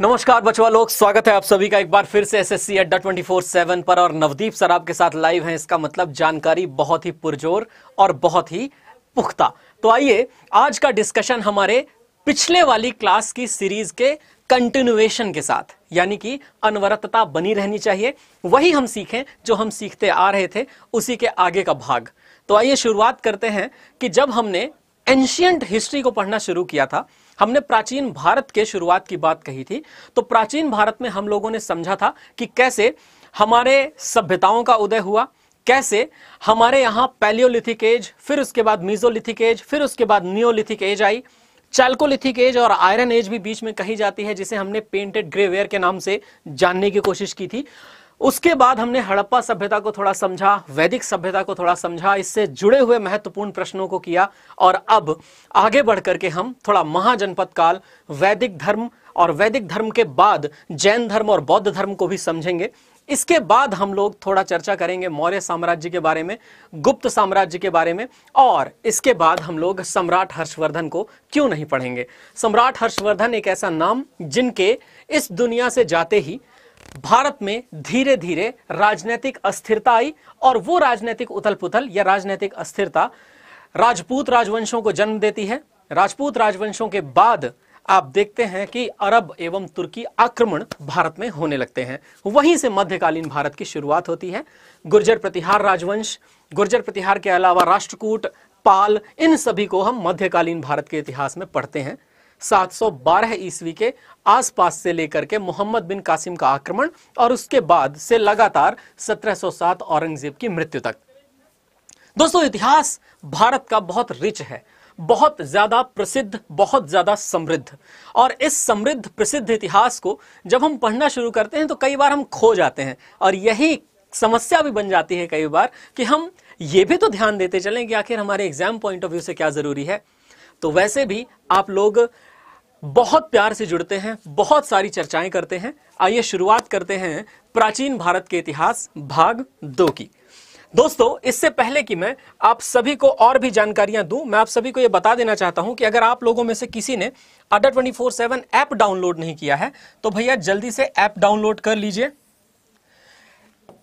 नमस्कार बचवा लोग स्वागत है आप सभी का एक बार फिर से एसएससी अड्डा 24/7 पर और नवदीप सर आपके साथ लाइव हैं इसका मतलब जानकारी बहुत ही पुरजोर और बहुत ही पुख्ता तो आइए आज का डिस्कशन हमारे पिछले वाली क्लास की सीरीज के कंटिन्यूएशन के साथ यानी कि अनवरतता बनी रहनी चाहिए वही हम सीखें जो हम सीखते आ रहे थे उसी के आगे का भाग तो आइए शुरुआत करते हैं कि जब हमने एंशियंट हिस्ट्री को पढ़ना शुरू किया था हमने प्राचीन भारत के शुरुआत की बात कही थी तो प्राचीन भारत में हम लोगों ने समझा था कि कैसे हमारे सभ्यताओं का उदय हुआ कैसे हमारे यहाँ पैलियोलिथिक एज फिर उसके बाद मीजोलिथिक एज फिर उसके बाद नियोलिथिक एज आई चैल्कोलिथिक एज और आयरन एज भी बीच में कही जाती है जिसे हमने पेंटेड ग्रेवेयर के नाम से जानने की कोशिश की थी उसके बाद हमने हड़प्पा सभ्यता को थोड़ा समझा वैदिक सभ्यता को थोड़ा समझा इससे जुड़े हुए महत्वपूर्ण प्रश्नों को किया और अब आगे बढ़ करके हम थोड़ा महाजनपद काल वैदिक धर्म और वैदिक धर्म के बाद जैन धर्म और बौद्ध धर्म को भी समझेंगे इसके बाद हम लोग थोड़ा चर्चा करेंगे मौर्य साम्राज्य के बारे में गुप्त साम्राज्य के बारे में और इसके बाद हम लोग सम्राट हर्षवर्धन को क्यों नहीं पढ़ेंगे सम्राट हर्षवर्धन एक ऐसा नाम जिनके इस दुनिया से जाते ही भारत में धीरे धीरे राजनीतिक अस्थिरता आई और वो राजनीतिक उथल पुथल या राजनीतिक अस्थिरता राजपूत राजवंशों को जन्म देती है राजपूत राजवंशों के बाद आप देखते हैं कि अरब एवं तुर्की आक्रमण भारत में होने लगते हैं वहीं से मध्यकालीन भारत की शुरुआत होती है गुर्जर प्रतिहार राजवंश गुर्जर प्रतिहार के अलावा राष्ट्रकूट पाल इन सभी को हम मध्यकालीन भारत के इतिहास में पढ़ते हैं 712 ईसवी के आसपास से लेकर के मोहम्मद बिन कासिम का आक्रमण और उसके बाद से लगातार 1707 औरंगजेब की मृत्यु तक दोस्तों इतिहास भारत का बहुत रिच है बहुत ज्यादा प्रसिद्ध बहुत ज्यादा समृद्ध और इस समृद्ध प्रसिद्ध इतिहास को जब हम पढ़ना शुरू करते हैं तो कई बार हम खो जाते हैं और यही समस्या भी बन जाती है कई बार कि हम ये भी तो ध्यान देते चलें कि आखिर हमारे एग्जाम पॉइंट ऑफ व्यू से क्या जरूरी है तो वैसे भी आप लोग बहुत प्यार से जुड़ते हैं बहुत सारी चर्चाएं करते हैं आइए शुरुआत करते हैं प्राचीन भारत के इतिहास भाग दो की दोस्तों इससे पहले कि मैं आप सभी को और भी जानकारियां दूं मैं आप सभी को यह बता देना चाहता हूं कि अगर आप लोगों में से किसी ने Adda twenty four seven app download नहीं किया है तो भैया जल्दी से ऐप डाउनलोड कर लीजिए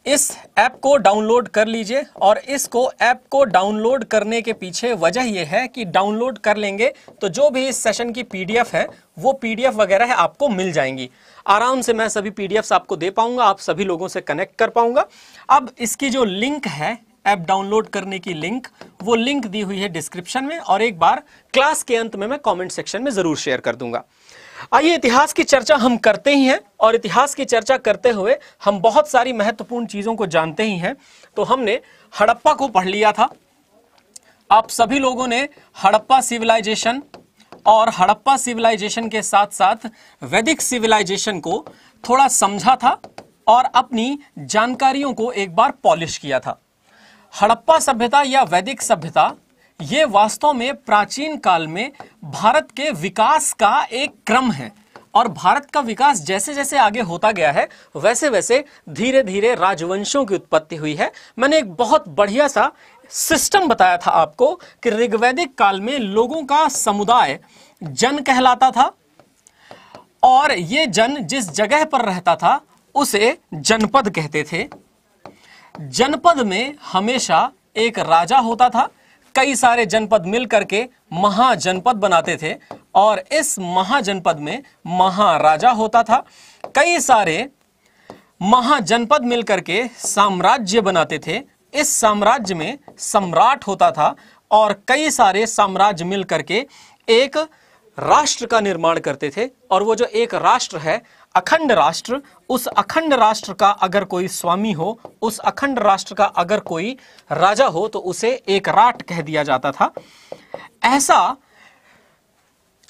इस ऐप को डाउनलोड कर लीजिए और इसको ऐप को डाउनलोड करने के पीछे वजह यह है कि डाउनलोड कर लेंगे तो जो भी इस सेशन की पीडीएफ है वो पीडीएफ वगैरह है आपको मिल जाएंगी आराम से मैं सभी पीडीएफ्स आपको दे पाऊंगा आप सभी लोगों से कनेक्ट कर पाऊंगा अब इसकी जो लिंक है ऐप डाउनलोड करने की लिंक वो लिंक दी हुई है डिस्क्रिप्शन में और एक बार क्लास के अंत में मैं कॉमेंट सेक्शन में ज़रूर शेयर कर दूंगा आइए इतिहास की चर्चा हम करते ही हैं और इतिहास की चर्चा करते हुए हम बहुत सारी महत्वपूर्ण चीज़ों को जानते ही हैं तो हमने हड़प्पा को पढ़ लिया था आप सभी लोगों ने हड़प्पा सिविलाइजेशन और हड़प्पा सिविलाइजेशन के साथ साथ वैदिक सिविलाइजेशन को थोड़ा समझा था और अपनी जानकारियों को एक बार पॉलिश किया था हड़प्पा सभ्यता या वैदिक सभ्यता ये वास्तव में प्राचीन काल में भारत के विकास का एक क्रम है और भारत का विकास जैसे जैसे आगे होता गया है वैसे वैसे धीरे धीरे राजवंशों की उत्पत्ति हुई है मैंने एक बहुत बढ़िया सा सिस्टम बताया था आपको कि ऋग्वैदिक काल में लोगों का समुदाय जन कहलाता था और ये जन जिस जगह पर रहता था उसे जनपद कहते थे जनपद में हमेशा एक राजा होता था कई सारे जनपद मिल करके महाजनपद बनाते थे और इस महाजनपद में महाराजा होता था कई सारे महाजनपद मिलकर के साम्राज्य बनाते थे इस साम्राज्य में सम्राट होता था और कई सारे साम्राज्य मिलकर के एक राष्ट्र का निर्माण करते थे और वो जो एक राष्ट्र है अखंड राष्ट्र उस अखंड राष्ट्र का अगर कोई स्वामी हो उस अखंड राष्ट्र का अगर कोई राजा हो तो उसे एक राट कह दिया जाता था ऐसा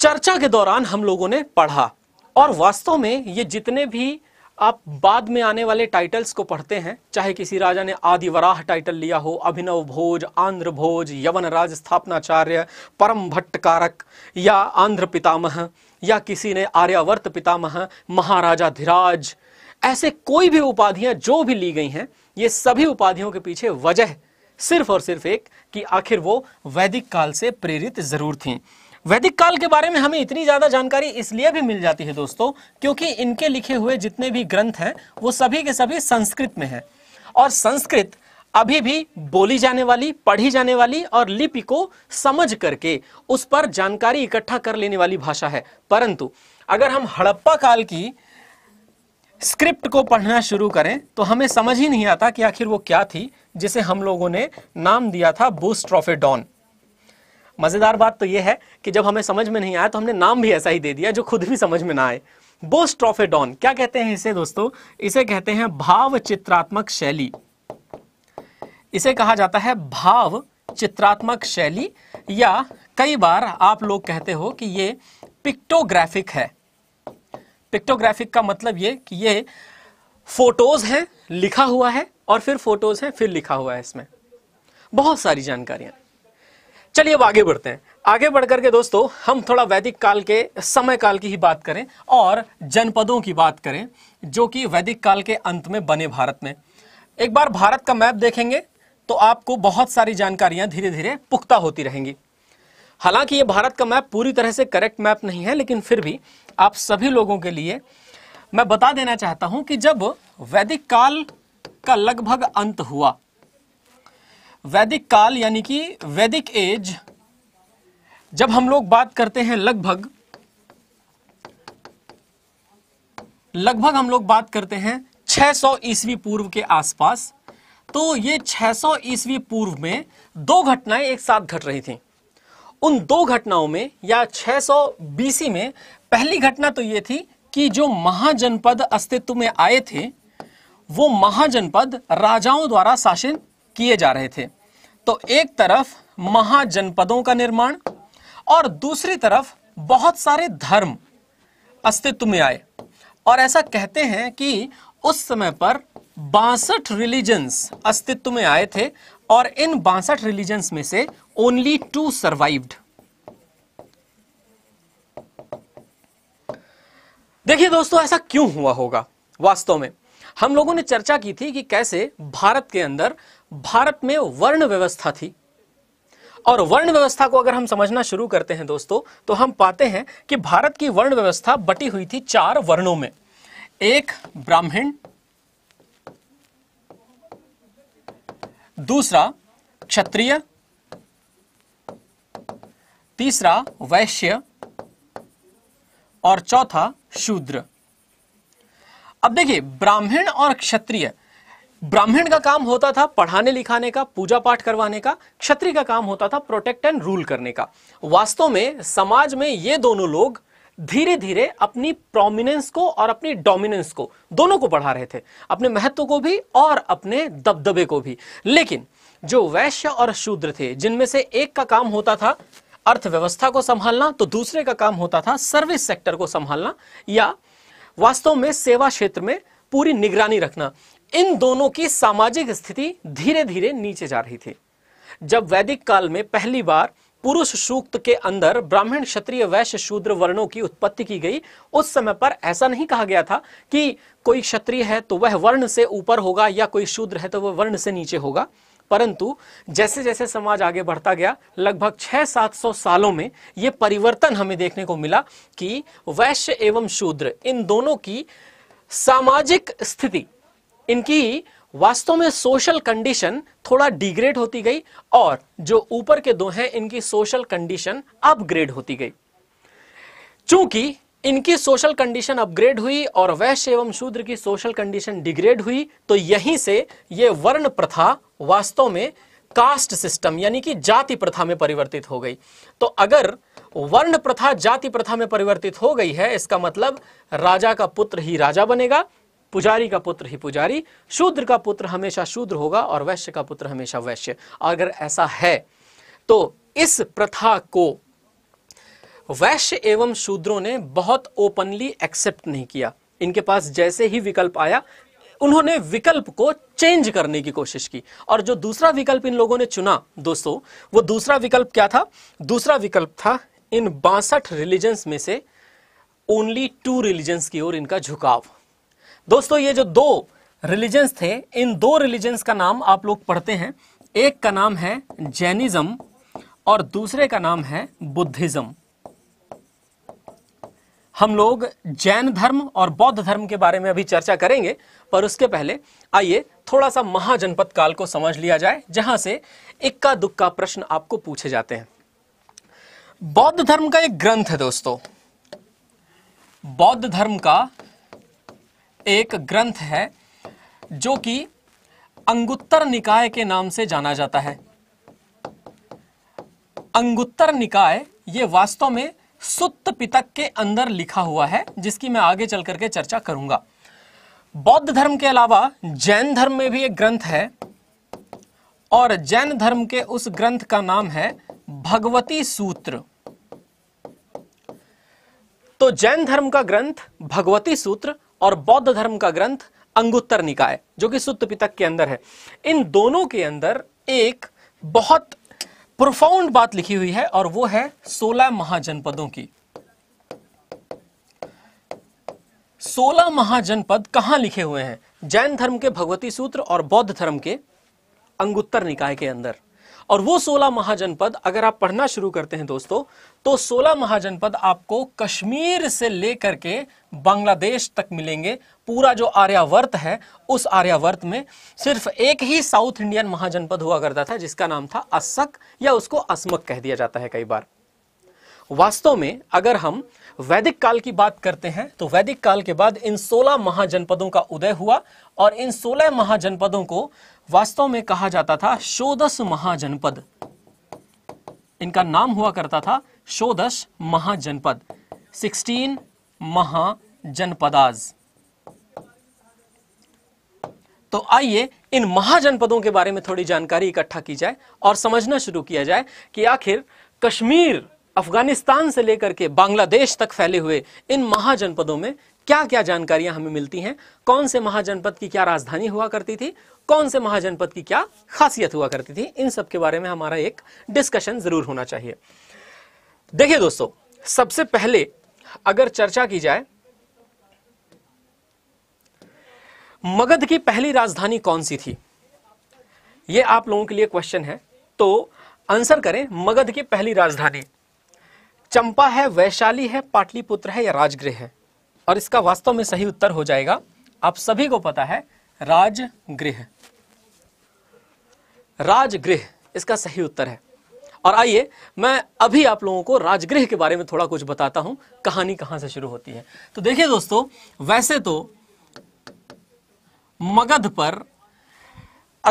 चर्चा के दौरान हम लोगों ने पढ़ा और वास्तव में ये जितने भी आप बाद में आने वाले टाइटल्स को पढ़ते हैं चाहे किसी राजा ने आदिवराह टाइटल लिया हो अभिनव भोज आंध्र भोज यवन राज स्थापनाचार्य परम भट्ट कारक या आंध्र पितामह या किसी ने आर्यावर्त पितामह महाराजा धीराज ऐसे कोई भी उपाधियां जो भी ली गई हैं ये सभी उपाधियों के पीछे वजह सिर्फ और सिर्फ एक कि आखिर वो वैदिक काल से प्रेरित जरूर थीं वैदिक काल के बारे में हमें इतनी ज़्यादा जानकारी इसलिए भी मिल जाती है दोस्तों क्योंकि इनके लिखे हुए जितने भी ग्रंथ हैं वो सभी के सभी संस्कृत में हैं और संस्कृत अभी भी बोली जाने वाली पढ़ी जाने वाली और लिपि को समझ करके उस पर जानकारी इकट्ठा कर लेने वाली भाषा है परंतु अगर हम हड़प्पा काल की स्क्रिप्ट को पढ़ना शुरू करें तो हमें समझ ही नहीं आता कि आखिर वो क्या थी जिसे हम लोगों ने नाम दिया था डॉन मजेदार बात तो यह है कि जब हमें समझ में नहीं आया तो हमने नाम भी ऐसा ही दे दिया जो खुद भी समझ में ना आए डॉन क्या कहते हैं इसे दोस्तों इसे कहते हैं भाव चित्रात्मक शैली इसे कहा जाता है भाव चित्रात्मक शैली या कई बार आप लोग कहते हो कि ये पिक्टोग्राफिक है पिक्टोग्राफिक का मतलब ये कि ये फोटोज है लिखा हुआ है और फिर फोटोज है फिर लिखा हुआ है इसमें बहुत सारी जानकारियां चलिए अब आगे बढ़ते हैं आगे बढ़कर के दोस्तों हम थोड़ा वैदिक काल के समय काल की ही बात करें और जनपदों की बात करें जो कि वैदिक काल के अंत में बने भारत में एक बार भारत का मैप देखेंगे तो आपको बहुत सारी जानकारियां धीरे धीरे पुख्ता होती रहेंगी हालांकि ये भारत का मैप पूरी तरह से करेक्ट मैप नहीं है लेकिन फिर भी आप सभी लोगों के लिए मैं बता देना चाहता हूं कि जब वैदिक काल का लगभग अंत हुआ वैदिक काल यानी कि वैदिक एज जब हम लोग बात करते हैं लगभग लगभग हम लोग बात करते हैं 600 ईसवी पूर्व के आसपास तो ये 600 ईस्वी पूर्व में दो घटनाएं एक साथ घट रही थी उन दो घटनाओं में या 600 बीसी में पहली घटना तो ये थी कि जो महाजनपद अस्तित्व में आए थे वो महाजनपद राजाओं द्वारा शासन किए जा रहे थे तो एक तरफ महाजनपदों का निर्माण और दूसरी तरफ बहुत सारे धर्म अस्तित्व में आए और ऐसा कहते हैं कि उस समय पर बासठ रिलीजन्स अस्तित्व में आए थे और इन बासठ रिलीजन्स में से ओनली टू सर्वाइव्ड देखिए दोस्तों ऐसा क्यों हुआ होगा वास्तव में हम लोगों ने चर्चा की थी कि कैसे भारत के अंदर भारत में वर्ण व्यवस्था थी और वर्ण व्यवस्था को अगर हम समझना शुरू करते हैं दोस्तों तो हम पाते हैं कि भारत की वर्ण व्यवस्था बटी हुई थी चार वर्णों में एक ब्राह्मण दूसरा क्षत्रिय तीसरा वैश्य और चौथा शूद्र अब देखिए ब्राह्मण और क्षत्रिय ब्राह्मण का काम होता था पढ़ाने लिखाने का पूजा पाठ करवाने का क्षत्रिय का काम होता था प्रोटेक्ट एंड रूल करने का वास्तव में समाज में ये दोनों लोग धीरे धीरे अपनी प्रोमिनेंस को और अपनी डोमिनेंस को दोनों को बढ़ा रहे थे अपने महत्व को भी और अपने दबदबे को भी लेकिन जो वैश्य और शूद्र थे जिनमें से एक का काम होता था अर्थव्यवस्था को संभालना तो दूसरे का काम होता था सर्विस सेक्टर को संभालना या वास्तव में सेवा क्षेत्र में पूरी निगरानी रखना इन दोनों की सामाजिक स्थिति धीरे धीरे नीचे जा रही थी जब वैदिक काल में पहली बार पुरुष सूक्त के अंदर ब्राह्मण क्षत्रिय वैश्य शूद्र वर्णों की उत्पत्ति की गई उस समय पर ऐसा नहीं कहा गया था कि कोई क्षत्रिय है तो वह वर्ण से ऊपर होगा या कोई शूद्र है तो वह वर्ण से नीचे होगा परंतु जैसे जैसे समाज आगे बढ़ता गया लगभग छह सात सौ सालों में यह परिवर्तन हमें देखने को मिला कि वैश्य एवं शूद्र इन दोनों की सामाजिक स्थिति इनकी वास्तव में सोशल कंडीशन थोड़ा डिग्रेड होती गई और जो ऊपर के दो हैं इनकी सोशल कंडीशन अपग्रेड होती गई चूंकि इनकी सोशल कंडीशन अपग्रेड हुई और वैश्य एवं शूद्र की सोशल कंडीशन डिग्रेड हुई तो यहीं से ये वर्ण प्रथा वास्तव में कास्ट सिस्टम यानी कि जाति प्रथा में परिवर्तित हो गई तो अगर वर्ण प्रथा जाति प्रथा में परिवर्तित हो गई है इसका मतलब राजा का पुत्र ही राजा बनेगा पुजारी का पुत्र ही पुजारी शूद्र का पुत्र हमेशा शूद्र होगा और वैश्य का पुत्र हमेशा वैश्य अगर ऐसा है तो इस प्रथा को वैश्य एवं शूद्रों ने बहुत ओपनली एक्सेप्ट नहीं किया इनके पास जैसे ही विकल्प आया उन्होंने विकल्प को चेंज करने की कोशिश की और जो दूसरा विकल्प इन लोगों ने चुना दोस्तों वो दूसरा विकल्प क्या था दूसरा विकल्प था इन बासठ रिलीजन्स में से ओनली टू रिलीजन्स की ओर इनका झुकाव दोस्तों ये जो दो रिलीजन्स थे इन दो रिलीजन्स का नाम आप लोग पढ़ते हैं एक का नाम है जैनिज्म और दूसरे का नाम है बुद्धिज्म हम लोग जैन धर्म और बौद्ध धर्म के बारे में अभी चर्चा करेंगे पर उसके पहले आइए थोड़ा सा महाजनपद काल को समझ लिया जाए जहां से इक्का दुक्का प्रश्न आपको पूछे जाते हैं बौद्ध धर्म का एक ग्रंथ है दोस्तों बौद्ध धर्म का एक ग्रंथ है जो कि अंगुत्तर निकाय के नाम से जाना जाता है अंगुत्तर निकाय ये वास्तव में सुत्त पितक के अंदर लिखा हुआ है जिसकी मैं आगे चल करके चर्चा करूंगा बौद्ध धर्म के अलावा जैन धर्म में भी एक ग्रंथ है और जैन धर्म के उस ग्रंथ का नाम है भगवती सूत्र तो जैन धर्म का ग्रंथ भगवती सूत्र और बौद्ध धर्म का ग्रंथ अंगुत्तर निकाय जो कि सुत्त पितक के अंदर है इन दोनों के अंदर एक बहुत प्रोफाउंड बात लिखी हुई है और वो है सोलह महाजनपदों की सोलह महाजनपद कहां लिखे हुए हैं जैन धर्म के भगवती सूत्र और बौद्ध धर्म के अंगुत्तर निकाय के अंदर और वो सोलह महाजनपद अगर आप पढ़ना शुरू करते हैं दोस्तों तो सोलह महाजनपद आपको कश्मीर से लेकर के बांग्लादेश तक मिलेंगे पूरा जो आर्यावर्त है उस आर्यावर्त में सिर्फ एक ही साउथ इंडियन महाजनपद हुआ करता था जिसका नाम था असक या उसको अस्मक कह दिया जाता है कई बार वास्तव में अगर हम वैदिक काल की बात करते हैं तो वैदिक काल के बाद इन सोलह महाजनपदों का उदय हुआ और इन सोलह महाजनपदों को वास्तव में कहा जाता था षोदश महाजनपद इनका नाम हुआ करता था षोदश महाजनपद सिक्सटीन महाजनपदाज तो आइए इन महाजनपदों के बारे में थोड़ी जानकारी इकट्ठा की जाए और समझना शुरू किया जाए कि आखिर कश्मीर अफगानिस्तान से लेकर के बांग्लादेश तक फैले हुए इन महाजनपदों में क्या क्या जानकारियां हमें मिलती हैं कौन से महाजनपद की क्या राजधानी हुआ करती थी कौन से महाजनपद की क्या खासियत हुआ करती थी इन सब के बारे में हमारा एक डिस्कशन जरूर होना चाहिए देखिए दोस्तों सबसे पहले अगर चर्चा की जाए मगध की पहली राजधानी कौन सी थी ये आप लोगों के लिए क्वेश्चन है तो आंसर करें मगध की पहली राजधानी चंपा है वैशाली है पाटलिपुत्र है या राजगृह है और इसका वास्तव में सही उत्तर हो जाएगा आप सभी को पता है राजगृह राजगृह इसका सही उत्तर है और आइए मैं अभी आप लोगों को राजगृह के बारे में थोड़ा कुछ बताता हूं कहानी कहां से शुरू होती है तो देखिए दोस्तों वैसे तो मगध पर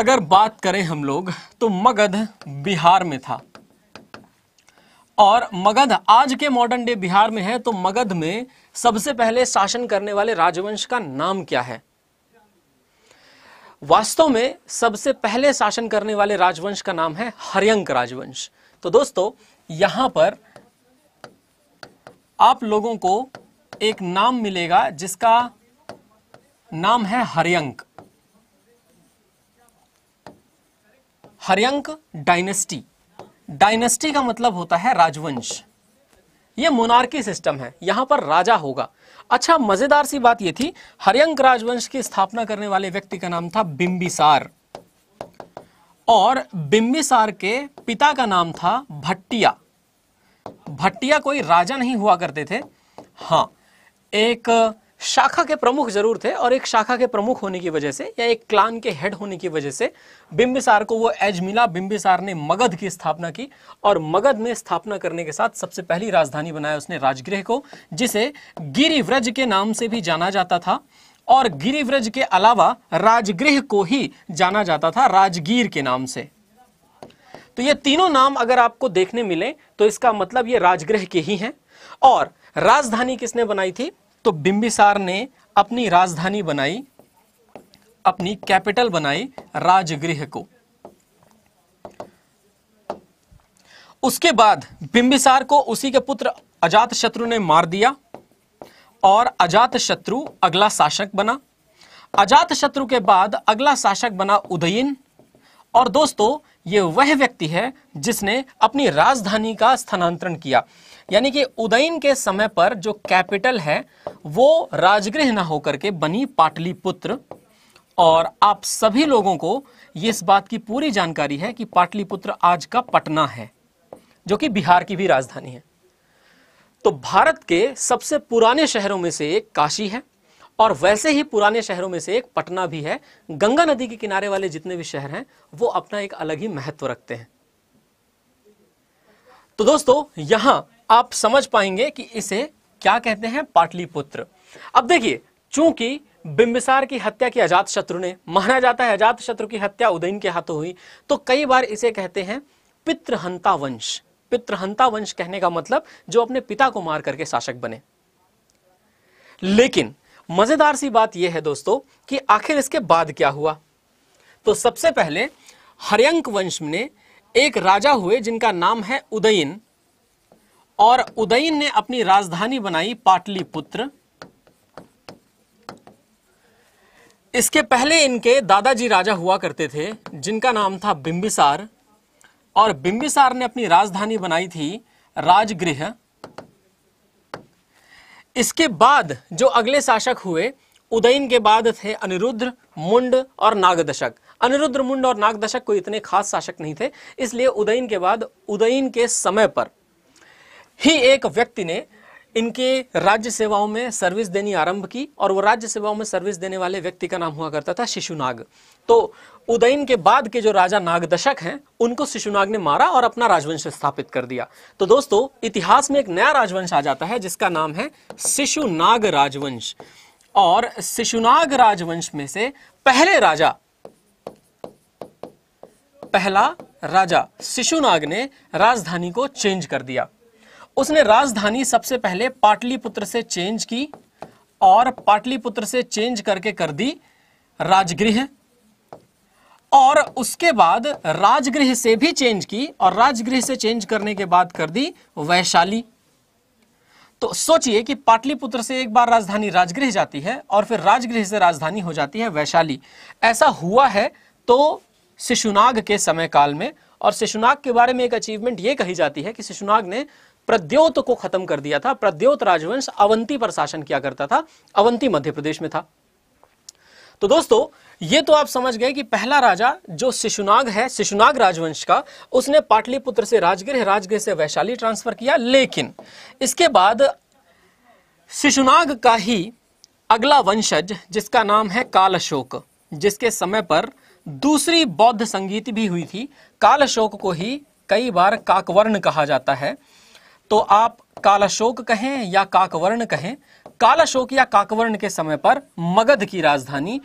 अगर बात करें हम लोग तो मगध बिहार में था और मगध आज के मॉडर्न डे बिहार में है तो मगध में सबसे पहले शासन करने वाले राजवंश का नाम क्या है वास्तव में सबसे पहले शासन करने वाले राजवंश का नाम है हरियंक राजवंश तो दोस्तों यहां पर आप लोगों को एक नाम मिलेगा जिसका नाम है हरियंक हरियंक डायनेस्टी डायनेस्टी का मतलब होता है राजवंश ये मोनार्की सिस्टम है यहां पर राजा होगा अच्छा मजेदार सी बात यह थी हरियंक राजवंश की स्थापना करने वाले व्यक्ति का नाम था बिंबिसार और बिंबिसार के पिता का नाम था भट्टिया भट्टिया कोई राजा नहीं हुआ करते थे हां एक शाखा के प्रमुख जरूर थे और एक शाखा के प्रमुख होने की वजह से या एक क्लान के हेड होने की वजह से बिंबिसार को वो एज मिला बिंबिसार ने मगध की स्थापना की और मगध में स्थापना करने के साथ सबसे पहली राजधानी बनाया उसने राजगृह को जिसे गिरिव्रज के नाम से भी जाना जाता था और गिरिव्रज के अलावा राजगृह को ही जाना जाता था राजगीर के नाम से तो ये तीनों नाम अगर आपको देखने मिले तो इसका मतलब ये राजगृह के ही हैं और राजधानी किसने बनाई थी तो बिंबिसार ने अपनी राजधानी बनाई अपनी कैपिटल बनाई राजगृह को उसके बाद बिंबिसार को उसी के पुत्र अजातशत्रु ने मार दिया और अजातशत्रु अगला शासक बना अजात शत्रु के बाद अगला शासक बना उदयन और दोस्तों ये वह व्यक्ति है जिसने अपनी राजधानी का स्थानांतरण किया यानी कि उदयन के समय पर जो कैपिटल है वो राजगृह न होकर के बनी पाटलिपुत्र और आप सभी लोगों को ये इस बात की पूरी जानकारी है कि पाटलिपुत्र आज का पटना है जो कि बिहार की भी राजधानी है तो भारत के सबसे पुराने शहरों में से एक काशी है और वैसे ही पुराने शहरों में से एक पटना भी है गंगा नदी के किनारे वाले जितने भी शहर हैं वो अपना एक अलग ही महत्व रखते हैं तो दोस्तों यहां आप समझ पाएंगे कि इसे क्या कहते हैं पाटलिपुत्र अब देखिए चूंकि बिंबिसार की हत्या की अजात शत्रु ने माना जाता है अजात शत्रु की हत्या उदयन के हाथों हुई तो कई बार इसे कहते हैं पित्रहंता वंश पित्रहंता वंश कहने का मतलब जो अपने पिता को मार करके शासक बने लेकिन मजेदार सी बात यह है दोस्तों कि आखिर इसके बाद क्या हुआ तो सबसे पहले हरियंक वंश ने एक राजा हुए जिनका नाम है उदयन और उदयन ने अपनी राजधानी बनाई पाटलिपुत्र इसके पहले इनके दादाजी राजा हुआ करते थे जिनका नाम था बिंबिसार और बिंबिसार ने अपनी राजधानी बनाई थी राजगृह इसके बाद जो अगले शासक हुए उदयन के बाद थे अनिरुद्ध मुंड और नागदशक अनिरुद्ध मुंड और नागदशक कोई इतने खास शासक नहीं थे इसलिए उदयन के बाद उदयन के समय पर ही एक व्यक्ति ने इनके राज्य सेवाओं में सर्विस देनी आरंभ की और वो राज्य सेवाओं में सर्विस देने वाले व्यक्ति का नाम हुआ करता था शिशुनाग तो उदयन के बाद के जो राजा नागदशक हैं उनको शिशुनाग ने मारा और अपना राजवंश स्थापित कर दिया तो दोस्तों इतिहास में एक नया राजवंश आ जाता है जिसका नाम है शिशुनाग राजवंश और शिशुनाग राजवंश में से पहले राजा पहला राजा शिशुनाग ने राजधानी को चेंज कर दिया उसने राजधानी सबसे पहले पाटलिपुत्र से चेंज की और पाटलिपुत्र से चेंज करके कर दी राजगृह और उसके बाद राजगृह से भी चेंज की और राजगृह से चेंज करने के बाद कर दी वैशाली तो सोचिए कि पाटलिपुत्र से एक बार राजधानी राजगृह जाती है और फिर राजगृह से राजधानी हो जाती है वैशाली ऐसा हुआ है तो शिशुनाग के समय काल में और शिशुनाग के बारे में एक अचीवमेंट यह कही जाती है कि शिशुनाग ने प्रद्योत को खत्म कर दिया था प्रद्योत राजवंश अवंती पर शासन किया करता था अवंती मध्य प्रदेश में था तो दोस्तों ये तो आप समझ गए कि पहला राजा जो शिशुनाग है शिशुनाग राजवंश का उसने पाटलिपुत्र से राजगृह राजगृह से वैशाली ट्रांसफर किया लेकिन इसके बाद शिशुनाग का ही अगला वंशज जिसका नाम है कालशोक जिसके समय पर दूसरी बौद्ध संगीत भी हुई थी कालशोक को ही कई बार काकवर्ण कहा जाता है तो आप कालाशोक कहें या काकवर्ण कहें कालाशोक या काकवर्ण के समय पर मगध की राजधानी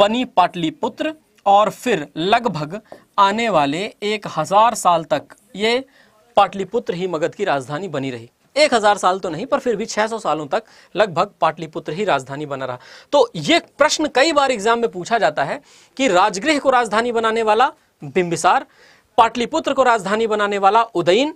बनी पाटलिपुत्र और फिर लगभग आने वाले एक हजार साल तक ये पाटलिपुत्र ही मगध की राजधानी बनी रही एक हजार साल तो नहीं पर फिर भी 600 सालों तक लगभग पाटलिपुत्र ही राजधानी बना रहा तो ये प्रश्न कई बार एग्जाम में पूछा जाता है कि राजगृह को राजधानी बनाने वाला बिंबिसार पाटलिपुत्र को राजधानी बनाने वाला उदयन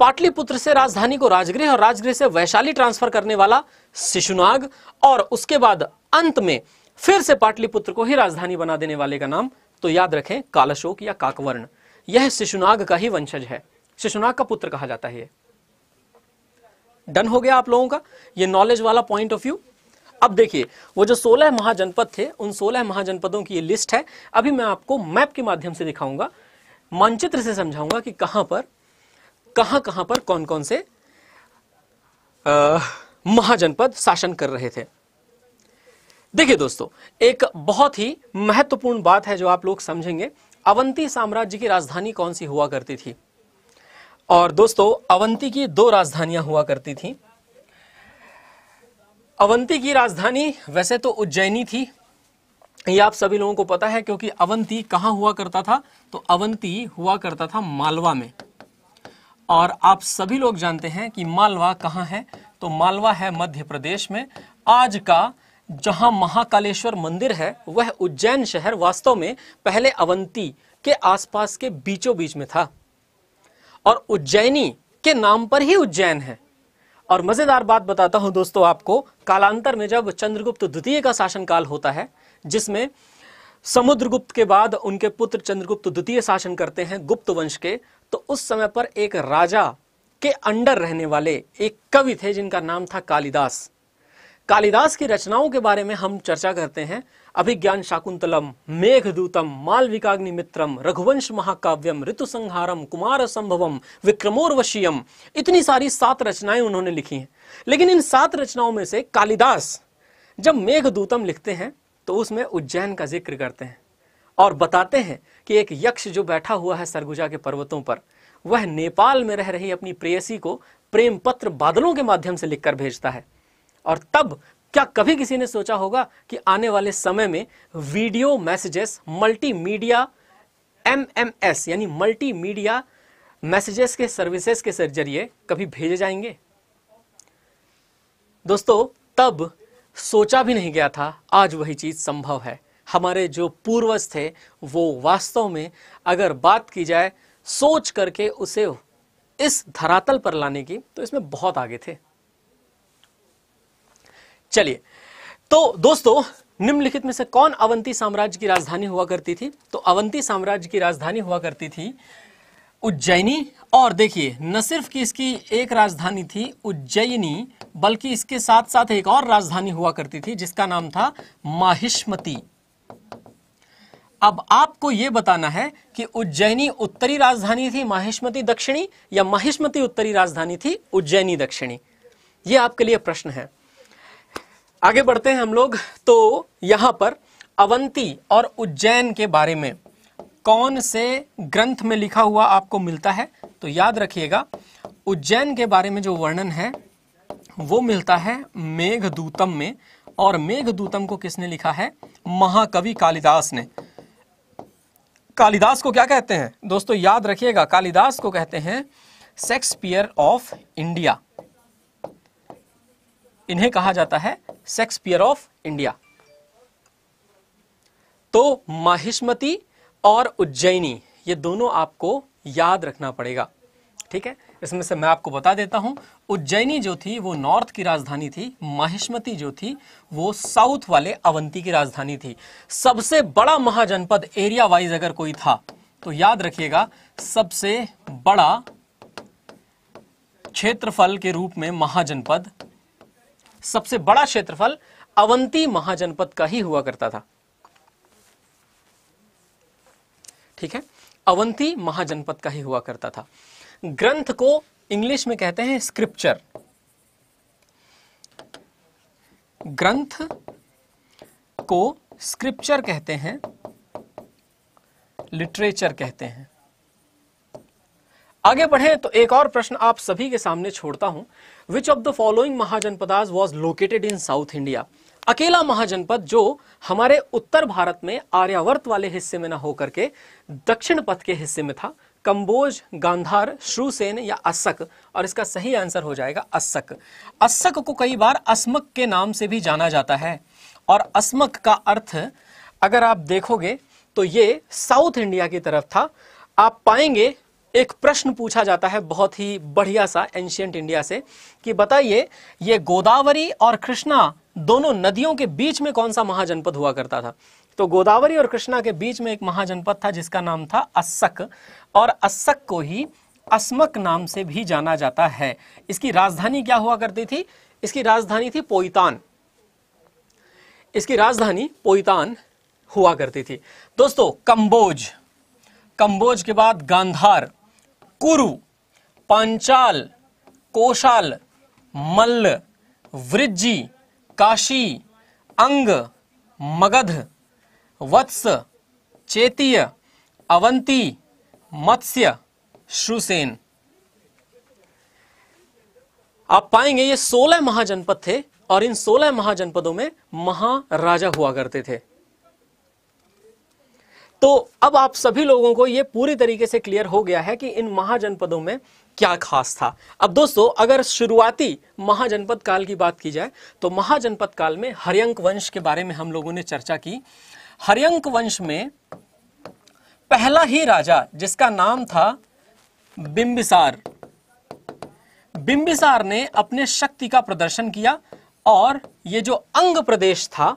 पाटलिपुत्र से राजधानी को राजगृह और राजगृह से वैशाली ट्रांसफर करने वाला शिशुनाग और उसके बाद अंत में फिर से पाटलिपुत्र को ही राजधानी बना देने वाले का नाम तो याद रखें कालशोक या काकवर्ण यह शिशुनाग का ही वंशज है शिशुनाग का पुत्र कहा जाता है डन हो गया आप लोगों का यह नॉलेज वाला पॉइंट ऑफ व्यू अब देखिए वो जो 16 महाजनपद थे उन 16 महाजनपदों की ये लिस्ट है अभी मैं आपको मैप के माध्यम से दिखाऊंगा मानचित्र से समझाऊंगा कि कहां पर कहां कहां पर कौन कौन से महाजनपद शासन कर रहे थे देखिए दोस्तों एक बहुत ही महत्वपूर्ण बात है जो आप लोग समझेंगे अवंती साम्राज्य की राजधानी कौन सी हुआ करती थी और दोस्तों अवंती की दो राजधानियां हुआ करती थी अवंती की राजधानी वैसे तो उज्जैनी थी ये आप सभी लोगों को पता है क्योंकि अवंती कहां हुआ करता था तो अवंती हुआ करता था मालवा में और आप सभी लोग जानते हैं कि मालवा कहाँ है तो मालवा है मध्य प्रदेश में आज का जहां महाकालेश्वर मंदिर है वह उज्जैन शहर वास्तव में पहले अवंती के आसपास के बीचों बीच में था और उज्जैनी के नाम पर ही उज्जैन है और मजेदार बात बताता हूं दोस्तों आपको कालांतर में जब चंद्रगुप्त द्वितीय का शासनकाल होता है जिसमें समुद्रगुप्त के बाद उनके पुत्र चंद्रगुप्त द्वितीय शासन करते हैं गुप्त वंश के तो उस समय पर एक राजा के अंडर रहने वाले एक कवि थे जिनका नाम था कालिदास कालिदास की रचनाओं के बारे में हम चर्चा करते हैं अभिज्ञान शाकुंतलम मेघदूतम मित्रम रघुवंश महाकाव्यम ऋतु संहारम कुमार संभवम विक्रमोर्वशीयम इतनी सारी सात रचनाएं उन्होंने लिखी हैं लेकिन इन सात रचनाओं में से कालिदास जब मेघदूतम लिखते हैं तो उसमें उज्जैन का जिक्र करते हैं और बताते हैं कि एक यक्ष जो बैठा हुआ है सरगुजा के पर्वतों पर वह नेपाल में रह रही अपनी प्रेयसी को प्रेम पत्र बादलों के माध्यम से लिखकर भेजता है और तब क्या कभी किसी ने सोचा होगा कि आने वाले समय में वीडियो मैसेजेस मल्टीमीडिया एमएमएस यानी मल्टीमीडिया मैसेजेस के सर्विसेज के जरिए कभी भेजे जाएंगे दोस्तों तब सोचा भी नहीं गया था आज वही चीज़ संभव है हमारे जो पूर्वज थे वो वास्तव में अगर बात की जाए सोच करके उसे इस धरातल पर लाने की तो इसमें बहुत आगे थे चलिए तो दोस्तों निम्नलिखित में से कौन अवंती साम्राज्य की राजधानी हुआ करती थी तो अवंती साम्राज्य की राजधानी हुआ करती थी उज्जैनी और देखिए न सिर्फ कि इसकी एक राजधानी थी उज्जैनी बल्कि इसके साथ साथ एक और राजधानी हुआ करती थी जिसका नाम था माहिष्मती अब आपको यह बताना है कि उज्जैनी उत्तरी राजधानी थी माहिष्मती दक्षिणी या माहिष्मती उत्तरी राजधानी थी उज्जैनी दक्षिणी यह आपके लिए प्रश्न है आगे बढ़ते हैं हम लोग तो यहां पर अवंती और उज्जैन के बारे में कौन से ग्रंथ में लिखा हुआ आपको मिलता है तो याद रखिएगा उज्जैन के बारे में जो वर्णन है वो मिलता है मेघदूतम में और मेघदूतम को किसने लिखा है महाकवि कालिदास ने कालिदास को क्या कहते हैं दोस्तों याद रखिएगा कालिदास को कहते हैं शेक्सपियर ऑफ इंडिया इन्हें कहा जाता है शेक्सपियर ऑफ इंडिया तो माहिष्मती और उज्जैनी ये दोनों आपको याद रखना पड़ेगा ठीक है इसमें से मैं आपको बता देता हूं उज्जैनी जो थी वो नॉर्थ की राजधानी थी माहिष्मती जो थी वो साउथ वाले अवंती की राजधानी थी सबसे बड़ा महाजनपद एरिया वाइज अगर कोई था तो याद रखिएगा सबसे बड़ा क्षेत्रफल के रूप में महाजनपद सबसे बड़ा क्षेत्रफल अवंती महाजनपद का ही हुआ करता था ठीक है अवंती महाजनपद का ही हुआ करता था ग्रंथ को इंग्लिश में कहते हैं स्क्रिप्चर ग्रंथ को स्क्रिप्चर कहते हैं लिटरेचर कहते हैं आगे बढ़े तो एक और प्रश्न आप सभी के सामने छोड़ता हूं which of the following Mahajanapadas was located in South India अकेला महाजनपद जो हमारे उत्तर भारत में आर्यावर्त वाले हिस्से में ना होकर के दक्षिण पथ के हिस्से में था कंबोज गांधार श्रुसेन या अस्सक और इसका सही आंसर हो जाएगा अस्सक अस्सक को कई बार अस्मक के नाम से भी जाना जाता है और अस्मक का अर्थ अगर आप देखोगे तो ये साउथ इंडिया की तरफ था आप पाएंगे एक प्रश्न पूछा जाता है बहुत ही बढ़िया सा एंशियंट इंडिया से कि बताइए ये गोदावरी और कृष्णा दोनों नदियों के बीच में कौन सा महाजनपद हुआ करता था तो गोदावरी और कृष्णा के बीच में एक महाजनपद था जिसका नाम था अस्सक और अस्सक को ही अस्मक नाम से भी जाना जाता है इसकी राजधानी क्या हुआ करती थी इसकी राजधानी थी पोईतान इसकी राजधानी पोईतान हुआ करती थी दोस्तों कंबोज कंबोज के बाद गांधार कुरु पांचाल कोशाल मल्ल वृज्जी काशी अंग मगध वत्स चेतीय अवंती मत्स्य श्रुसेन आप पाएंगे ये सोलह महाजनपद थे और इन सोलह महाजनपदों में महाराजा हुआ करते थे तो अब आप सभी लोगों को ये पूरी तरीके से क्लियर हो गया है कि इन महाजनपदों में क्या खास था अब दोस्तों अगर शुरुआती महाजनपद काल की बात की जाए तो महाजनपद काल में हरियंक वंश के बारे में हम लोगों ने चर्चा की हरियंक वंश में पहला ही राजा जिसका नाम था बिंबिसार बिंबिसार ने अपने शक्ति का प्रदर्शन किया और ये जो अंग प्रदेश था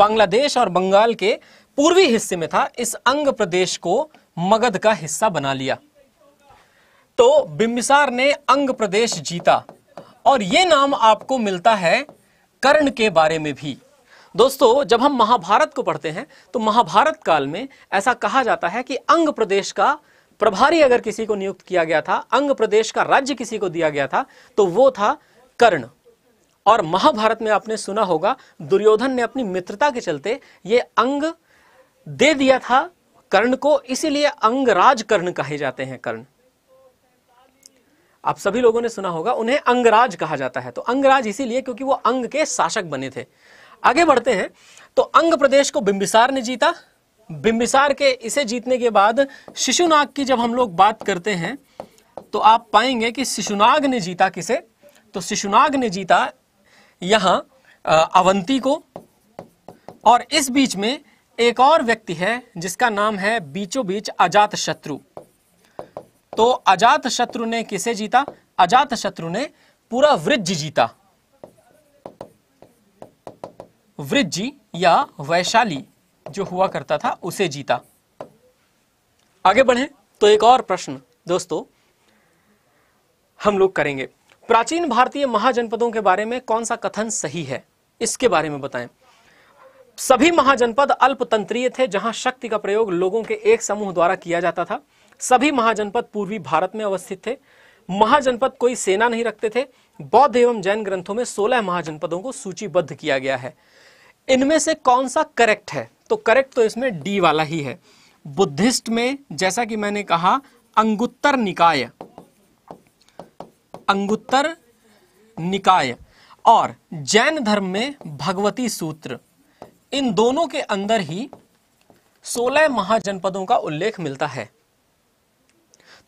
बांग्लादेश और बंगाल के पूर्वी हिस्से में था इस अंग प्रदेश को मगध का हिस्सा बना लिया तो बिंबिसार ने अंग प्रदेश जीता और ये नाम आपको मिलता है कर्ण के बारे में भी दोस्तों जब हम महाभारत को पढ़ते हैं तो महाभारत काल में ऐसा कहा जाता है कि अंग प्रदेश का प्रभारी अगर किसी को नियुक्त किया गया था अंग प्रदेश का राज्य किसी को दिया गया था तो वो था कर्ण और महाभारत में आपने सुना होगा दुर्योधन ने अपनी मित्रता के चलते ये अंग दे दिया था कर्ण को इसीलिए अंगराज कर्ण कहे जाते हैं कर्ण आप सभी लोगों ने सुना होगा उन्हें अंगराज कहा जाता है तो अंगराज इसीलिए क्योंकि वो अंग के शासक बने थे आगे बढ़ते हैं तो अंग प्रदेश को बिंबिसार ने जीता बिंबिसार के इसे जीतने के बाद शिशुनाग की जब हम लोग बात करते हैं तो आप पाएंगे कि शिशुनाग ने जीता किसे तो शिशुनाग ने जीता यहां अवंती को और इस बीच में एक और व्यक्ति है जिसका नाम है बीचो बीच अजात शत्रु तो अजात शत्रु ने किसे जीता अजात शत्रु ने पूरा वृज जीता वृज्जी या वैशाली जो हुआ करता था उसे जीता आगे बढ़े तो एक और प्रश्न दोस्तों हम लोग करेंगे प्राचीन भारतीय महाजनपदों के बारे में कौन सा कथन सही है इसके बारे में बताएं सभी महाजनपद अल्पतंत्रीय थे जहां शक्ति का प्रयोग लोगों के एक समूह द्वारा किया जाता था सभी महाजनपद पूर्वी भारत में अवस्थित थे महाजनपद कोई सेना नहीं रखते थे बौद्ध एवं जैन ग्रंथों में 16 महाजनपदों को सूचीबद्ध किया गया है इनमें से कौन सा करेक्ट है तो करेक्ट तो इसमें डी वाला ही है बुद्धिस्ट में जैसा कि मैंने कहा अंगुत्तर निकाय अंगुत्तर निकाय और जैन धर्म में भगवती सूत्र इन दोनों के अंदर ही सोलह महाजनपदों का उल्लेख मिलता है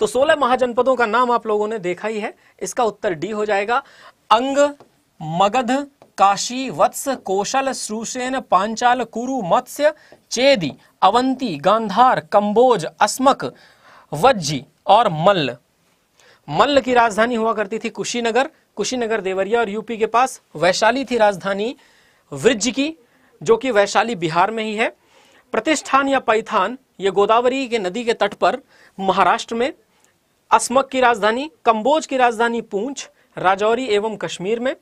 तो सोलह महाजनपदों का नाम आप लोगों ने देखा ही है इसका उत्तर डी हो जाएगा अंग मगध काशी वत्स कौशल श्रूसेन पांचाल कुरु मत्स्य चेदी अवंती गांधार कंबोज अस्मक वज्जी और मल्ल मल्ल की राजधानी हुआ करती थी कुशीनगर कुशीनगर देवरिया और यूपी के पास वैशाली थी राजधानी वृज की जो कि वैशाली बिहार में ही है प्रतिष्ठान या पैथान ये गोदावरी के नदी के तट पर महाराष्ट्र में अस्मक की राजधानी कंबोज की राजधानी पूंछ राजौरी एवं कश्मीर में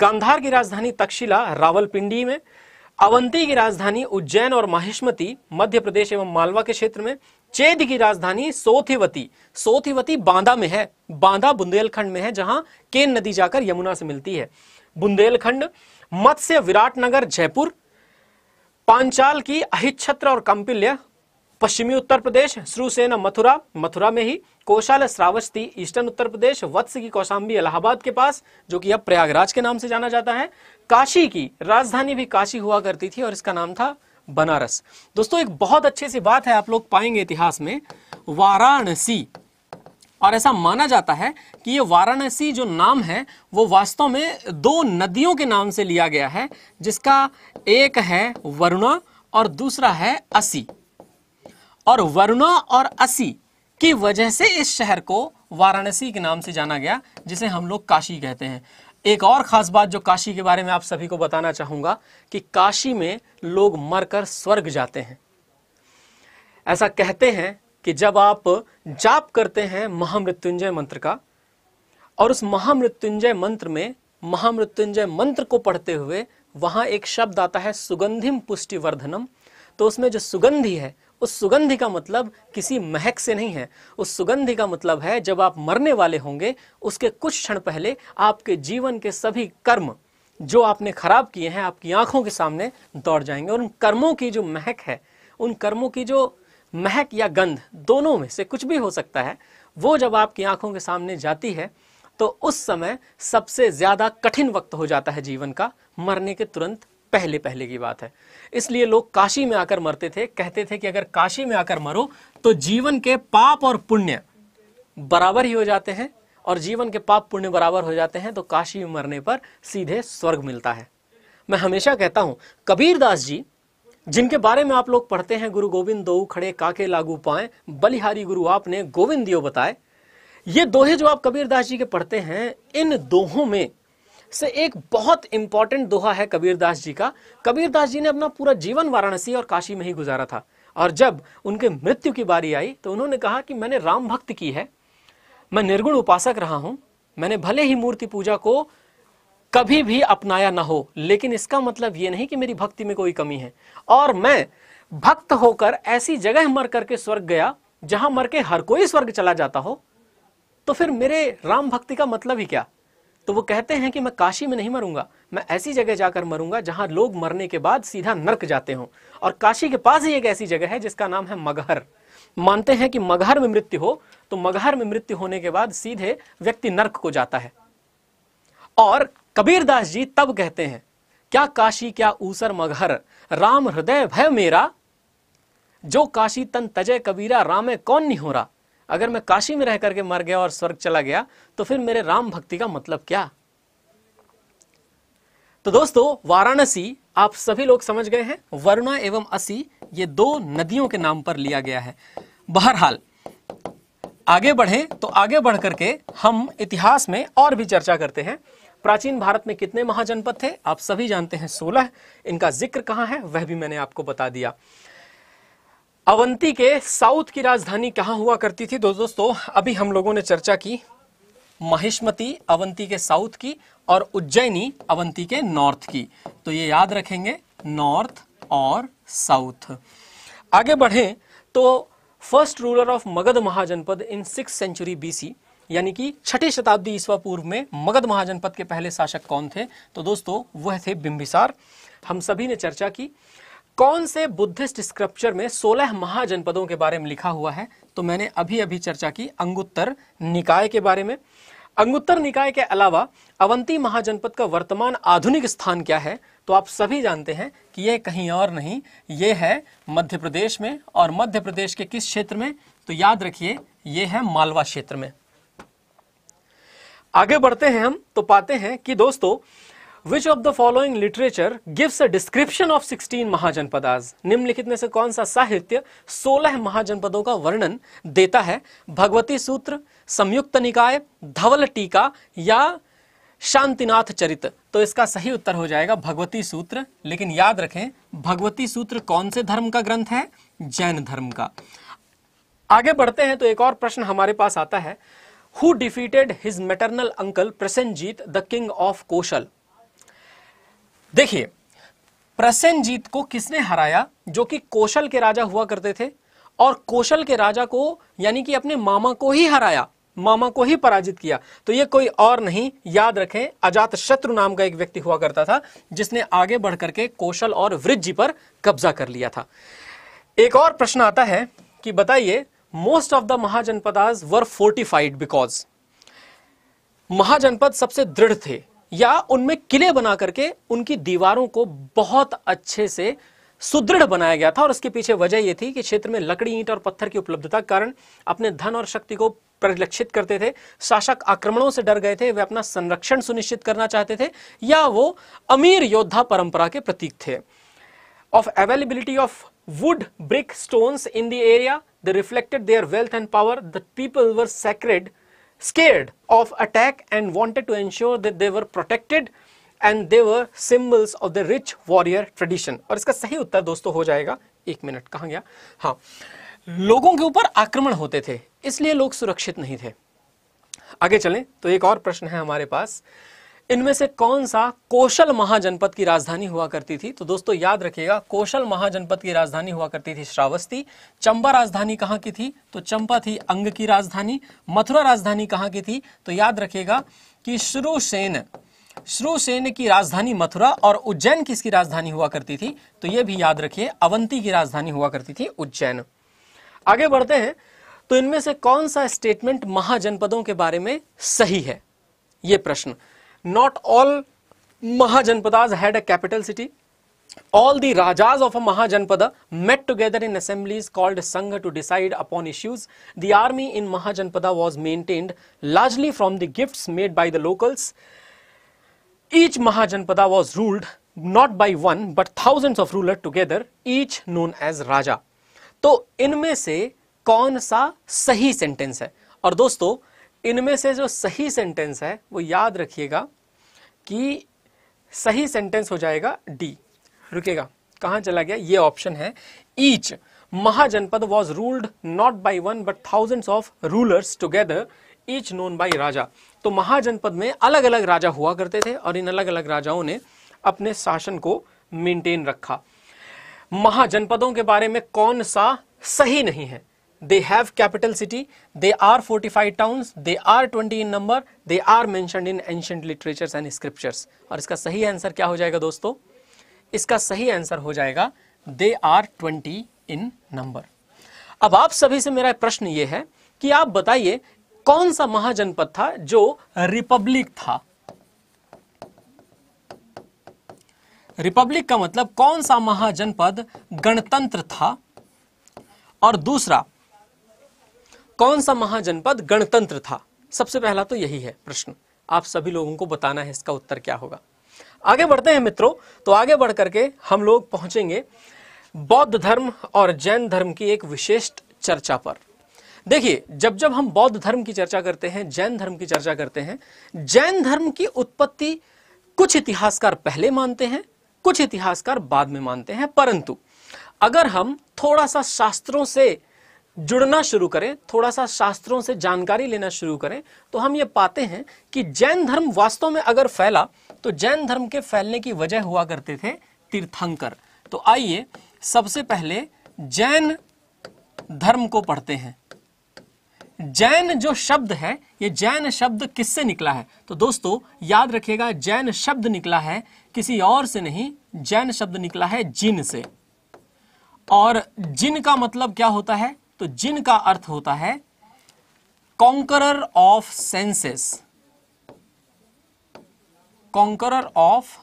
गांधार की राजधानी तक्षशिला रावलपिंडी में अवंती की राजधानी उज्जैन और माहिष्मती मध्य प्रदेश एवं मालवा के क्षेत्र में चेद की राजधानी सोथिवती सोथिवती बांदा में है बांदा बुंदेलखंड में है जहां केन नदी जाकर यमुना से मिलती है बुंदेलखंड मत्स्य विराटनगर जयपुर पांचाल की अहिच्छत्र और कंपिल्य पश्चिमी उत्तर प्रदेश श्रुसेन मथुरा मथुरा में ही कौशाल श्रावस्ती ईस्टर्न उत्तर प्रदेश वत्स की कौशाम्बी इलाहाबाद के पास जो कि अब प्रयागराज के नाम से जाना जाता है काशी की राजधानी भी काशी हुआ करती थी और इसका नाम था बनारस दोस्तों एक बहुत अच्छे सी बात है आप लोग पाएंगे इतिहास में वाराणसी और ऐसा माना जाता है कि ये वाराणसी जो नाम है वो वास्तव में दो नदियों के नाम से लिया गया है जिसका एक है वरुणा और दूसरा है असी और वरुणा और असी की वजह से इस शहर को वाराणसी के नाम से जाना गया जिसे हम लोग काशी कहते हैं एक और ख़ास बात जो काशी के बारे में आप सभी को बताना चाहूंगा कि काशी में लोग मरकर स्वर्ग जाते हैं ऐसा कहते हैं कि जब आप जाप करते हैं महामृत्युंजय मंत्र का और उस महामृत्युंजय मंत्र में महामृत्युंजय मंत्र को पढ़ते हुए वहां एक शब्द आता है सुगंधिम पुष्टिवर्धनम तो उसमें जो सुगंधि है उस सुगंधि का मतलब किसी महक से नहीं है उस सुगंधि का मतलब है जब आप मरने वाले होंगे उसके कुछ क्षण पहले आपके जीवन के सभी कर्म जो आपने खराब किए हैं आपकी आंखों के सामने दौड़ जाएंगे और उन कर्मों की जो महक है उन कर्मों की जो महक या गंध दोनों में से कुछ भी हो सकता है वो जब आपकी आंखों के सामने जाती है तो उस समय सबसे ज्यादा कठिन वक्त हो जाता है जीवन का मरने के तुरंत पहले पहले की बात है इसलिए लोग काशी में आकर मरते थे कहते थे कि अगर काशी में आकर मरो तो जीवन के पाप और पुण्य बराबर ही हो जाते हैं और जीवन के पाप पुण्य बराबर हो जाते हैं तो काशी में मरने पर सीधे स्वर्ग मिलता है मैं हमेशा कहता हूं कबीरदास जी जिनके बारे में आप लोग पढ़ते हैं गुरु गोविंद दो खड़े काके लागू पाए बलिहारी गुरु आपने गोविंद दियो बताए ये दोहे जो आप कबीरदास जी के पढ़ते हैं इन दोहों में से एक बहुत इंपॉर्टेंट दोहा है कबीरदास जी का कबीरदास जी ने अपना पूरा जीवन वाराणसी और काशी में ही गुजारा था और जब उनके मृत्यु की बारी आई तो उन्होंने कहा कि मैंने राम भक्त की है मैं निर्गुण उपासक रहा हूं मैंने भले ही मूर्ति पूजा को कभी भी अपनाया ना हो लेकिन इसका मतलब ये नहीं कि मेरी भक्ति में कोई कमी है और मैं भक्त होकर ऐसी जगह मर करके स्वर्ग गया जहां मर के हर कोई स्वर्ग चला जाता हो तो फिर मेरे राम भक्ति का मतलब ही क्या तो वो कहते हैं कि मैं काशी में नहीं मरूंगा मैं ऐसी जगह जाकर मरूंगा जहां लोग मरने के बाद सीधा नरक जाते हों और काशी के पास ही एक ऐसी जगह है जिसका नाम है मगहर मानते हैं कि मगहर में मृत्यु हो तो मगहर में मृत्यु होने के बाद सीधे व्यक्ति नर्क को जाता है और कबीरदास जी तब कहते हैं क्या काशी क्या ऊसर मगहर राम हृदय भय मेरा जो काशी तन तजय कबीरा रामे कौन नहीं हो रहा अगर मैं काशी में रह करके मर गया और स्वर्ग चला गया तो फिर मेरे राम भक्ति का मतलब क्या तो दोस्तों वाराणसी आप सभी लोग समझ गए हैं वरुणा एवं असी ये दो नदियों के नाम पर लिया गया है बहरहाल आगे बढ़े तो आगे बढ़ करके हम इतिहास में और भी चर्चा करते हैं प्राचीन भारत में कितने महाजनपद थे आप सभी जानते हैं सोलह इनका जिक्र कहाँ है वह भी मैंने आपको बता दिया अवंती के साउथ की राजधानी कहाँ हुआ करती थी दो दोस्तों अभी हम लोगों ने चर्चा की महिष्मती अवंती के साउथ की और उज्जैनी अवंती के नॉर्थ की तो ये याद रखेंगे नॉर्थ और साउथ आगे बढ़ें तो फर्स्ट रूलर ऑफ मगध महाजनपद इन सिक्स सेंचुरी बीसी यानी कि छठी शताब्दी ईस्वा पूर्व में मगध महाजनपद के पहले शासक कौन थे तो दोस्तों वह थे बिंबिसार हम सभी ने चर्चा की कौन से बुद्धिस्ट स्क्रिप्चर में सोलह महाजनपदों के बारे में लिखा हुआ है तो मैंने अभी अभी चर्चा की अंगुत्तर निकाय के बारे में अंगुत्तर निकाय के अलावा अवंती महाजनपद का वर्तमान आधुनिक स्थान क्या है तो आप सभी जानते हैं कि यह कहीं और नहीं ये है मध्य प्रदेश में और मध्य प्रदेश के किस क्षेत्र में तो याद रखिए यह है मालवा क्षेत्र में आगे बढ़ते हैं हम तो पाते हैं कि दोस्तों which of the following literature gives a description of sixteen Mahajanapadas निम्नलिखित में से कौन सा साहित्य सोलह महाजनपदों का वर्णन देता है भगवती सूत्र संयुक्त निकाय धवल टीका या शांतिनाथ चरित तो इसका सही उत्तर हो जाएगा भगवती सूत्र लेकिन याद रखें भगवती सूत्र कौन से धर्म का ग्रंथ है जैन धर्म का आगे बढ़ते हैं तो एक और प्रश्न हमारे पास आता है who defeated his maternal uncle Prasenajit the king of Kosala देखिए प्रसेंजीत को किसने हराया जो कि कौशल के राजा हुआ करते थे और कौशल के राजा को यानी कि अपने मामा को ही हराया मामा को ही पराजित किया तो यह कोई और नहीं याद रखें अजात शत्रु नाम का एक व्यक्ति हुआ करता था जिसने आगे बढ़कर के कौशल और वृद्धि पर कब्जा कर लिया था एक और प्रश्न आता है कि बताइए most of the Mahajanapadas were fortified because महाजनपद सबसे दृढ़ थे या उनमें किले बना करके उनकी दीवारों को बहुत अच्छे से सुदृढ़ बनाया गया था और इसके पीछे वजह यह थी कि क्षेत्र में लकड़ी ईंट और पत्थर की उपलब्धता कारण अपने धन और शक्ति को परिलक्षित करते थे शासक आक्रमणों से डर गए थे वे अपना संरक्षण सुनिश्चित करना चाहते थे या वो अमीर योद्धा परंपरा के प्रतीक थे of availability of wood brick stones in the area the reflected their wealth and power the people were sacred scared of attack and wanted to ensure that they were protected and they were symbols of the rich warrior tradition aur iska sahi uttar dosto ho jayega एक minute kahan gaya ha logon ke upar आक्रमण hote the isliye log surakshit nahi the आगे चलें तो एक और प्रश्न है हमारे पास इनमें से कौन सा कौशल महाजनपद की राजधानी हुआ करती थी तो दोस्तों याद रखिएगा कौशल महाजनपद की राजधानी हुआ करती थी श्रावस्ती चंबा राजधानी कहाँ की थी तो चंपा थी अंग की राजधानी मथुरा राजधानी कहाँ की थी तो याद रखिएगा कि श्रुसेन श्रुसेन की राजधानी मथुरा और उज्जैन किसकी राजधानी हुआ करती थी तो ये भी याद रखिए अवंती की राजधानी हुआ करती थी उज्जैन आगे बढ़ते हैं तो इनमें से कौन सा स्टेटमेंट महाजनपदों के बारे में सही है ये प्रश्न not all Mahajanpadas had a capital city. All the Rajas of a Mahajanpada met together in assemblies called Sangha to decide upon issues. The army in Mahajanpada was maintained largely from the gifts made by the locals. Each Mahajanpada was ruled not by one but thousands of rulers together, each known as Raja. तो इनमें से कौन सा सही sentence है और दोस्तों इनमें से जो सही सेंटेंस है वो याद रखिएगा कि सही सेंटेंस हो जाएगा डी रुकेगा कहां चला गया ये ऑप्शन है each mahajanapada was ruled not by one but thousands of rulers together each known by raja तो महाजनपद में अलग अलग राजा हुआ करते थे और इन अलग अलग राजाओं ने अपने शासन को मेंटेन रखा महाजनपदों के बारे में कौन सा सही नहीं है they have capital city, they are fortified towns, they are 20 in number, they are mentioned in ancient literatures and scriptures. और इसका सही आंसर क्या हो जाएगा दोस्तों इसका सही आंसर हो जाएगा they are twenty in number अब आप सभी से मेरा प्रश्न ये है कि आप बताइए कौन सा महाजनपद था जो रिपब्लिक था रिपब्लिक का मतलब कौन सा महाजनपद गणतंत्र था और दूसरा कौन सा महाजनपद गणतंत्र था सबसे पहला तो यही है प्रश्न आप सभी लोगों को बताना है इसका उत्तर क्या होगा आगे बढ़ते हैं मित्रों तो आगे बढ़ करके हम लोग पहुंचेंगे बौद्ध धर्म और जैन धर्म की एक विशिष्ट चर्चा पर देखिए जब जब हम बौद्ध धर्म की चर्चा करते हैं जैन धर्म की चर्चा करते हैं जैन धर्म की उत्पत्ति कुछ इतिहासकार पहले मानते हैं कुछ इतिहासकार बाद में मानते हैं परंतु अगर हम थोड़ा सा शास्त्रों से जुड़ना शुरू करें थोड़ा सा शास्त्रों से जानकारी लेना शुरू करें तो हम ये पाते हैं कि जैन धर्म वास्तव में अगर फैला तो जैन धर्म के फैलने की वजह हुआ करते थे तीर्थंकर तो आइए सबसे पहले जैन धर्म को पढ़ते हैं जैन जो शब्द है ये जैन शब्द किससे निकला है तो दोस्तों याद रखिएगा जैन शब्द निकला है किसी और से नहीं जैन शब्द निकला है जिन से और जिन का मतलब क्या होता है तो जिन का अर्थ होता है conqueror of senses conqueror of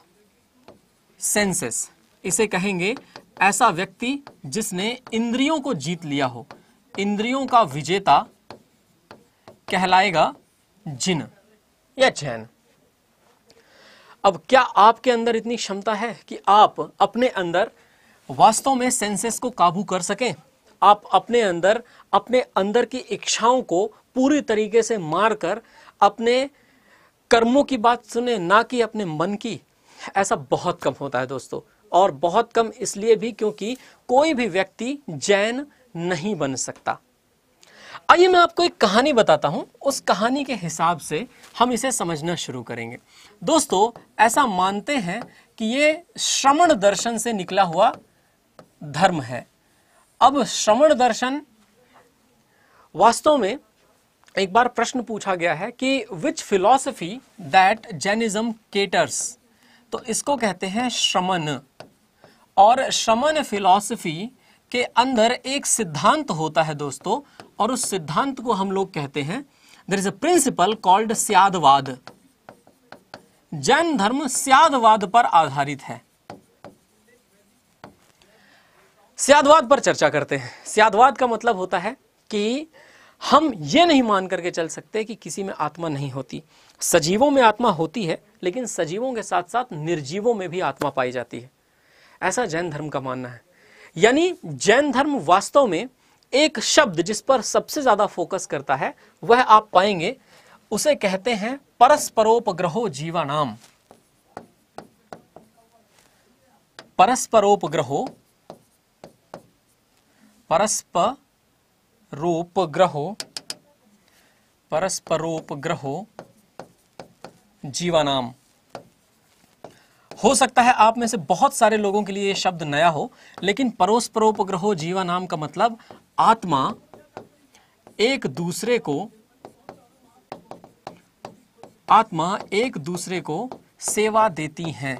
senses इसे कहेंगे ऐसा व्यक्ति जिसने इंद्रियों को जीत लिया हो इंद्रियों का विजेता कहलाएगा जिन या चैन अब क्या आपके अंदर इतनी क्षमता है कि आप अपने अंदर वास्तव में सेंसेस को काबू कर सकें आप अपने अंदर अपने अंदर की इच्छाओं को पूरी तरीके से मारकर अपने कर्मों की बात सुने ना कि अपने मन की ऐसा बहुत कम होता है दोस्तों और बहुत कम इसलिए भी क्योंकि कोई भी व्यक्ति जैन नहीं बन सकता आइए मैं आपको एक कहानी बताता हूं उस कहानी के हिसाब से हम इसे समझना शुरू करेंगे दोस्तों ऐसा मानते हैं कि ये श्रवण दर्शन से निकला हुआ धर्म है अब श्रवण दर्शन वास्तव में एक बार प्रश्न पूछा गया है कि which philosophy that Jainism caters तो इसको कहते हैं श्रमण और श्रमण फिलॉसफी के अंदर एक सिद्धांत होता है दोस्तों और उस सिद्धांत को हम लोग कहते हैं there is a principle called syadvada Jain धर्म स्यादवाद पर आधारित है सियादवाद पर चर्चा करते हैं सियादवाद का मतलब होता है कि हम ये नहीं मान करके चल सकते कि किसी में आत्मा नहीं होती सजीवों में आत्मा होती है लेकिन सजीवों के साथ साथ निर्जीवों में भी आत्मा पाई जाती है ऐसा जैन धर्म का मानना है यानी जैन धर्म वास्तव में एक शब्द जिस पर सबसे ज्यादा फोकस करता है वह आप पाएंगे उसे कहते हैं परस्परोपग्रहो जीवानाम परस्परोपग्रहो परस्परोपग्रहो परस्परोपग्रहो जीवानाम हो सकता है आप में से बहुत सारे लोगों के लिए यह शब्द नया हो लेकिन परोस्परोपग्रहो जीवानाम का मतलब आत्मा एक दूसरे को आत्मा एक दूसरे को सेवा देती हैं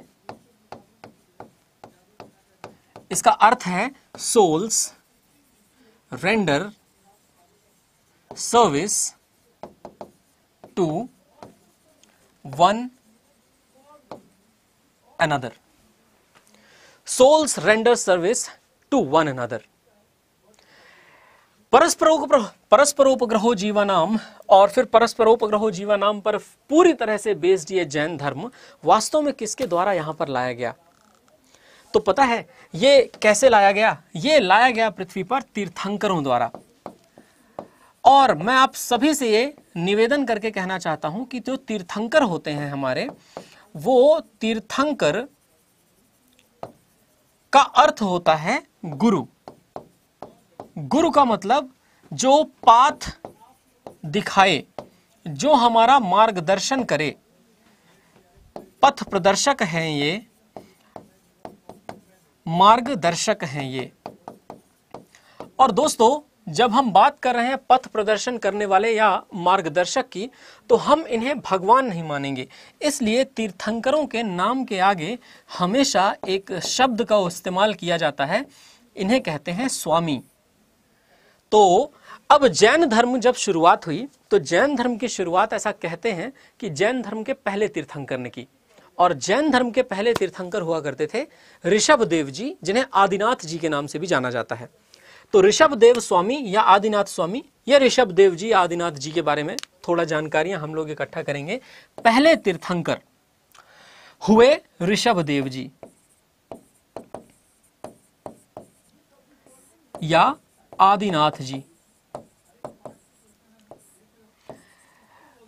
इसका अर्थ है souls render service to one another. Souls render service to one another. परस्परोपग्रहो जीवानाम और फिर परस्परोपग्रहो जीवानाम पर पूरी तरह से बेस्ड ये जैन धर्म वास्तव में किसके द्वारा यहां पर लाया गया तो पता है ये कैसे लाया गया ये लाया गया पृथ्वी पर तीर्थंकरों द्वारा और मैं आप सभी से ये निवेदन करके कहना चाहता हूं कि जो तीर्थंकर होते हैं हमारे वो तीर्थंकर का अर्थ होता है गुरु गुरु का मतलब जो पाथ दिखाए जो हमारा मार्गदर्शन करे पथ प्रदर्शक हैं ये मार्गदर्शक हैं ये और दोस्तों जब हम बात कर रहे हैं पथ प्रदर्शन करने वाले या मार्गदर्शक की तो हम इन्हें भगवान नहीं मानेंगे इसलिए तीर्थंकरों के नाम के आगे हमेशा एक शब्द का इस्तेमाल किया जाता है इन्हें कहते हैं स्वामी तो अब जैन धर्म जब शुरुआत हुई तो जैन धर्म की शुरुआत ऐसा कहते हैं कि जैन धर्म के पहले तीर्थंकर ने की और जैन धर्म के पहले तीर्थंकर हुआ करते थे ऋषभ देव जी जिन्हें आदिनाथ जी के नाम से भी जाना जाता है तो ऋषभ देव स्वामी या आदिनाथ स्वामी या ऋषभ देव जी आदिनाथ जी के बारे में थोड़ा जानकारियां हम लोग इकट्ठा करेंगे पहले तीर्थंकर हुए ऋषभ देव जी या आदिनाथ जी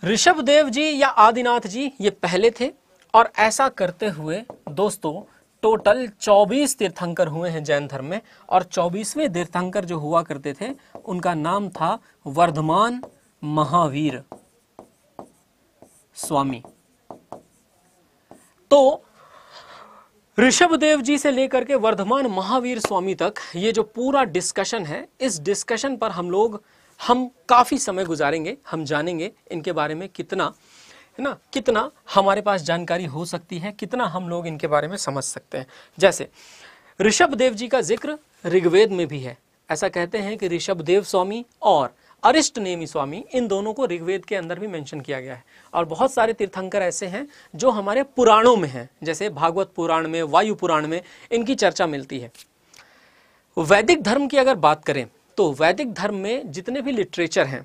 ऋषभ देव जी या आदिनाथ जी ये पहले थे और ऐसा करते हुए दोस्तों टोटल 24 तीर्थंकर हुए हैं जैन धर्म में और 24वें तीर्थंकर जो हुआ करते थे उनका नाम था वर्धमान महावीर स्वामी तो ऋषभ देव जी से लेकर के वर्धमान महावीर स्वामी तक ये जो पूरा डिस्कशन है इस डिस्कशन पर हम लोग हम काफ़ी समय गुजारेंगे हम जानेंगे इनके बारे में कितना है ना कितना हमारे पास जानकारी हो सकती है कितना हम लोग इनके बारे में समझ सकते हैं जैसे ऋषभ देव जी का जिक्र ऋग्वेद में भी है ऐसा कहते हैं कि ऋषभ देव स्वामी और अरिष्ट नेमी स्वामी इन दोनों को ऋग्वेद के अंदर भी मेंशन किया गया है और बहुत सारे तीर्थंकर ऐसे हैं जो हमारे पुराणों में हैं जैसे भागवत पुराण में वायु पुराण में इनकी चर्चा मिलती है वैदिक धर्म की अगर बात करें तो वैदिक धर्म में जितने भी लिटरेचर हैं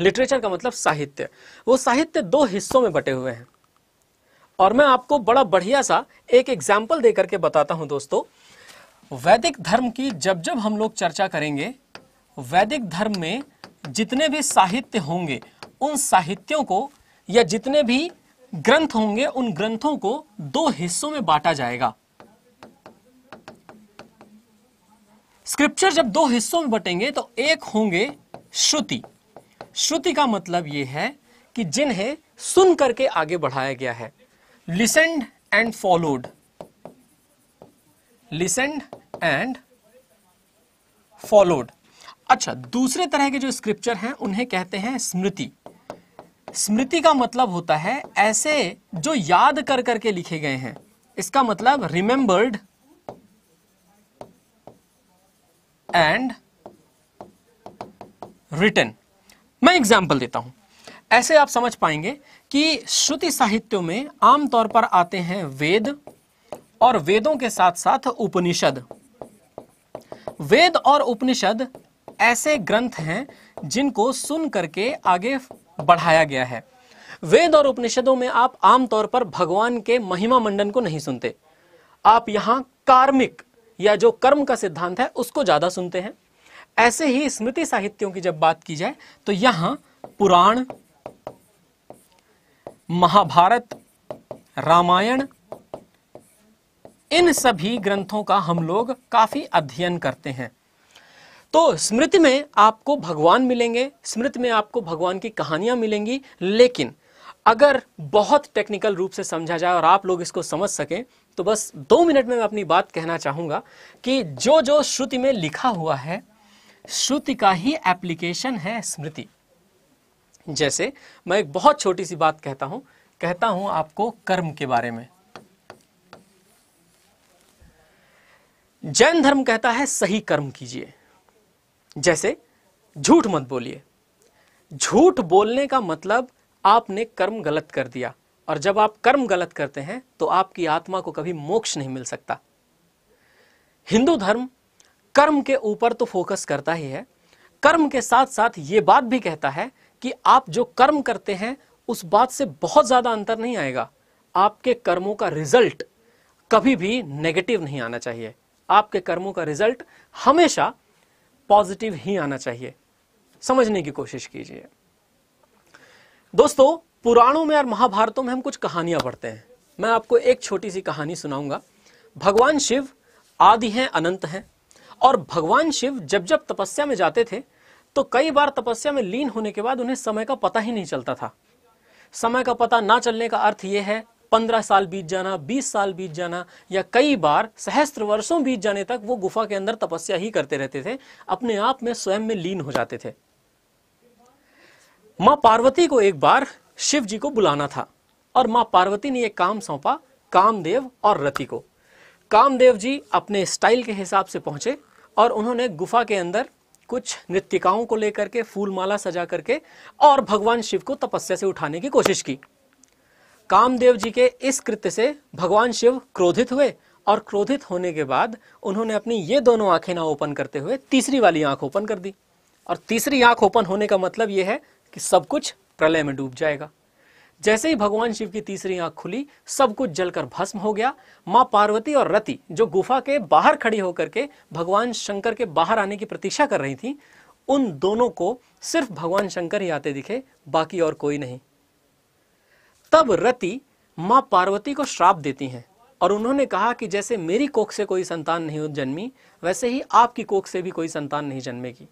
लिटरेचर का मतलब साहित्य वो साहित्य दो हिस्सों में बटे हुए हैं और मैं आपको बड़ा बढ़िया सा एक एग्जाम्पल दे करके बताता हूं दोस्तों वैदिक धर्म की जब जब हम लोग चर्चा करेंगे वैदिक धर्म में जितने भी साहित्य होंगे उन साहित्यों को या जितने भी ग्रंथ होंगे उन ग्रंथों को दो हिस्सों में बांटा जाएगा स्क्रिप्चर जब दो हिस्सों में बटेंगे तो एक होंगे श्रुति श्रुति का मतलब ये है कि जिन्हें सुन करके आगे बढ़ाया गया है listened and followed listened and followed अच्छा दूसरे तरह के जो स्क्रिप्चर हैं उन्हें कहते हैं स्मृति स्मृति का मतलब होता है ऐसे जो याद कर करके लिखे गए हैं इसका मतलब रिमेंबर्ड एंड रिटर्न मैं एग्जाम्पल देता हूं ऐसे आप समझ पाएंगे कि श्रुति साहित्यों में आमतौर पर आते हैं वेद और वेदों के साथ साथ उपनिषद वेद और उपनिषद ऐसे ग्रंथ हैं जिनको सुन करके आगे बढ़ाया गया है वेद और उपनिषदों में आप आमतौर पर भगवान के महिमा मंडन को नहीं सुनते आप यहां कार्मिक या जो कर्म का सिद्धांत है उसको ज्यादा सुनते हैं ऐसे ही स्मृति साहित्यों की जब बात की जाए तो यहां पुराण महाभारत रामायण इन सभी ग्रंथों का हम लोग काफी अध्ययन करते हैं तो स्मृति में आपको भगवान मिलेंगे स्मृति में आपको भगवान की कहानियां मिलेंगी लेकिन अगर बहुत टेक्निकल रूप से समझा जाए और आप लोग इसको समझ सकें तो बस दो मिनट में मैं अपनी बात कहना चाहूंगा कि जो जो श्रुति में लिखा हुआ है श्रुति का ही एप्लीकेशन है स्मृति जैसे मैं एक बहुत छोटी सी बात कहता हूं कहता हूं आपको कर्म के बारे में जैन धर्म कहता है सही कर्म कीजिए जैसे झूठ मत बोलिए झूठ बोलने का मतलब आपने कर्म गलत कर दिया और जब आप कर्म गलत करते हैं तो आपकी आत्मा को कभी मोक्ष नहीं मिल सकता हिंदू धर्म कर्म के ऊपर तो फोकस करता ही है कर्म के साथ साथ ये बात भी कहता है कि आप जो कर्म करते हैं उस बात से बहुत ज्यादा अंतर नहीं आएगा आपके कर्मों का रिजल्ट कभी भी नेगेटिव नहीं आना चाहिए आपके कर्मों का रिजल्ट हमेशा पॉजिटिव ही आना चाहिए समझने की कोशिश कीजिए दोस्तों पुराणों में और महाभारतों में हम कुछ कहानियां पढ़ते हैं मैं आपको एक छोटी सी कहानी सुनाऊंगा भगवान शिव आदि हैं अनंत हैं और भगवान शिव जब जब तपस्या में जाते थे तो कई बार तपस्या में लीन होने के बाद उन्हें समय का पता ही नहीं चलता था समय का पता ना चलने का अर्थ यह है पंद्रह साल बीत जाना बीस साल बीत जाना या कई बार सहस्त्र वर्षों बीत जाने तक वो गुफा के अंदर तपस्या ही करते रहते थे अपने आप में स्वयं में लीन हो जाते थे माँ पार्वती को एक बार शिव जी को बुलाना था और माँ पार्वती ने यह काम सौंपा कामदेव और रति को कामदेव जी अपने स्टाइल के हिसाब से पहुंचे और उन्होंने गुफा के अंदर कुछ नृत्यिकाओं को लेकर के फूलमाला सजा करके और भगवान शिव को तपस्या से उठाने की कोशिश की कामदेव जी के इस कृत्य से भगवान शिव क्रोधित हुए और क्रोधित होने के बाद उन्होंने अपनी ये दोनों आंखें ना ओपन करते हुए तीसरी वाली आंख ओपन कर दी और तीसरी आंख ओपन होने का मतलब यह है कि सब कुछ प्रलय में डूब जाएगा जैसे ही भगवान शिव की तीसरी आंख खुली सब कुछ जलकर भस्म हो गया माँ पार्वती और रति जो गुफा के बाहर खड़ी होकर के भगवान शंकर के बाहर आने की प्रतीक्षा कर रही थी उन दोनों को सिर्फ भगवान शंकर ही आते दिखे बाकी और कोई नहीं तब रति माँ पार्वती को श्राप देती हैं और उन्होंने कहा कि जैसे मेरी कोख से कोई संतान नहीं जन्मी वैसे ही आपकी कोख से भी कोई संतान नहीं जन्मेगी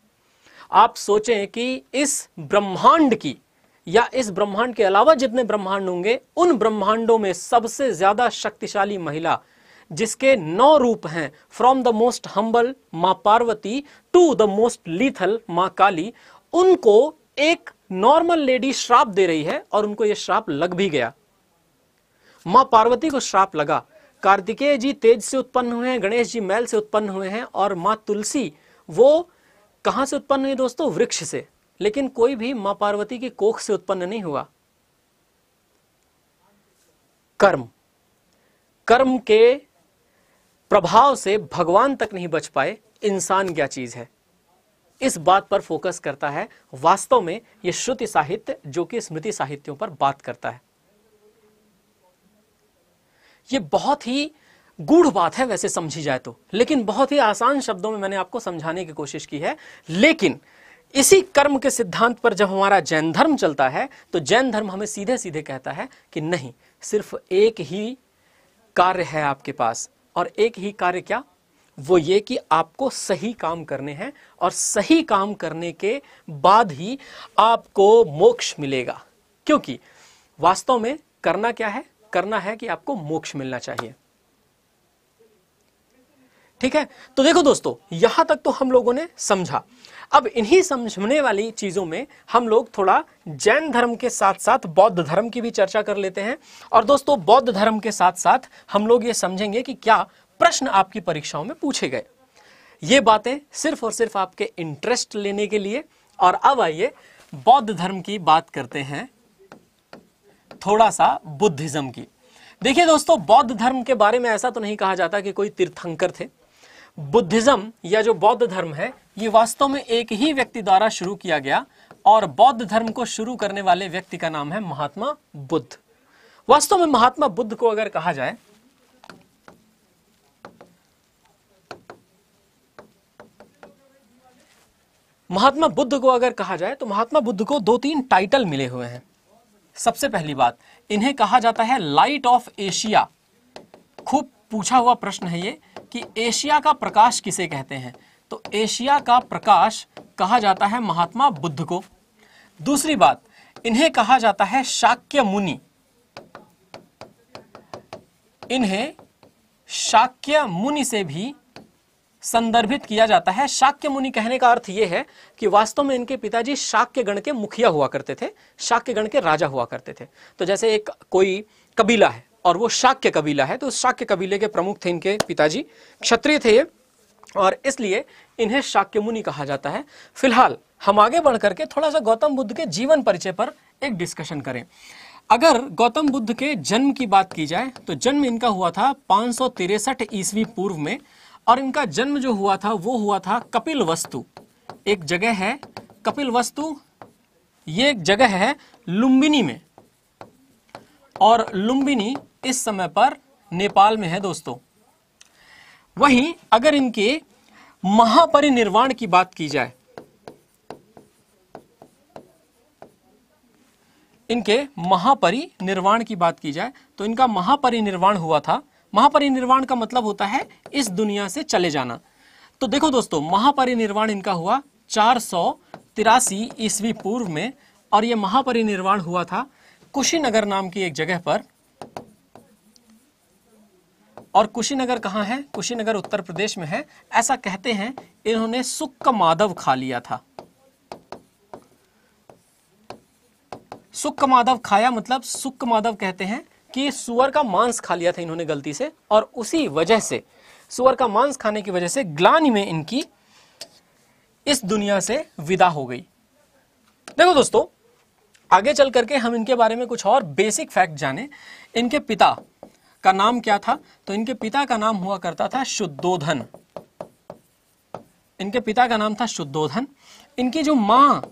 आप सोचें कि इस ब्रह्मांड की या इस ब्रह्मांड के अलावा जितने ब्रह्मांड होंगे उन ब्रह्मांडों में सबसे ज्यादा शक्तिशाली महिला जिसके नौ रूप हैं from the most humble Maa Parvati to the most lethal Maa Kali उनको एक नॉर्मल लेडी श्राप दे रही है और उनको यह श्राप लग भी गया माँ पार्वती को श्राप लगा कार्तिकेय जी तेज से उत्पन्न हुए हैं गणेश जी मैल से उत्पन्न हुए हैं और माँ तुलसी वो कहां से उत्पन्न हुई दोस्तों वृक्ष से लेकिन कोई भी मां पार्वती के कोख से उत्पन्न नहीं हुआ कर्म कर्म के प्रभाव से भगवान तक नहीं बच पाए इंसान क्या चीज है इस बात पर फोकस करता है वास्तव में यह श्रुति साहित्य जो कि स्मृति साहित्यों पर बात करता है यह बहुत ही गूढ़ बात है वैसे समझी जाए तो लेकिन बहुत ही आसान शब्दों में मैंने आपको समझाने की कोशिश की है लेकिन इसी कर्म के सिद्धांत पर जब हमारा जैन धर्म चलता है तो जैन धर्म हमें सीधे सीधे कहता है कि नहीं सिर्फ एक ही कार्य है आपके पास और एक ही कार्य क्या वो ये कि आपको सही काम करने हैं और सही काम करने के बाद ही आपको मोक्ष मिलेगा क्योंकि वास्तव में करना क्या है करना है कि आपको मोक्ष मिलना चाहिए ठीक है तो देखो दोस्तों यहां तक तो हम लोगों ने समझा अब इन्हीं समझने वाली चीज़ों में हम लोग थोड़ा जैन धर्म के साथ साथ बौद्ध धर्म की भी चर्चा कर लेते हैं और दोस्तों बौद्ध धर्म के साथ साथ हम लोग ये समझेंगे कि क्या प्रश्न आपकी परीक्षाओं में पूछे गए ये बातें सिर्फ और सिर्फ आपके इंटरेस्ट लेने के लिए और अब आइए बौद्ध धर्म की बात करते हैं थोड़ा सा बुद्धिज्म की देखिए दोस्तों बौद्ध धर्म के बारे में ऐसा तो नहीं कहा जाता कि कोई तीर्थंकर थे बुद्धिज्म या जो बौद्ध धर्म है ये वास्तव में एक ही व्यक्ति द्वारा शुरू किया गया और बौद्ध धर्म को शुरू करने वाले व्यक्ति का नाम है महात्मा बुद्ध वास्तव में महात्मा बुद्ध को अगर कहा जाए महात्मा बुद्ध को अगर कहा जाए तो महात्मा बुद्ध को दो तीन टाइटल मिले हुए हैं सबसे पहली बात इन्हें कहा जाता है लाइट ऑफ एशिया खूब पूछा हुआ प्रश्न है ये कि एशिया का प्रकाश किसे कहते हैं तो एशिया का प्रकाश कहा जाता है महात्मा बुद्ध को दूसरी बात इन्हें कहा जाता है शाक्य मुनि इन्हें शाक्य मुनि से भी संदर्भित किया जाता है शाक्य मुनि कहने का अर्थ यह है कि वास्तव में इनके पिताजी शाक्य गण के मुखिया हुआ करते थे शाक्य गण के राजा हुआ करते थे तो जैसे एक कोई कबीला है और वो शाक्य कबीला है तो शाक्य कबीले के प्रमुख थे इनके पिताजी क्षत्रिय थे ये और इसलिए इन्हें शाक्य मुनि कहा जाता है फिलहाल हम आगे बढ़ करके थोड़ा सा गौतम बुद्ध के जीवन परिचय पर एक डिस्कशन करें अगर गौतम बुद्ध के जन्म की बात की जाए तो जन्म इनका हुआ था पाँच ईस्वी पूर्व में और इनका जन्म जो हुआ था वो हुआ था कपिल वस्तु एक जगह है कपिल वस्तु ये एक जगह है लुम्बिनी में और लुम्बिनी इस समय पर नेपाल में है दोस्तों वहीं अगर इनके महापरिनिर्वाण की बात की जाए इनके महापरिनिर्वाण की बात की जाए तो इनका महापरिनिर्वाण हुआ था महापरिनिर्वाण का मतलब होता है इस दुनिया से चले जाना तो देखो दोस्तों महापरिनिर्वाण इनका हुआ चार सौ तिरासी ईस्वी पूर्व में और यह महापरिनिर्वाण हुआ था कुशीनगर नाम की एक जगह पर और कुशीनगर कहाँ है कुशीनगर उत्तर प्रदेश में है ऐसा कहते हैं इन्होंने सुक्क माधव खा लिया था सुक्क माधव खाया मतलब सुक्क माधव कहते हैं कि सुअर का मांस खा लिया था इन्होंने गलती से और उसी वजह से सुअर का मांस खाने की वजह से ग्लानी में इनकी इस दुनिया से विदा हो गई देखो दोस्तों आगे चल करके हम इनके बारे में कुछ और बेसिक फैक्ट जाने इनके पिता का नाम क्या था तो इनके पिता का नाम हुआ करता था शुद्धोधन इनके पिता का नाम था शुद्धोधन इनकी जो माँ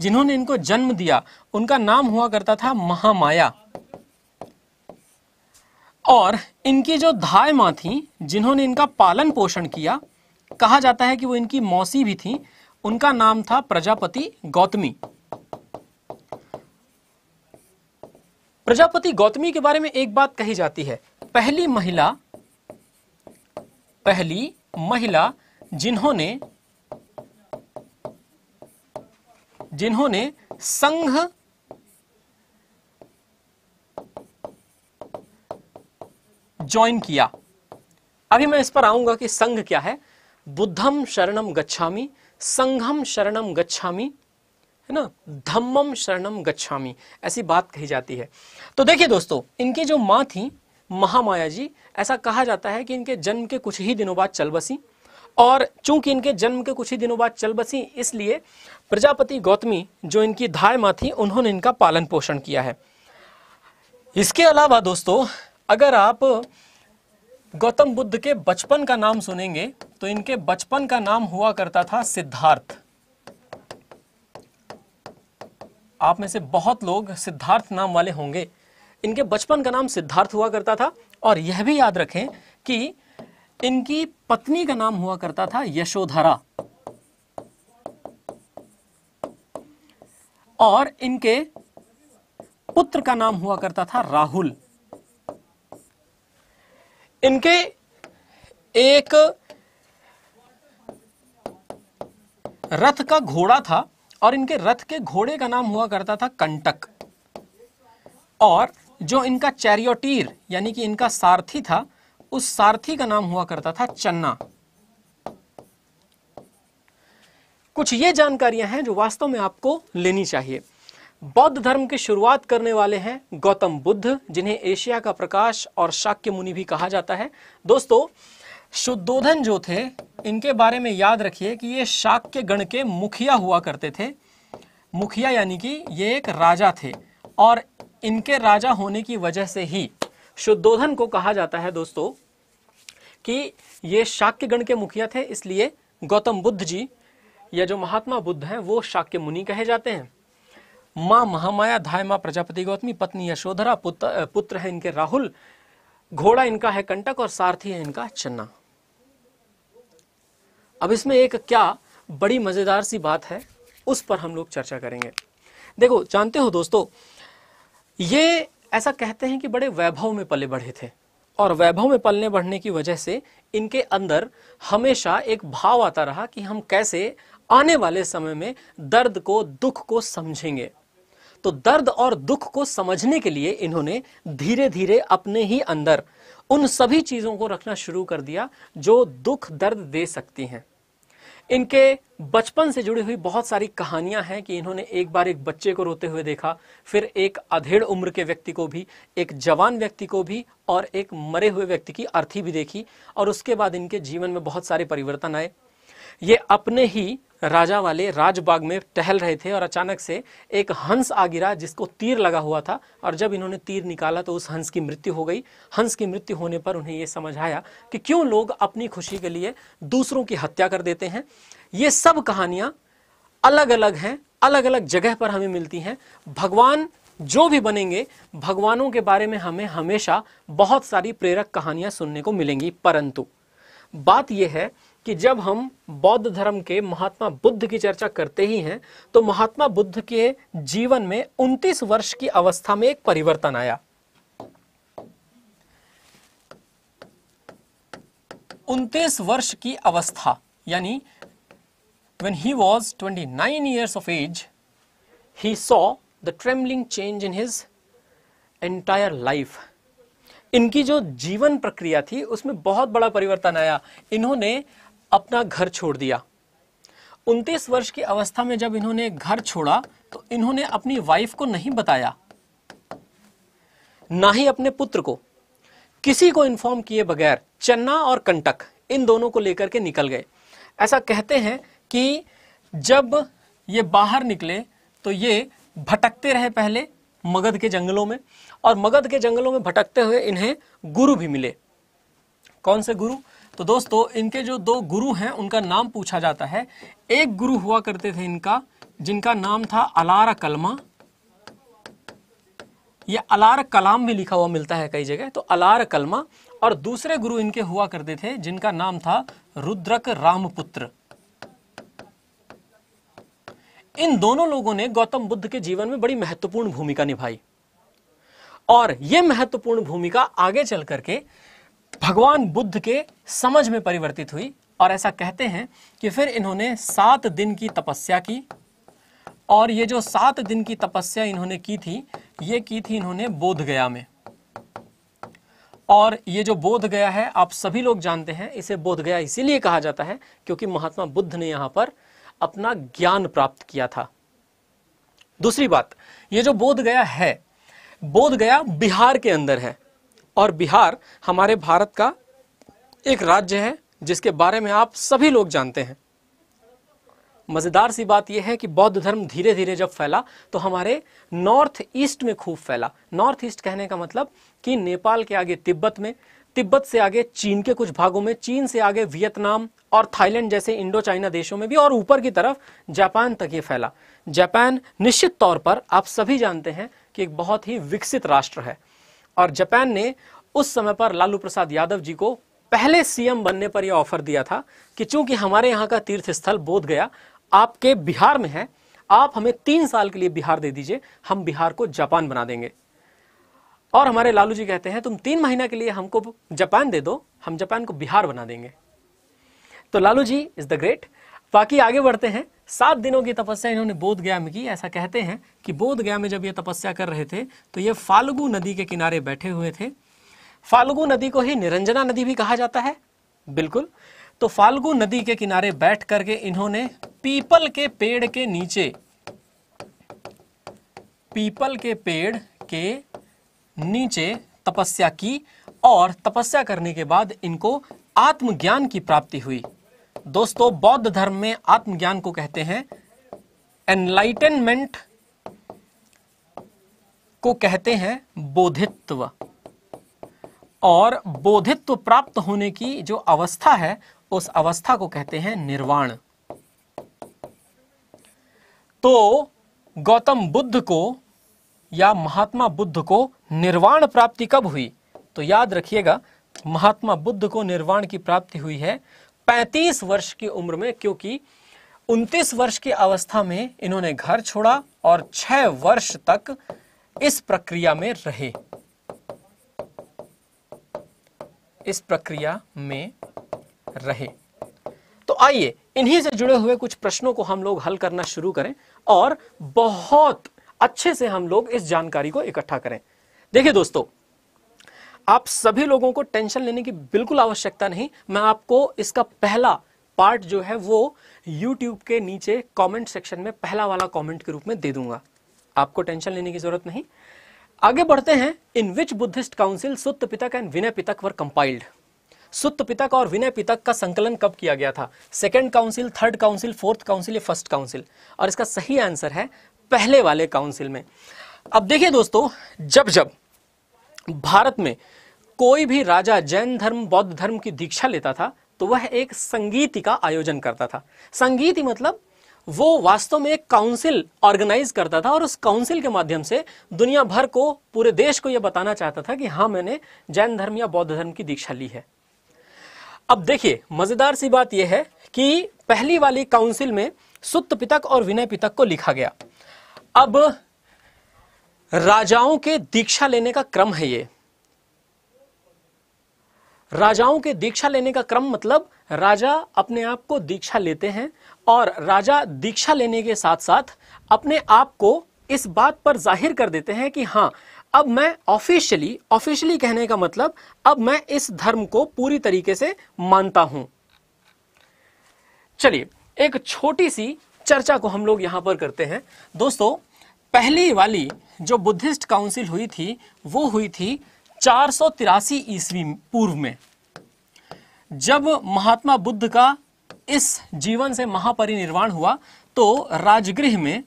जिन्होंने इनको जन्म दिया उनका नाम हुआ करता था महामाया और इनकी जो धाय मां थी जिन्होंने इनका पालन पोषण किया कहा जाता है कि वो इनकी मौसी भी थी उनका नाम था प्रजापति गौतमी प्रजापति गौतमी के बारे में एक बात कही जाती है पहली महिला पहली महिला जिन्होंने जिन्होंने संघ ज्वाइन किया अभी मैं इस पर आऊंगा कि संघ क्या है बुद्धम शरणम गच्छामी संघम शरणम गच्छामी है ना धम्मम शरणम गच्छामी ऐसी बात कही जाती है तो देखिए दोस्तों इनकी जो माँ थी महामाया जी ऐसा कहा जाता है कि इनके जन्म के कुछ ही दिनों बाद चल बसी और चूंकि इनके जन्म के कुछ ही दिनों बाद चल बसी इसलिए प्रजापति गौतमी जो इनकी धाय माँ थी उन्होंने इनका पालन पोषण किया है इसके अलावा दोस्तों अगर आप गौतम बुद्ध के बचपन का नाम सुनेंगे तो इनके बचपन का नाम हुआ करता था सिद्धार्थ आप में से बहुत लोग सिद्धार्थ नाम वाले होंगे इनके बचपन का नाम सिद्धार्थ हुआ करता था और यह भी याद रखें कि इनकी पत्नी का नाम हुआ करता था यशोधरा और इनके पुत्र का नाम हुआ करता था राहुल इनके एक रथ का घोड़ा था और इनके रथ के घोड़े का नाम हुआ करता था कंटक और जो इनका चैरियोटीर यानी कि इनका सारथी था उस सारथी का नाम हुआ करता था चन्ना कुछ ये जानकारियां हैं जो वास्तव में आपको लेनी चाहिए बौद्ध धर्म की शुरुआत करने वाले हैं गौतम बुद्ध जिन्हें एशिया का प्रकाश और शाक्य मुनि भी कहा जाता है दोस्तों शुद्धोधन जो थे इनके बारे में याद रखिए कि ये शाक के गण के मुखिया हुआ करते थे मुखिया यानी कि ये एक राजा थे और इनके राजा होने की वजह से ही शुद्धोधन को कहा जाता है दोस्तों कि ये शाक्य गण के मुखिया थे इसलिए गौतम बुद्ध जी या जो महात्मा बुद्ध हैं वो शाक्य मुनि कहे जाते हैं माँ महामाया धाय माँ प्रजापति गौतमी पत्नी यशोधरा पुत्र पुत्र है इनके राहुल घोड़ा इनका है कंटक और सारथी है इनका चन्ना अब इसमें एक क्या बड़ी मजेदार सी बात है उस पर हम लोग चर्चा करेंगे देखो जानते हो दोस्तों ये ऐसा कहते हैं कि बड़े वैभव में पले बढ़े थे और वैभव में पलने बढ़ने की वजह से इनके अंदर हमेशा एक भाव आता रहा कि हम कैसे आने वाले समय में दर्द को दुख को समझेंगे तो दर्द और दुख को समझने के लिए इन्होंने धीरे धीरे अपने ही अंदर उन सभी चीज़ों को रखना शुरू कर दिया जो दुख दर्द दे सकती हैं इनके बचपन से जुड़ी हुई बहुत सारी कहानियां हैं कि इन्होंने एक बार एक बच्चे को रोते हुए देखा फिर एक अधेड़ उम्र के व्यक्ति को भी एक जवान व्यक्ति को भी और एक मरे हुए व्यक्ति की अर्थी भी देखी और उसके बाद इनके जीवन में बहुत सारे परिवर्तन आए ये अपने ही राजा वाले राजबाग में टहल रहे थे और अचानक से एक हंस आ गिरा जिसको तीर लगा हुआ था और जब इन्होंने तीर निकाला तो उस हंस की मृत्यु हो गई हंस की मृत्यु होने पर उन्हें ये समझ आया कि क्यों लोग अपनी खुशी के लिए दूसरों की हत्या कर देते हैं ये सब कहानियाँ अलग अलग हैं अलग अलग जगह पर हमें मिलती हैं भगवान जो भी बनेंगे भगवानों के बारे में हमें हमेशा बहुत सारी प्रेरक कहानियाँ सुनने को मिलेंगी परंतु बात यह है कि जब हम बौद्ध धर्म के महात्मा बुद्ध की चर्चा करते ही हैं तो महात्मा बुद्ध के जीवन में 29 वर्ष की अवस्था में एक परिवर्तन आया 29 वर्ष की अवस्था यानी when he was 29 years of age he saw the trembling change in his entire life इनकी जो जीवन प्रक्रिया थी उसमें बहुत बड़ा परिवर्तन आया इन्होंने अपना घर छोड़ दिया उनतीस वर्ष की अवस्था में जब इन्होंने घर छोड़ा तो इन्होंने अपनी वाइफ को नहीं बताया ना ही अपने पुत्र को किसी को इन्फॉर्म किए बगैर चन्ना और कंटक इन दोनों को लेकर के निकल गए ऐसा कहते हैं कि जब ये बाहर निकले तो ये भटकते रहे पहले मगध के जंगलों में और मगध के जंगलों में भटकते हुए इन्हें गुरु भी मिले कौन से गुरु तो दोस्तों इनके जो दो गुरु हैं उनका नाम पूछा जाता है एक गुरु हुआ करते थे इनका जिनका नाम था अलारा कलमा यह अलार कलाम भी लिखा हुआ मिलता है कई जगह तो अलार कलमा और दूसरे गुरु इनके हुआ करते थे जिनका नाम था रुद्रक रामपुत्र इन दोनों लोगों ने गौतम बुद्ध के जीवन में बड़ी महत्वपूर्ण भूमिका निभाई और यह महत्वपूर्ण भूमिका आगे चल करके भगवान बुद्ध के समझ में परिवर्तित हुई और ऐसा कहते हैं कि फिर इन्होंने सात दिन की तपस्या की और ये जो सात दिन की तपस्या इन्होंने की थी ये की थी इन्होंने बोध गया में और ये जो बोध गया है आप सभी लोग जानते हैं इसे बोध गया इसीलिए कहा जाता है क्योंकि महात्मा बुद्ध ने यहां पर अपना ज्ञान प्राप्त किया था दूसरी बात ये जो बोध गया है बोध गया बिहार के अंदर है और बिहार हमारे भारत का एक राज्य है जिसके बारे में आप सभी लोग जानते हैं मज़ेदार सी बात यह है कि बौद्ध धर्म धीरे धीरे जब फैला तो हमारे नॉर्थ ईस्ट में खूब फैला नॉर्थ ईस्ट कहने का मतलब कि नेपाल के आगे तिब्बत में तिब्बत से आगे चीन के कुछ भागों में चीन से आगे वियतनाम और थाईलैंड जैसे इंडो चाइना देशों में भी और ऊपर की तरफ जापान तक ये फैला जापान निश्चित तौर पर आप सभी जानते हैं कि एक बहुत ही विकसित राष्ट्र है और जापान ने उस समय पर लालू प्रसाद यादव जी को पहले सीएम बनने पर यह ऑफर दिया था कि चूंकि हमारे यहाँ का तीर्थ स्थल बोध गया आपके बिहार में है आप हमें तीन साल के लिए बिहार दे दीजिए हम बिहार को जापान बना देंगे और हमारे लालू जी कहते हैं तुम तीन महीना के लिए हमको जापान दे दो हम जापान को बिहार बना देंगे तो Lalu ji is the great बाकी आगे बढ़ते हैं सात दिनों की तपस्या इन्होंने बोध गया में की ऐसा कहते हैं कि बोध गया में जब ये तपस्या कर रहे थे तो ये फाल्गु नदी के किनारे बैठे हुए थे फाल्गु नदी को ही निरंजना नदी भी कहा जाता है बिल्कुल तो फाल्गु नदी के किनारे बैठ करके इन्होंने पीपल के पेड़ के नीचे पीपल के पेड़ के नीचे तपस्या की और तपस्या करने के बाद इनको आत्मज्ञान की प्राप्ति हुई दोस्तों बौद्ध धर्म में आत्मज्ञान को कहते हैं एनलाइटनमेंट को कहते हैं बोधित्व और बोधित्व प्राप्त होने की जो अवस्था है उस अवस्था को कहते हैं निर्वाण तो गौतम बुद्ध को या महात्मा बुद्ध को निर्वाण प्राप्ति कब हुई तो याद रखिएगा महात्मा बुद्ध को निर्वाण की प्राप्ति हुई है पैंतीस वर्ष की उम्र में क्योंकि उनतीस वर्ष की अवस्था में इन्होंने घर छोड़ा और छह वर्ष तक इस प्रक्रिया में रहे इस प्रक्रिया में रहे तो आइए इन्हीं से जुड़े हुए कुछ प्रश्नों को हम लोग हल करना शुरू करें और बहुत अच्छे से हम लोग इस जानकारी को इकट्ठा करें देखिए दोस्तों आप सभी लोगों को टेंशन लेने की बिल्कुल आवश्यकता नहीं मैं आपको इसका पहला पार्ट जो है वो यूट्यूब के नीचे कमेंट सेक्शन में पहला वाला कमेंट के रूप में दे दूंगा आपको टेंशन लेने की जरूरत नहीं आगे बढ़ते हैं in which Buddhist council Sutta Pitaka and Vinaya Pitaka were compiled Sutta Pitaka और विनय पितक का संकलन कब किया गया था second council third council fourth council या फर्स्ट काउंसिल और इसका सही आंसर है पहले वाले काउंसिल में अब देखिए दोस्तों जब जब भारत में कोई भी राजा जैन धर्म बौद्ध धर्म की दीक्षा लेता था तो वह एक संगीति का आयोजन करता था संगीति मतलब वो वास्तव में एक काउंसिल ऑर्गेनाइज करता था और उस काउंसिल के माध्यम से दुनिया भर को पूरे देश को यह बताना चाहता था कि हाँ मैंने जैन धर्म या बौद्ध धर्म की दीक्षा ली है अब देखिए मजेदार सी बात यह है कि पहली वाली काउंसिल में सुत्त पितक और विनय पितक को लिखा गया अब राजाओं के दीक्षा लेने का क्रम है ये राजाओं के दीक्षा लेने का क्रम मतलब राजा अपने आप को दीक्षा लेते हैं और राजा दीक्षा लेने के साथ साथ अपने आप को इस बात पर जाहिर कर देते हैं कि हाँ अब मैं ऑफिशियली ऑफिशियली कहने का मतलब अब मैं इस धर्म को पूरी तरीके से मानता हूं चलिए एक छोटी सी चर्चा को हम लोग यहां पर करते हैं दोस्तों पहली वाली जो बुद्धिस्ट काउंसिल हुई थी वो हुई थी चार सौ तिरासी ईस्वी पूर्व में जब महात्मा बुद्ध का इस जीवन से महापरिनिर्वाण हुआ तो राजगृह में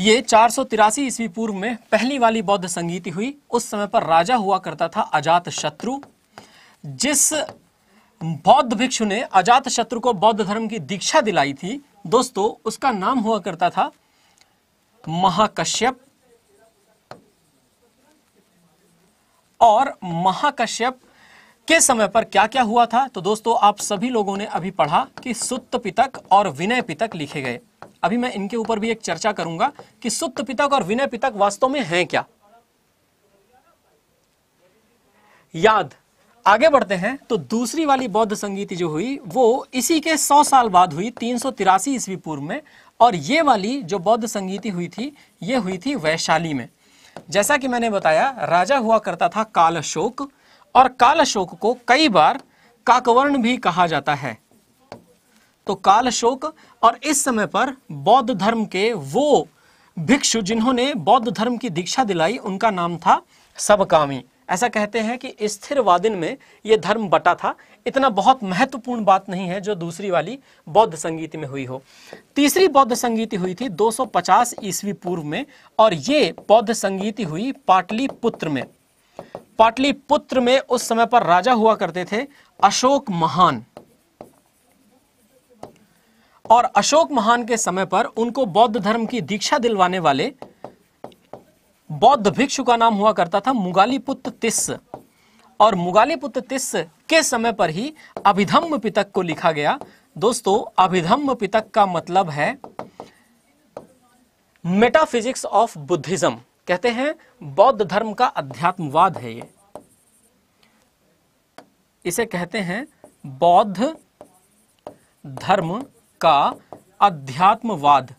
ये चार सौ तिरासी ईस्वी पूर्व में पहली वाली बौद्ध संगीति हुई उस समय पर राजा हुआ करता था अजात शत्रु जिस बौद्ध भिक्षु ने अजात शत्रु को बौद्ध धर्म की दीक्षा दिलाई थी दोस्तों उसका नाम हुआ करता था महाकश्यप और महाकश्यप के समय पर क्या क्या हुआ था तो दोस्तों आप सभी लोगों ने अभी पढ़ा कि सुत्त पितक और विनय पितक लिखे गए अभी मैं इनके ऊपर भी एक चर्चा करूंगा कि सुत्त पितक और विनय पितक वास्तव में हैं क्या याद आगे बढ़ते हैं तो दूसरी वाली बौद्ध संगीति जो हुई वो इसी के सौ साल बाद हुई तीन सौ तिरासी ईस्वी पूर्व में और ये वाली जो बौद्ध संगीति हुई थी ये हुई थी वैशाली में जैसा कि मैंने बताया राजा हुआ करता था कालशोक और कालशोक को कई बार काकवर्ण भी कहा जाता है तो कालशोक और इस समय पर बौद्ध धर्म के वो भिक्षु जिन्होंने बौद्ध धर्म की दीक्षा दिलाई उनका नाम था सबकामी ऐसा कहते हैं कि स्थिरवादिन में यह धर्म बटा था इतना बहुत महत्वपूर्ण बात नहीं है जो दूसरी वाली बौद्ध संगीति में हुई हो तीसरी बौद्ध संगीति हुई थी 250 ईसवी पूर्व में और ये बौद्ध संगीति हुई पाटलिपुत्र में पाटलिपुत्र में उस समय पर राजा हुआ करते थे अशोक महान और अशोक महान के समय पर उनको बौद्ध धर्म की दीक्षा दिलवाने वाले बौद्ध भिक्षु का नाम हुआ करता था मुगालीपुत्र तिस्स और मुगालीपुत्र तिस्स के समय पर ही अभिधम्म पितक को लिखा गया दोस्तों अभिधम्म पितक का मतलब है मेटाफिजिक्स ऑफ बुद्धिज्म कहते हैं बौद्ध धर्म का अध्यात्मवाद है ये इसे कहते हैं बौद्ध धर्म का अध्यात्मवाद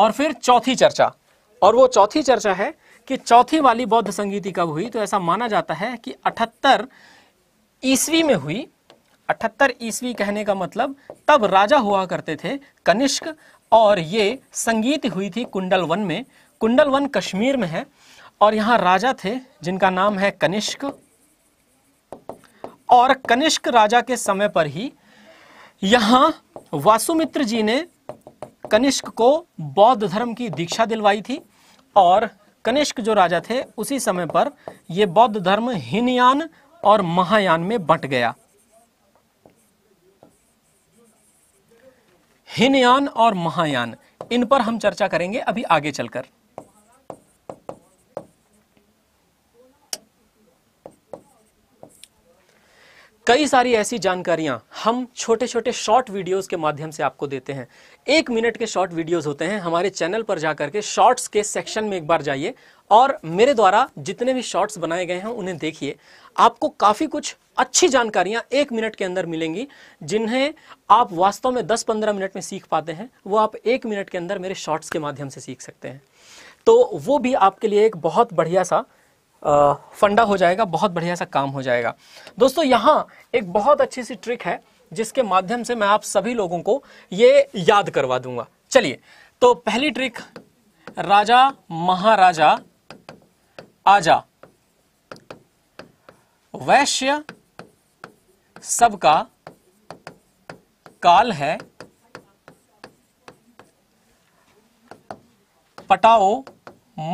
और फिर चौथी चर्चा और वो चौथी चर्चा है कि चौथी वाली बौद्ध संगीति कब हुई तो ऐसा माना जाता है कि अठहत्तर ईस्वी में हुई अठहत्तर ईस्वी कहने का मतलब तब राजा हुआ करते थे कनिष्क और ये संगीत हुई थी कुंडल वन में कुंडल वन कश्मीर में है और यहाँ राजा थे जिनका नाम है कनिष्क और कनिष्क राजा के समय पर ही यहाँ वासुमित्र जी ने कनिष्क को बौद्ध धर्म की दीक्षा दिलवाई थी और कनिष्क जो राजा थे उसी समय पर यह बौद्ध धर्म हिनयान और महायान में बंट गया हिनयान और महायान इन पर हम चर्चा करेंगे अभी आगे चलकर कई सारी ऐसी जानकारियां हम छोटे छोटे शॉर्ट वीडियोस के माध्यम से आपको देते हैं एक मिनट के शॉर्ट वीडियोस होते हैं हमारे चैनल पर जाकर के शॉर्ट्स के सेक्शन में एक बार जाइए और मेरे द्वारा जितने भी शॉर्ट्स बनाए गए हैं उन्हें देखिए आपको काफ़ी कुछ अच्छी जानकारियां एक मिनट के अंदर मिलेंगी जिन्हें आप वास्तव में दस पंद्रह मिनट में सीख पाते हैं वो आप एक मिनट के अंदर मेरे शॉर्ट्स के माध्यम से सीख सकते हैं तो वो भी आपके लिए एक बहुत बढ़िया सा फंडा हो जाएगा बहुत बढ़िया सा काम हो जाएगा दोस्तों यहाँ एक बहुत अच्छी सी ट्रिक है जिसके माध्यम से मैं आप सभी लोगों को ये याद करवा दूंगा चलिए तो पहली ट्रिक राजा महाराजा आजा वैश्य सबका काल है पटाओ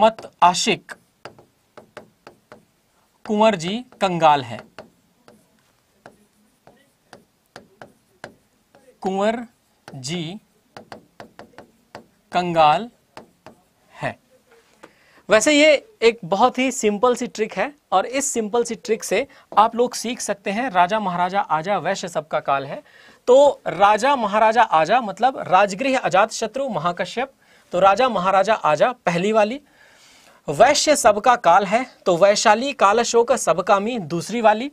मत आशिक कुंवर जी कंगाल हैं कुंवर जी कंगाल है वैसे ये एक बहुत ही सिंपल सी ट्रिक है और इस सिंपल सी ट्रिक से आप लोग सीख सकते हैं राजा महाराजा आजा वैश्य सबका काल है तो राजा महाराजा आजा मतलब राजगृह अजात शत्रु महाकश्यप तो राजा महाराजा आजा पहली वाली वैश्य सबका काल है तो वैशाली काल अशोक सबका मी दूसरी वाली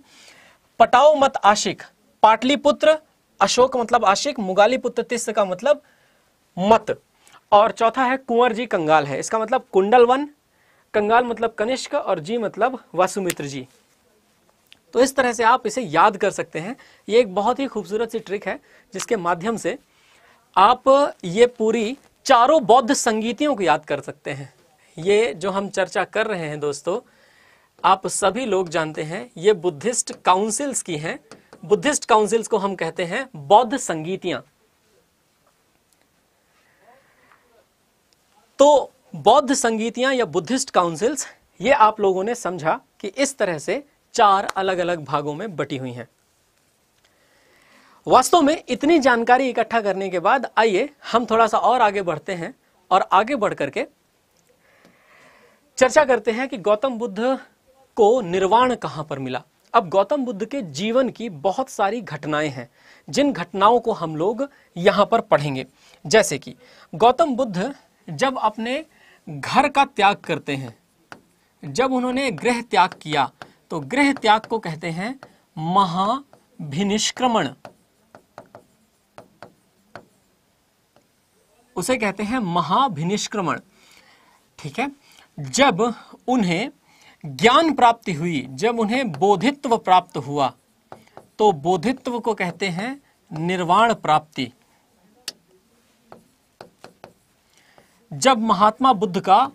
पटाओ मत आशिक पाटलिपुत्र अशोक मतलब आशिक मुगाली पुत्र तिस्त का मतलब मत और चौथा है कुंवर जी कंगाल है इसका मतलब कुंडल वन कंगाल मतलब कनिष्क और जी मतलब वासुमित्र जी तो इस तरह से आप इसे याद कर सकते हैं ये एक बहुत ही खूबसूरत सी ट्रिक है जिसके माध्यम से आप ये पूरी चारों बौद्ध संगीतियों को याद कर सकते हैं ये जो हम चर्चा कर रहे हैं दोस्तों आप सभी लोग जानते हैं ये बुद्धिस्ट काउंसिल्स की हैं बुद्धिस्ट काउंसिल्स को हम कहते हैं बौद्ध संगीतियां तो बौद्ध संगीतियां या बुद्धिस्ट काउंसिल्स ये आप लोगों ने समझा कि इस तरह से चार अलग अलग भागों में बटी हुई हैं वास्तव में इतनी जानकारी इकट्ठा करने के बाद आइए हम थोड़ा सा और आगे बढ़ते हैं और आगे बढ़ करके चर्चा करते हैं कि गौतम बुद्ध को निर्वाण कहां पर मिला अब गौतम बुद्ध के जीवन की बहुत सारी घटनाएं हैं जिन घटनाओं को हम लोग यहां पर पढ़ेंगे जैसे कि गौतम बुद्ध जब अपने घर का त्याग करते हैं जब उन्होंने गृह त्याग किया तो गृह त्याग को कहते हैं महाभिनिष्क्रमण उसे कहते हैं महाभिनिष्क्रमण ठीक है जब उन्हें ज्ञान प्राप्ति हुई जब उन्हें बोधित्व प्राप्त हुआ तो बोधित्व को कहते हैं निर्वाण प्राप्ति जब महात्मा बुद्ध का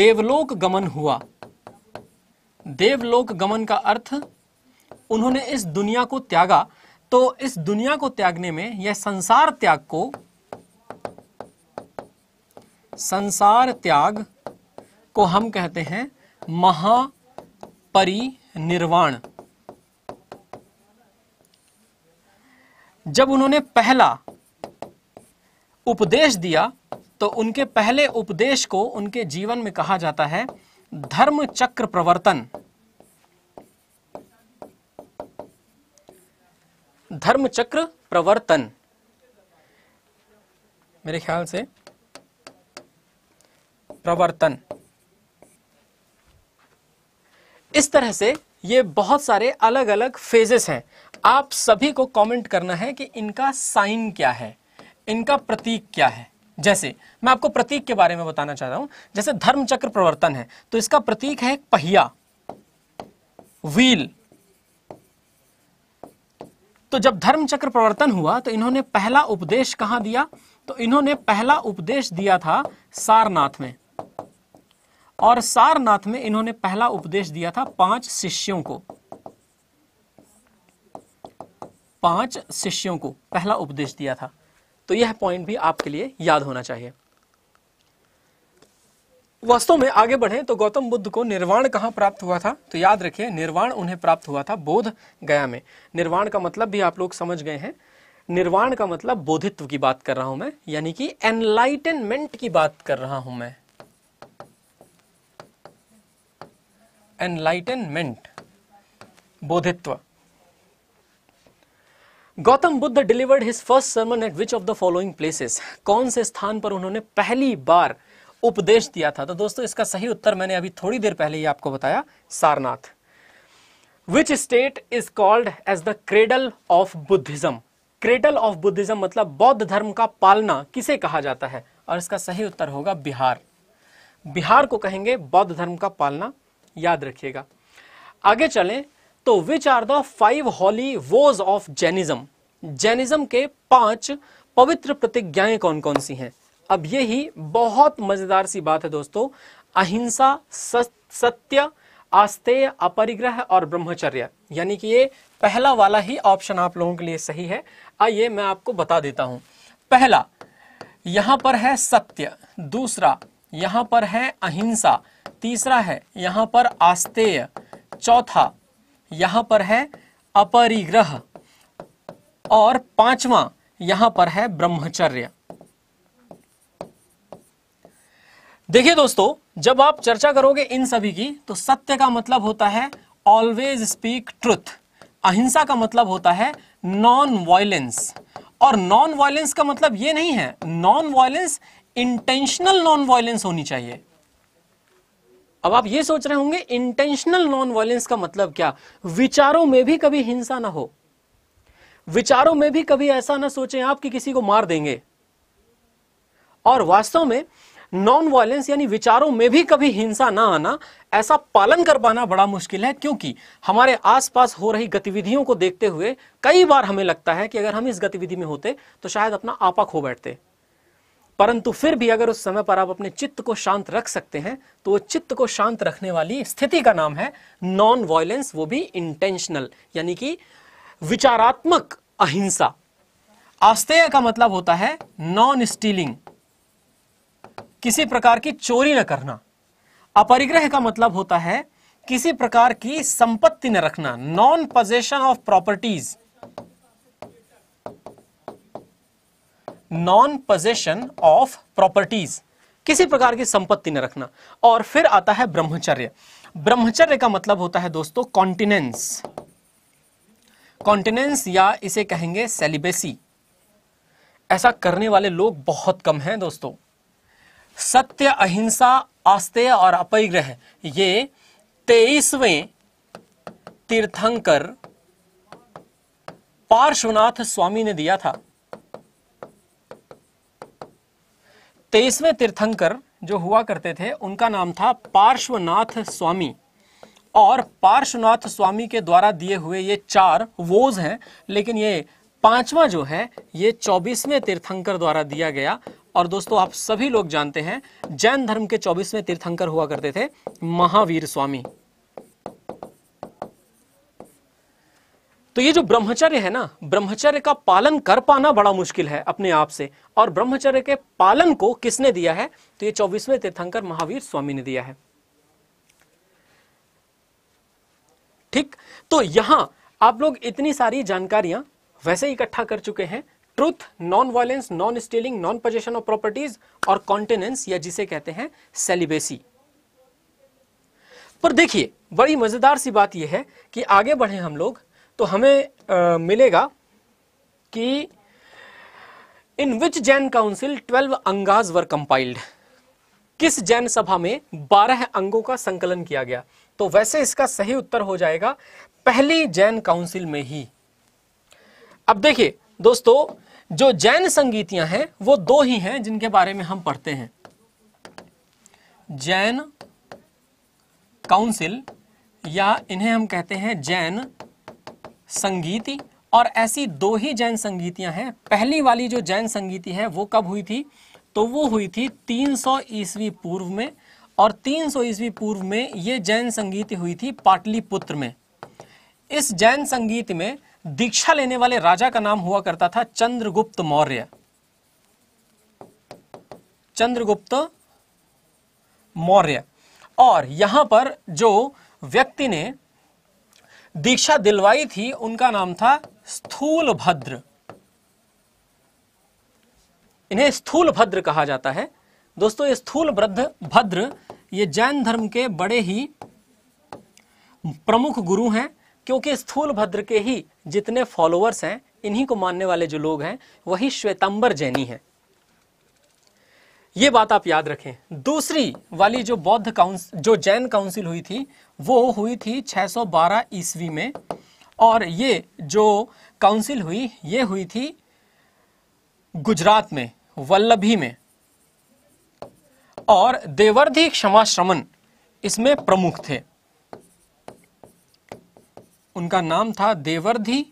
देवलोक गमन हुआ देवलोक गमन का अर्थ उन्होंने इस दुनिया को त्यागा तो इस दुनिया को त्यागने में यह संसार त्याग को संसार त्याग को हम कहते हैं महापरिनिर्वाण जब उन्होंने पहला उपदेश दिया तो उनके पहले उपदेश को उनके जीवन में कहा जाता है धर्म चक्र प्रवर्तन धर्म चक्र प्रवर्तन मेरे ख्याल से प्रवर्तन इस तरह से ये बहुत सारे अलग अलग फेजेस हैं आप सभी को कमेंट करना है कि इनका साइन क्या है इनका प्रतीक क्या है जैसे मैं आपको प्रतीक के बारे में बताना चाहता हूं जैसे धर्म चक्र प्रवर्तन है तो इसका प्रतीक है पहिया व्हील तो जब धर्म चक्र प्रवर्तन हुआ तो इन्होंने पहला उपदेश कहां दिया तो इन्होंने पहला उपदेश दिया था सारनाथ में और सारनाथ में इन्होंने पहला उपदेश दिया था पांच शिष्यों को पांच शिष्यों को पहला उपदेश दिया था तो यह पॉइंट भी आपके लिए याद होना चाहिए वास्तव में आगे बढ़े तो गौतम बुद्ध को निर्वाण कहां प्राप्त हुआ था तो याद रखिए निर्वाण उन्हें प्राप्त हुआ था बोध गया में निर्वाण का मतलब भी आप लोग समझ गए हैं निर्वाण का मतलब बोधित्व की बात कर रहा हूं मैं यानी कि एनलाइटनमेंट की बात कर रहा हूं मैं एनलाइटनमेंट बोधित्व Gautam Buddha delivered his first sermon at which of the following places कौन से स्थान पर उन्होंने पहली बार उपदेश दिया था तो दोस्तों इसका सही उत्तर मैंने अभी थोड़ी देर पहले ही आपको बताया Sarnath which state is called as the cradle of Buddhism cradle of Buddhism मतलब बौद्ध धर्म का पालना किसे कहा जाता है और इसका सही उत्तर होगा बिहार बिहार को कहेंगे बौद्ध धर्म का पालना याद रखिएगा आगे चलें तो which are the five holy vows of Jainism Jainism के पांच पवित्र प्रतिज्ञाएं कौन कौन सी हैं अब यही बहुत मजेदार सी बात है दोस्तों अहिंसा सत्य आस्तेय अपरिग्रह और ब्रह्मचर्य यानी कि ये पहला वाला ही ऑप्शन आप लोगों के लिए सही है आइए मैं आपको बता देता हूं पहला यहां पर है सत्य दूसरा यहाँ पर है अहिंसा तीसरा है यहाँ पर आस्तेय चौथा यहाँ पर है अपरिग्रह और पांचवा यहाँ पर है ब्रह्मचर्य देखिए दोस्तों जब आप चर्चा करोगे इन सभी की तो सत्य का मतलब होता है ऑलवेज स्पीक ट्रुथ अहिंसा का मतलब होता है नॉन वायलेंस और नॉन वायलेंस का मतलब ये नहीं है non violence intentional non violence होनी चाहिए अब आप ये सोच रहे होंगे इंटेंशनल नॉन वायलेंस का मतलब क्या विचारों में भी कभी हिंसा ना हो विचारों में भी कभी ऐसा ना सोचें आप कि किसी को मार देंगे और वास्तव में नॉन वायलेंस यानी विचारों में भी कभी हिंसा ना आना ऐसा पालन कर पाना बड़ा मुश्किल है क्योंकि हमारे आसपास हो रही गतिविधियों को देखते हुए कई बार हमें लगता है कि अगर हम इस गतिविधि में होते तो शायद अपना आपा खो बैठते परंतु फिर भी अगर उस समय पर आप अपने चित्त को शांत रख सकते हैं तो वो चित्त को शांत रखने वाली स्थिति का नाम है नॉन वायलेंस वो भी इंटेंशनल यानी कि विचारात्मक अहिंसा आस्तेय का मतलब होता है नॉन स्टीलिंग किसी प्रकार की चोरी न करना अपरिग्रह का मतलब होता है किसी प्रकार की संपत्ति न रखना non possession of properties non possession of properties किसी प्रकार की संपत्ति न रखना और फिर आता है ब्रह्मचर्य ब्रह्मचर्य का मतलब होता है दोस्तों कॉन्टिनेंस कॉन्टिनेंस या इसे कहेंगे सेलिबेसी ऐसा करने वाले लोग बहुत कम हैं दोस्तों सत्य अहिंसा आस्तेय और अपरिग्रह ये तेईसवें तीर्थंकर पार्श्वनाथ स्वामी ने दिया था तेईसवें तीर्थंकर जो हुआ करते थे उनका नाम था पार्श्वनाथ स्वामी और पार्श्वनाथ स्वामी के द्वारा दिए हुए ये चार वोज हैं लेकिन ये पांचवा जो है ये चौबीसवें तीर्थंकर द्वारा दिया गया और दोस्तों आप सभी लोग जानते हैं जैन धर्म के चौबीसवें तीर्थंकर हुआ करते थे महावीर स्वामी तो ये जो ब्रह्मचर्य है ना ब्रह्मचर्य का पालन कर पाना बड़ा मुश्किल है अपने आप से और ब्रह्मचर्य के पालन को किसने दिया है तो ये चौबीसवें तीर्थंकर महावीर स्वामी ने दिया है ठीक तो यहां आप लोग इतनी सारी जानकारियां वैसे इकट्ठा कर चुके हैं truth non violence non stealing non possession of properties और कॉन्टेनेंस या जिसे कहते हैं सेलिबेसी पर देखिए बड़ी मजेदार सी बात यह है कि आगे बढ़े हम लोग तो हमें आ, मिलेगा कि in which Jain council twelve Angas were compiled किस जैन सभा में बारह अंगों का संकलन किया गया तो वैसे इसका सही उत्तर हो जाएगा पहली जैन काउंसिल में ही अब देखिए दोस्तों जो जैन संगीतियां हैं वो दो ही हैं जिनके बारे में हम पढ़ते हैं जैन काउंसिल या इन्हें हम कहते हैं जैन संगीति और ऐसी दो ही जैन संगीतियां हैं पहली वाली जो जैन संगीति है वो कब हुई थी तो वो हुई थी 300 ईस्वी पूर्व में और 300 ईस्वी पूर्व में ये जैन संगीति हुई थी पाटलिपुत्र में इस जैन संगीत में दीक्षा लेने वाले राजा का नाम हुआ करता था चंद्रगुप्त मौर्य चंद्रगुप्त मौर्य और यहां पर जो व्यक्ति ने दीक्षा दिलवाई थी उनका नाम था स्थूल भद्र इन्हें स्थूल भद्र कहा जाता है दोस्तों ये स्थूल वृद्ध भद्र ये जैन धर्म के बड़े ही प्रमुख गुरु हैं क्योंकि स्थूल भद्र के ही जितने फॉलोअर्स हैं इन्हीं को मानने वाले जो लोग हैं वही श्वेतंबर जैनी हैं ये बात आप याद रखें दूसरी वाली जो बौद्ध काउंस जो जैन काउंसिल हुई थी वो हुई थी 612 ईस्वी में और ये जो काउंसिल हुई ये हुई थी गुजरात में वल्लभी में और देवर्धि क्षमा श्रमण इसमें प्रमुख थे उनका नाम था देवर्धि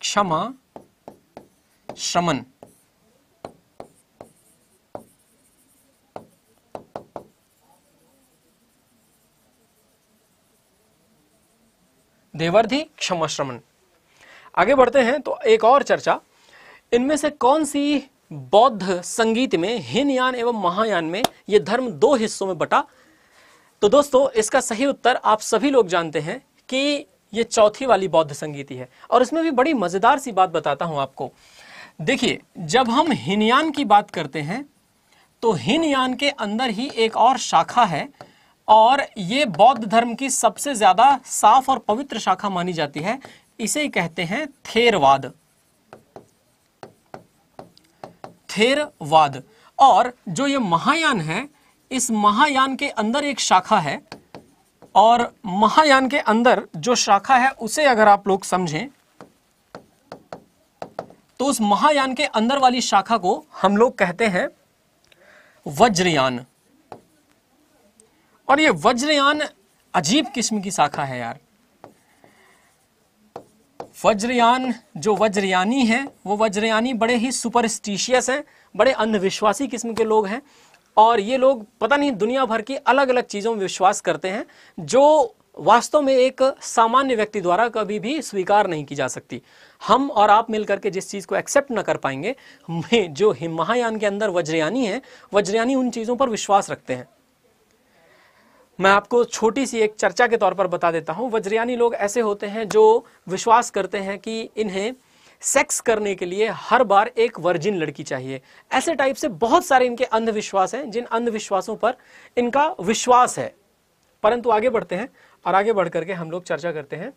क्षमा श्रमण देवर्धि क्षमाश्रमण आगे बढ़ते हैं तो एक और चर्चा इनमें से कौन सी बौद्ध संगीत में हिनयान एवं महायान में यह धर्म दो हिस्सों में बटा तो दोस्तों इसका सही उत्तर आप सभी लोग जानते हैं कि ये चौथी वाली बौद्ध संगीति है और इसमें भी बड़ी मजेदार सी बात बताता हूं आपको देखिए जब हम हिनयान की बात करते हैं तो हिनयान के अंदर ही एक और शाखा है और ये बौद्ध धर्म की सबसे ज्यादा साफ और पवित्र शाखा मानी जाती है इसे कहते हैं थेरवाद थेरवाद और जो ये महायान है इस महायान के अंदर एक शाखा है और महायान के अंदर जो शाखा है उसे अगर आप लोग समझें तो उस महायान के अंदर वाली शाखा को हम लोग कहते हैं वज्रयान और ये वज्रयान अजीब किस्म की शाखा है यार वज्रयान जो वज्रयानी है वो वज्रयानी बड़े ही सुपरस्टिशियस हैं बड़े अंधविश्वासी किस्म के लोग हैं और ये लोग पता नहीं दुनिया भर की अलग अलग चीज़ों में विश्वास करते हैं जो वास्तव में एक सामान्य व्यक्ति द्वारा कभी भी स्वीकार नहीं की जा सकती हम और आप मिलकर के जिस चीज़ को एक्सेप्ट न कर पाएंगे जो महायान के अंदर वज्रयानी है वज्रयानी उन चीज़ों पर विश्वास रखते हैं मैं आपको छोटी सी एक चर्चा के तौर पर बता देता हूँ वज्रयानी लोग ऐसे होते हैं जो विश्वास करते हैं कि इन्हें सेक्स करने के लिए हर बार एक वर्जिन लड़की चाहिए ऐसे टाइप से बहुत सारे इनके अंधविश्वास हैं जिन अंधविश्वासों पर इनका विश्वास है परंतु आगे बढ़ते हैं और आगे बढ़ करके हम लोग चर्चा करते हैं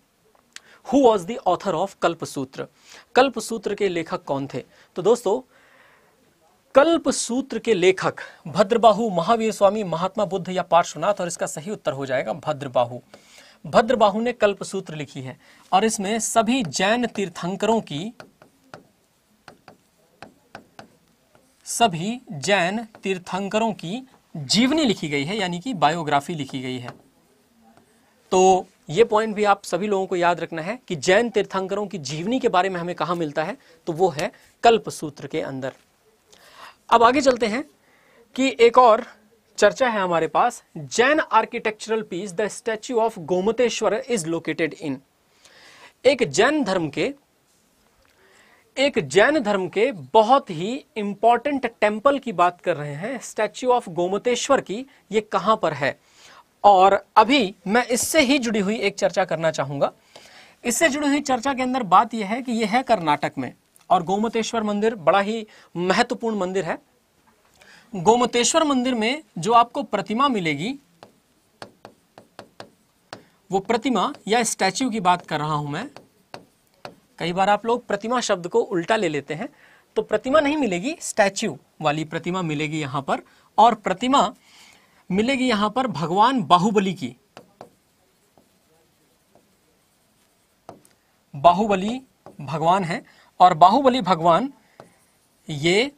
who was the author of Kalpa Sutra कल्प सूत्र के लेखक कौन थे तो दोस्तों कल्प सूत्र के लेखक भद्रबाहु महावीर स्वामी महात्मा बुद्ध या पार्श्वनाथ और इसका सही उत्तर हो जाएगा भद्रबाहु भद्रबाहु ने कल्प सूत्र लिखी है और इसमें सभी जैन तीर्थंकरों की सभी जैन तीर्थंकरों की जीवनी लिखी गई है यानी कि बायोग्राफी लिखी गई है तो ये पॉइंट भी आप सभी लोगों को याद रखना है कि जैन तीर्थंकरों की जीवनी के बारे में हमें कहा मिलता है तो वो है कल्प सूत्र के अंदर अब आगे चलते हैं कि एक और चर्चा है हमारे पास Jain architectural piece the statue of Gomateshwara is located in एक जैन धर्म के एक जैन धर्म के बहुत ही इंपॉर्टेंट टेम्पल की बात कर रहे हैं स्टैच्यू ऑफ गोमतेश्वर की ये कहां पर है और अभी मैं इससे ही जुड़ी हुई एक चर्चा करना चाहूंगा इससे जुड़ी हुई चर्चा के अंदर बात यह है कि यह है कर्नाटक में और गोमतेश्वर मंदिर बड़ा ही महत्वपूर्ण मंदिर है गोमतेश्वर मंदिर में जो आपको प्रतिमा मिलेगी वो प्रतिमा या स्टैच्यू की बात कर रहा हूं मैं कई बार आप लोग प्रतिमा शब्द को उल्टा ले लेते हैं तो प्रतिमा नहीं मिलेगी स्टैच्यू वाली प्रतिमा मिलेगी यहां पर और प्रतिमा मिलेगी यहां पर भगवान बाहुबली की बाहुबली भगवान है और बाहुबली भगवान ये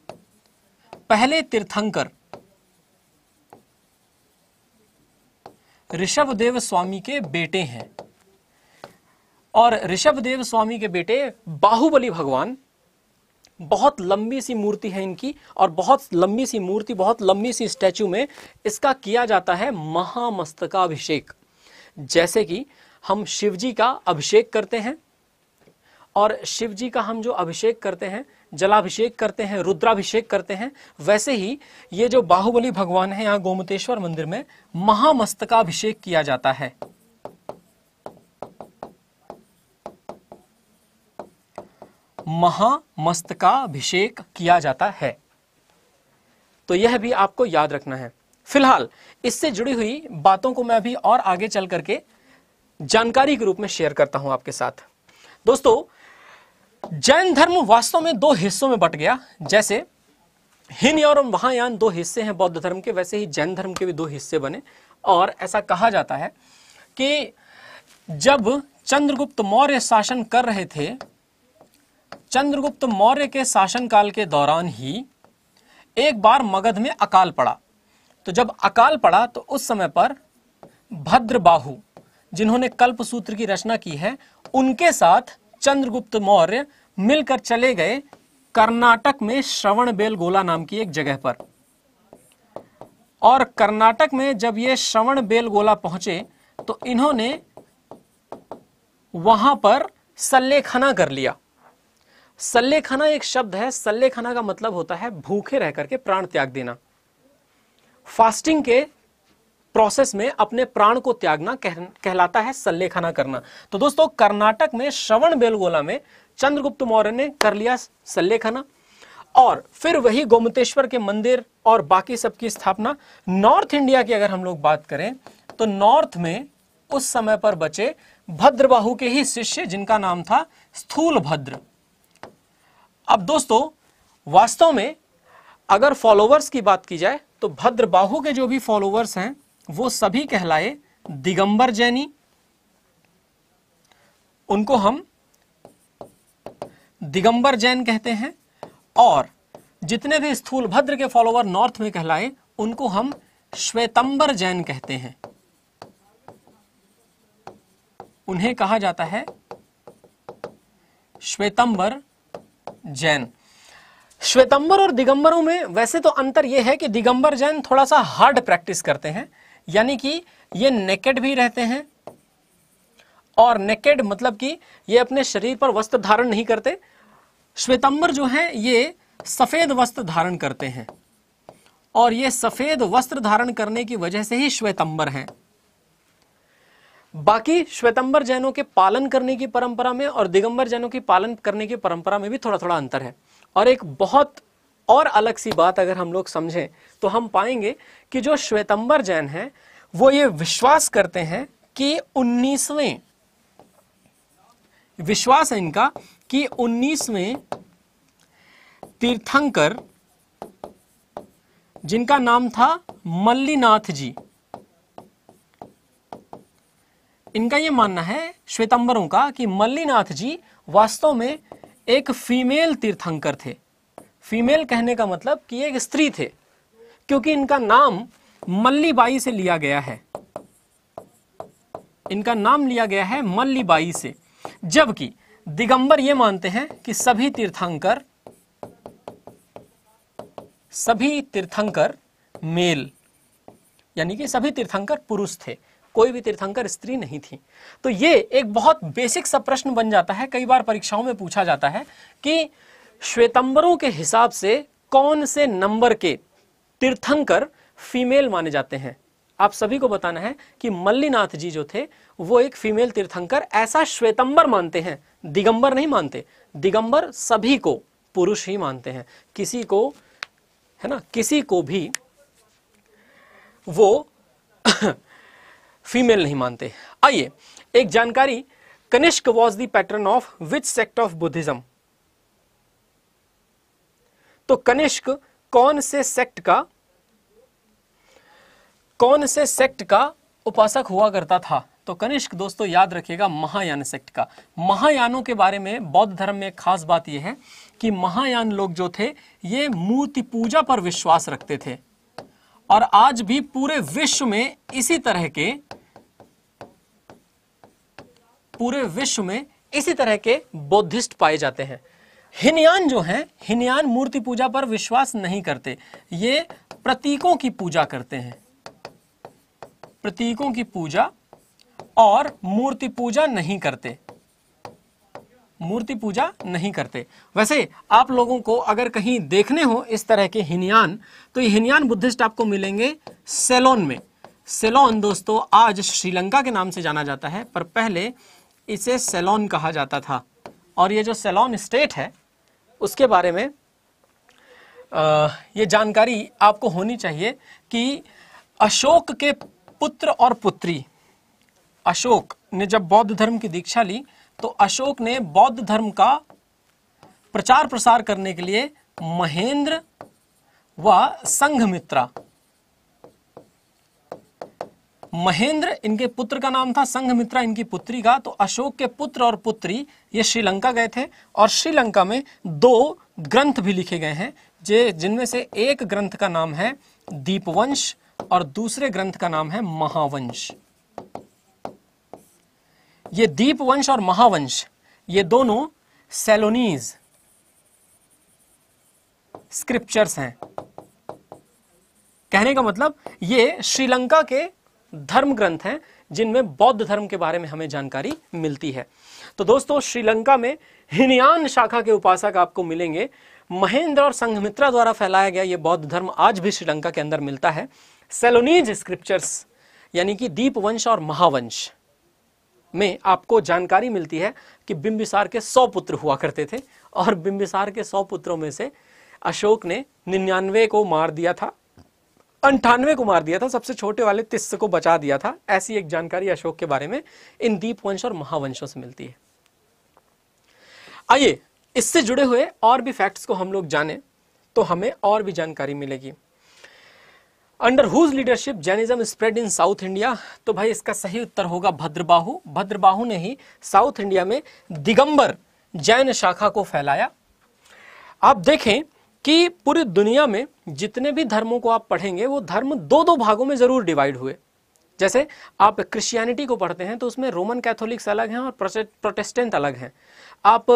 पहले तीर्थंकर ऋषभदेव स्वामी के बेटे हैं और ऋषभदेव स्वामी के बेटे बाहुबली भगवान बहुत लंबी सी मूर्ति है इनकी और बहुत लंबी सी मूर्ति बहुत लंबी सी स्टैचू में इसका किया जाता है महामस्तकाभिषेक जैसे कि हम शिवजी का अभिषेक करते हैं और शिव जी का हम जो अभिषेक करते हैं जलाभिषेक करते हैं रुद्राभिषेक करते हैं वैसे ही ये जो बाहुबली भगवान है यहाँ गोमतेश्वर मंदिर में महामस्तकाभिषेक किया जाता है महामस्तकाभिषेक किया जाता है तो यह भी आपको याद रखना है फिलहाल इससे जुड़ी हुई बातों को मैं अभी और आगे चल करके जानकारी के रूप में शेयर करता हूं आपके साथ दोस्तों जैन धर्म वास्तव में दो हिस्सों में बट गया जैसे हिन और महायान दो हिस्से हैं बौद्ध धर्म के वैसे ही जैन धर्म के भी दो हिस्से बने और ऐसा कहा जाता है कि जब चंद्रगुप्त मौर्य शासन कर रहे थे चंद्रगुप्त मौर्य के शासनकाल के दौरान ही एक बार मगध में अकाल पड़ा तो जब अकाल पड़ा तो उस समय पर भद्रबाहु जिन्होंने कल्पसूत्र की रचना की है उनके साथ चंद्रगुप्त मौर्य मिलकर चले गए कर्नाटक में श्रवण बेलगोला नाम की एक जगह पर और कर्नाटक में जब ये श्रवण गोला पहुंचे तो इन्होंने वहां पर सल्लेखना कर लिया सल्लेखना एक शब्द है सल्लेखना का मतलब होता है भूखे रह करके प्राण त्याग देना फास्टिंग के प्रोसेस में अपने प्राण को त्यागना कह, कहलाता है सल्लेखना करना तो दोस्तों कर्नाटक में श्रवण बेलगोला में चंद्रगुप्त मौर्य ने कर लिया सल्लेखना और फिर वही गोमतेश्वर के मंदिर और बाकी सबकी स्थापना नॉर्थ इंडिया की अगर हम लोग बात करें तो नॉर्थ में उस समय पर बचे भद्रबाहु के ही शिष्य जिनका नाम था स्थूल भद्र अब दोस्तों वास्तव में अगर फॉलोवर्स की बात की जाए तो भद्रबाहु के जो भी फॉलोवर्स हैं वो सभी कहलाए दिगंबर जैनी उनको हम दिगंबर जैन कहते हैं और जितने भी स्थूल भद्र के फॉलोवर नॉर्थ में कहलाए उनको हम श्वेतंबर जैन कहते हैं उन्हें कहा जाता है श्वेतंबर जैन श्वेतंबर और दिगंबरों में वैसे तो अंतर यह है कि दिगंबर जैन थोड़ा सा हार्ड प्रैक्टिस करते हैं यानी कि ये नेकेड भी रहते हैं और नेकेड मतलब कि ये अपने शरीर पर वस्त्र धारण नहीं करते श्वेतंबर जो है ये सफेद वस्त्र धारण करते हैं और ये सफेद वस्त्र धारण करने की वजह से ही श्वेतंबर हैं बाकी श्वेतंबर जैनों के पालन करने की परंपरा में और दिगंबर जैनों की पालन करने की परंपरा में भी थोड़ा थोड़ा अंतर है और एक बहुत और अलग सी बात अगर हम लोग समझें तो हम पाएंगे कि जो श्वेतंबर जैन हैं वो ये विश्वास करते हैं कि उन्नीसवें विश्वास है इनका कि 19वें तीर्थंकर जिनका नाम था मल्लीनाथ जी इनका यह मानना है श्वेतंबरों का कि मल्लीनाथ जी वास्तव में एक फीमेल तीर्थंकर थे फीमेल कहने का मतलब कि एक स्त्री थे क्योंकि इनका नाम मल्लीबाई से लिया गया है इनका नाम लिया गया है मल्लीबाई से जबकि दिगंबर ये मानते हैं कि सभी तीर्थंकर सभी तीर्थंकर मेल यानी कि सभी तीर्थंकर पुरुष थे कोई भी तीर्थंकर स्त्री नहीं थी तो ये एक बहुत बेसिक सा प्रश्न बन जाता है कई बार परीक्षाओं में पूछा जाता है कि श्वेतंबरों के हिसाब से कौन से नंबर के तीर्थंकर फीमेल माने जाते हैं आप सभी को बताना है कि मल्लीनाथ जी जो थे वो एक फीमेल तीर्थंकर ऐसा श्वेतंबर मानते हैं दिगंबर नहीं मानते दिगंबर सभी को पुरुष ही मानते हैं किसी को है ना किसी को भी वो फीमेल नहीं मानते आइए एक जानकारी Kanishka was the patron of which sect of Buddhism तो कनिष्क कौन से सेक्ट का कौन से सेक्ट का उपासक हुआ करता था तो कनिष्क दोस्तों याद रखिएगा महायान सेक्ट का महायानों के बारे में बौद्ध धर्म में खास बात यह है कि महायान लोग जो थे ये मूर्ति पूजा पर विश्वास रखते थे और आज भी पूरे विश्व में इसी तरह के पूरे विश्व में इसी तरह के बौद्धिस्ट पाए जाते हैं हिनयान जो हैं हिनयान मूर्ति पूजा पर विश्वास नहीं करते ये प्रतीकों की पूजा करते हैं प्रतीकों की पूजा और मूर्ति पूजा नहीं करते मूर्ति पूजा नहीं करते वैसे आप लोगों को अगर कहीं देखने हो इस तरह के हिनयान तो ये हिनयान बुद्धिस्ट आपको मिलेंगे सेलोन में सेलोन दोस्तों आज श्रीलंका के नाम से जाना जाता है पर पहले इसे सेलोन कहा जाता था और ये जो सेलोन स्टेट है उसके बारे में आ, ये जानकारी आपको होनी चाहिए कि अशोक के पुत्र और पुत्री अशोक ने जब बौद्ध धर्म की दीक्षा ली तो अशोक ने बौद्ध धर्म का प्रचार प्रसार करने के लिए महेंद्र व संघमित्रा महेंद्र इनके पुत्र का नाम था संघमित्रा इनकी पुत्री का तो अशोक के पुत्र और पुत्री ये श्रीलंका गए थे और श्रीलंका में दो ग्रंथ भी लिखे गए हैं जे जिनमें से एक ग्रंथ का नाम है दीपवंश और दूसरे ग्रंथ का नाम है महावंश ये दीपवंश और महावंश ये दोनों सेलोनीज स्क्रिप्चर्स हैं कहने का मतलब ये श्रीलंका के धर्म ग्रंथ हैं जिनमें बौद्ध धर्म के बारे में हमें जानकारी मिलती है तो दोस्तों श्रीलंका में हिनयान शाखा के उपासक आपको मिलेंगे महेंद्र और संघमित्रा द्वारा फैलाया गया यह बौद्ध धर्म आज भी श्रीलंका के अंदर मिलता है सेलोनीज स्क्रिप्चर्स यानी कि दीपवंश और महावंश में आपको जानकारी मिलती है कि बिंबिसार के सौ पुत्र हुआ करते थे और बिंबिसार के सौ पुत्रों में से अशोक ने निन्यानवे को मार दिया था अंठानवे को मार दिया था सबसे छोटे वाले तिस्स को बचा दिया था ऐसी एक जानकारी अशोक के बारे में इन दीपवंश और महावंशों से मिलती है आइए इससे जुड़े हुए और भी फैक्ट्स को हम लोग जाने तो हमें और भी जानकारी मिलेगी under whose leadership Jainism spread in South India तो भाई इसका सही उत्तर होगा भद्रबाहु भद्रबाहु ने ही साउथ इंडिया में दिगंबर जैन शाखा को फैलाया आप देखें कि पूरी दुनिया में जितने भी धर्मों को आप पढ़ेंगे वो धर्म दो दो भागों में जरूर डिवाइड हुए जैसे आप क्रिश्चियनिटी को पढ़ते हैं तो उसमें रोमन कैथोलिक्स अलग हैं और प्रोटेस्टेंट अलग हैं आप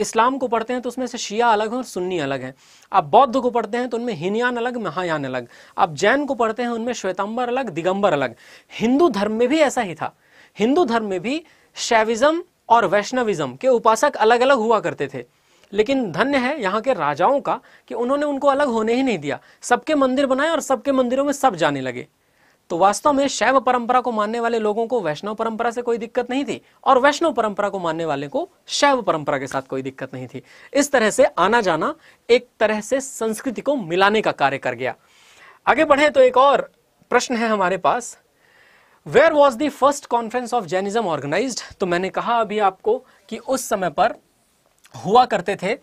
इस्लाम को पढ़ते हैं तो उसमें से शिया अलग हैं और सुन्नी अलग हैं आप बौद्ध को पढ़ते हैं तो उनमें हिनयान अलग महायान अलग आप जैन को पढ़ते हैं उनमें श्वेतंबर अलग दिगंबर अलग हिंदू धर्म में भी ऐसा ही था हिंदू धर्म में भी शैविज्म और वैष्णविज्म के उपासक अलग अलग हुआ करते थे लेकिन धन्य है यहाँ के राजाओं का कि उन्होंने उनको अलग होने ही नहीं दिया सबके मंदिर बनाए और सबके मंदिरों में सब जाने लगे तो वास्तव में शैव परंपरा को मानने वाले लोगों को वैष्णव परंपरा से कोई दिक्कत नहीं थी और वैष्णव परंपरा को मानने वाले को शैव परंपरा के साथ कोई दिक्कत नहीं थी इस तरह से आना जाना एक तरह से संस्कृति को मिलाने का कार्य कर गया आगे बढ़े तो एक और प्रश्न है हमारे पास where was the first conference of Jainism organise तो मैंने कहा अभी आपको कि उस समय पर हुआ करते थे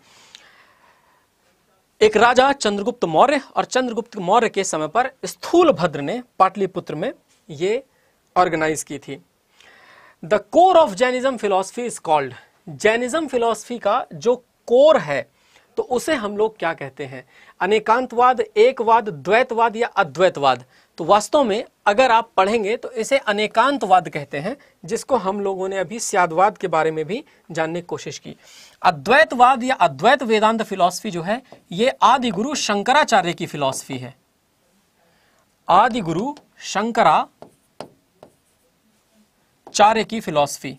एक राजा चंद्रगुप्त मौर्य और चंद्रगुप्त मौर्य के समय पर स्थूल भद्र ने पाटलिपुत्र में ये ऑर्गेनाइज की थी the core of Jainism philosophy is called Jainism philosophy का जो कोर है तो उसे हम लोग क्या कहते हैं अनेकांतवाद एकवाद द्वैतवाद या अद्वैतवाद तो वास्तव में अगर आप पढ़ेंगे तो इसे अनेकांतवाद कहते हैं जिसको हम लोगों ने अभी स्यादवाद के बारे में भी जानने की कोशिश की अद्वैतवाद या अद्वैत वेदांत फिलॉसफी जो है ये आदि गुरु शंकराचार्य की फिलॉसफी है आदि गुरु शंकराचार्य की फिलॉसफी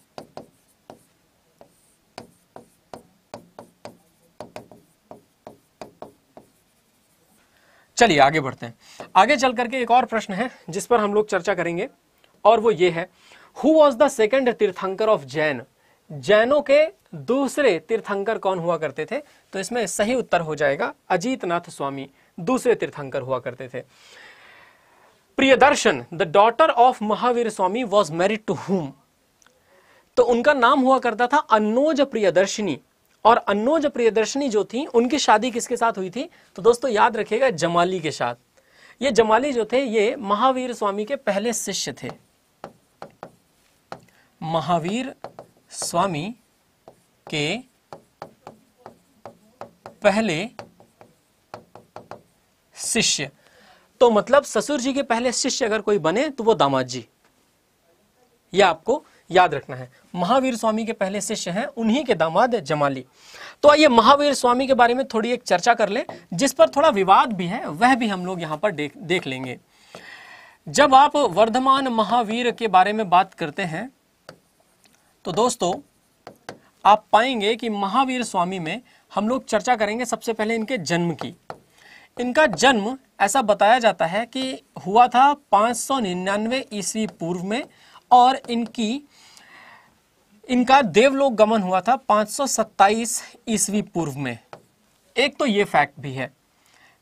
चलिए आगे बढ़ते हैं आगे चल करके एक और प्रश्न है जिस पर हम लोग चर्चा करेंगे और वो ये है who was the second tirthankara of Jain जैनों के दूसरे तीर्थंकर कौन हुआ करते थे तो इसमें सही उत्तर हो जाएगा अजीतनाथ स्वामी दूसरे तीर्थंकर हुआ करते थे Priyadarshana the daughter of Mahavir Swami was married to whom तो उनका नाम हुआ करता था अनोज प्रियदर्शिनी और अनोज प्रियदर्शनी जो थी उनकी शादी किसके साथ हुई थी तो दोस्तों याद रखिएगा जमाली के साथ ये जमाली जो थे ये महावीर स्वामी के पहले शिष्य थे महावीर स्वामी के पहले शिष्य तो मतलब ससुर जी के पहले शिष्य अगर कोई बने तो वो दामाद जी यह आपको याद रखना है महावीर स्वामी के पहले शिष्य हैं उन्हीं के दामाद जमाली तो आइए महावीर स्वामी के बारे में थोड़ी एक चर्चा कर लें जिस पर थोड़ा विवाद भी है वह भी हम लोग यहां पर देख देख लेंगे जब आप वर्धमान महावीर के बारे में बात करते हैं तो दोस्तों आप पाएंगे कि महावीर स्वामी में हम लोग चर्चा करेंगे सबसे पहले इनके जन्म की इनका जन्म ऐसा बताया जाता है कि हुआ था 599 ईस्वी पूर्व में और इनकी इनका देवलोक गमन हुआ था 527 ईस्वी पूर्व में एक तो ये फैक्ट भी है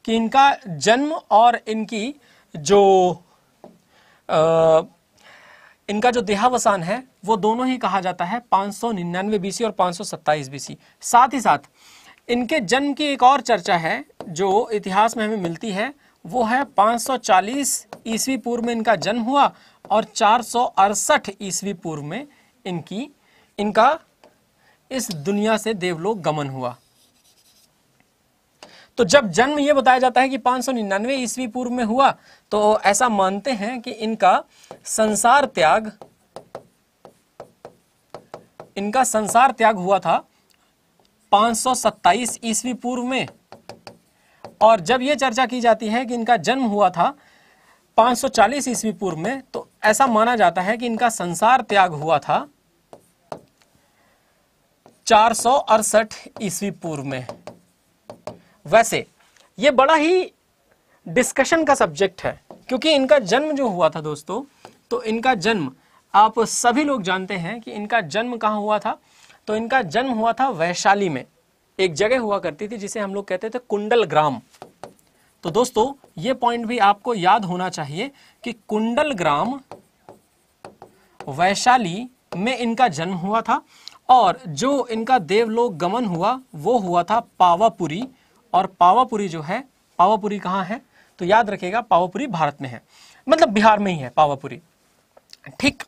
कि इनका जन्म और इनकी जो आ, इनका जो देहावसान है वो दोनों ही कहा जाता है पाँच सौ निन्यानवे बीसी और पाँच सौ सत्ताईस बीसी साथ ही साथ इनके जन्म की एक और चर्चा है जो इतिहास में हमें मिलती है वो है 540 ईस्वी पूर्व में इनका जन्म हुआ और चार ईसवी पूर्व में इनकी इनका इस दुनिया से देवलोक गमन हुआ तो जब जन्म ये बताया जाता है कि सौ निन्यानवे ईस्वी पूर्व में हुआ तो ऐसा मानते हैं कि इनका संसार त्याग इनका संसार त्याग हुआ था सत्ताईस ईस्वी पूर्व में और जब ये चर्चा की जाती है कि इनका जन्म हुआ था 540 ईस्वी पूर्व में तो ऐसा माना जाता है कि इनका संसार त्याग हुआ था चार ईस्वी पूर्व में वैसे ये बड़ा ही डिस्कशन का सब्जेक्ट है क्योंकि इनका जन्म जो हुआ था दोस्तों तो इनका जन्म आप सभी लोग जानते हैं कि इनका जन्म कहाँ हुआ था तो इनका जन्म हुआ था वैशाली में एक जगह हुआ करती थी जिसे हम लोग कहते थे कुंडल ग्राम तो दोस्तों ये पॉइंट भी आपको याद होना चाहिए कि कुंडल ग्राम वैशाली में इनका जन्म हुआ था और जो इनका देवलोक गमन हुआ वो हुआ था पावापुरी और पावापुरी जो है पावापुरी कहाँ है तो याद रखेगा पावापुरी भारत में है मतलब बिहार में ही है पावापुरी ठीक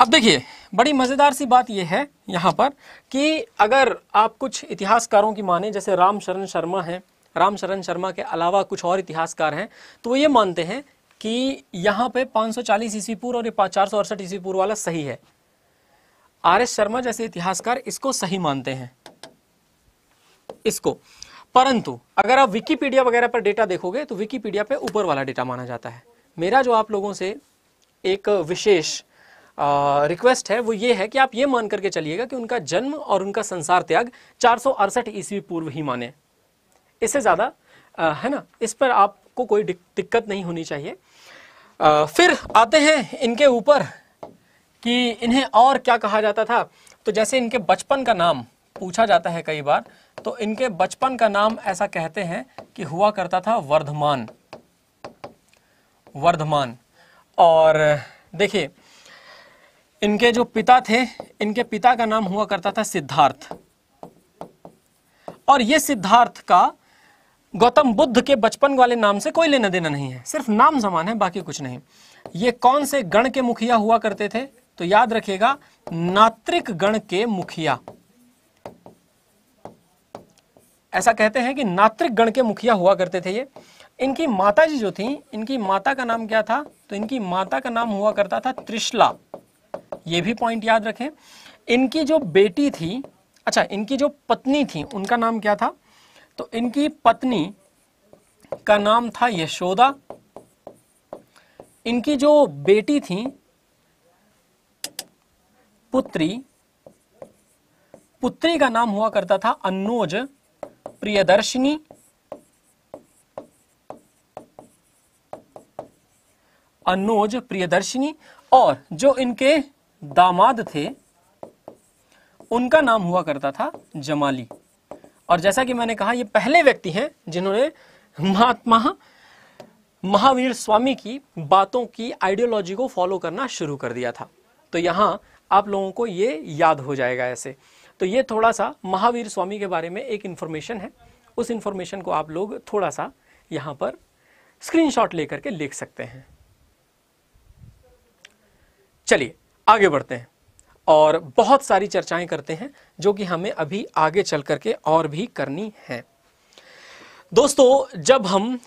अब देखिए बड़ी मज़ेदार सी बात यह है यहां पर कि अगर आप कुछ इतिहासकारों की माने जैसे रामशरण शर्मा हैं रामशरण शर्मा के अलावा कुछ और इतिहासकार हैं तो वो ये मानते हैं कि यहां पे 540 ईस्वी पूर्व और ये चार सौ अड़सठ ईस्वी पूर्व वाला सही है आर एस शर्मा जैसे इतिहासकार इसको सही मानते हैं इसको परंतु अगर आप विकीपीडिया वगैरह पर डेटा देखोगे तो विकीपीडिया पे ऊपर वाला डेटा माना जाता है मेरा जो आप लोगों से एक विशेष रिक्वेस्ट है वो ये है कि आप ये मान करके चलिएगा कि उनका जन्म और उनका संसार त्याग चार सौ ईस्वी पूर्व ही माने इससे ज़्यादा है ना इस पर आपको कोई दिक्कत नहीं होनी चाहिए आ, फिर आते हैं इनके ऊपर कि इन्हें और क्या कहा जाता था तो जैसे इनके बचपन का नाम पूछा जाता है कई बार तो इनके बचपन का नाम ऐसा कहते हैं कि हुआ करता था वर्धमान वर्धमान और देखिए इनके जो पिता थे इनके पिता का नाम हुआ करता था सिद्धार्थ और ये सिद्धार्थ का गौतम बुद्ध के बचपन वाले नाम से कोई लेना देना नहीं है सिर्फ नाम समान है बाकी कुछ नहीं ये कौन से गण के मुखिया हुआ करते थे तो याद रखिएगा नात्रिक गण के मुखिया ऐसा कहते हैं कि नात्रिक गण के मुखिया हुआ करते थे ये इनकी माता जी जो थी इनकी माता का नाम क्या था तो इनकी माता का नाम हुआ करता था त्रिशला ये भी पॉइंट याद रखें इनकी जो बेटी थी अच्छा इनकी जो पत्नी थी उनका नाम क्या था तो इनकी पत्नी का नाम था यशोदा इनकी जो बेटी थी पुत्री पुत्री का नाम हुआ करता था अनुज प्रियदर्शिनी अनुज प्रियदर्शिनी और जो इनके दामाद थे उनका नाम हुआ करता था जमाली और जैसा कि मैंने कहा ये पहले व्यक्ति हैं जिन्होंने महात्मा महावीर स्वामी की बातों की आइडियोलॉजी को फॉलो करना शुरू कर दिया था तो यहां आप लोगों को ये याद हो जाएगा ऐसे तो ये थोड़ा सा महावीर स्वामी के बारे में एक इन्फॉर्मेशन है उस इन्फॉर्मेशन को आप लोग थोड़ा सा यहाँ पर स्क्रीनशॉट लेकर के लिख सकते हैं चलिए आगे बढ़ते हैं और बहुत सारी चर्चाएं करते हैं जो कि हमें अभी आगे चल करके और भी करनी है दोस्तों जब हम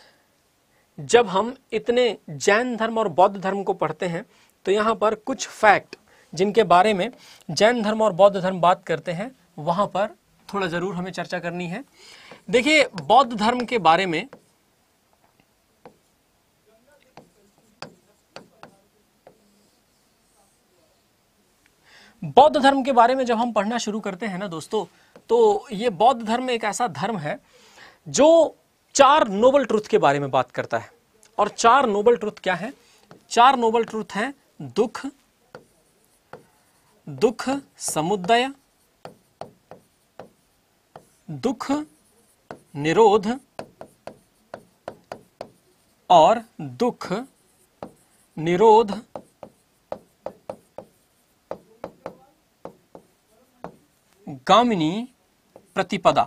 जब हम इतने जैन धर्म और बौद्ध धर्म को पढ़ते हैं तो यहाँ पर कुछ फैक्ट जिनके बारे में जैन धर्म और बौद्ध धर्म बात करते हैं वहां पर थोड़ा ज़रूर हमें चर्चा करनी है देखिए बौद्ध धर्म के बारे में बौद्ध धर्म के बारे में जब हम पढ़ना शुरू करते हैं ना दोस्तों तो ये बौद्ध धर्म एक ऐसा धर्म है जो चार नोबल ट्रुथ के बारे में बात करता है और चार नोबल ट्रुथ क्या है चार नोबल ट्रुथ हैं दुख दुख समुदय दुख निरोध और दुख निरोध गामिनी प्रतिपदा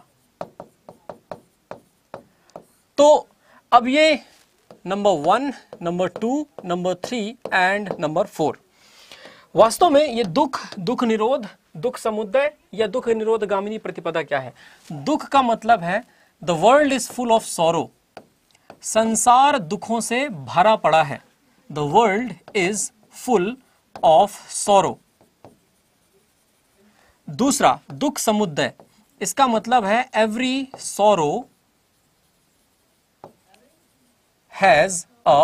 तो अब ये number one number two number three and number four वास्तव में ये दुख दुख निरोध दुख समुदय या दुख निरोध गामिनी प्रतिपदा क्या है दुख का मतलब है the world is full of sorrow संसार दुखों से भरा पड़ा है the world is full of sorrow दूसरा दुख समुदय इसका मतलब है एवरी सोरो हैज अ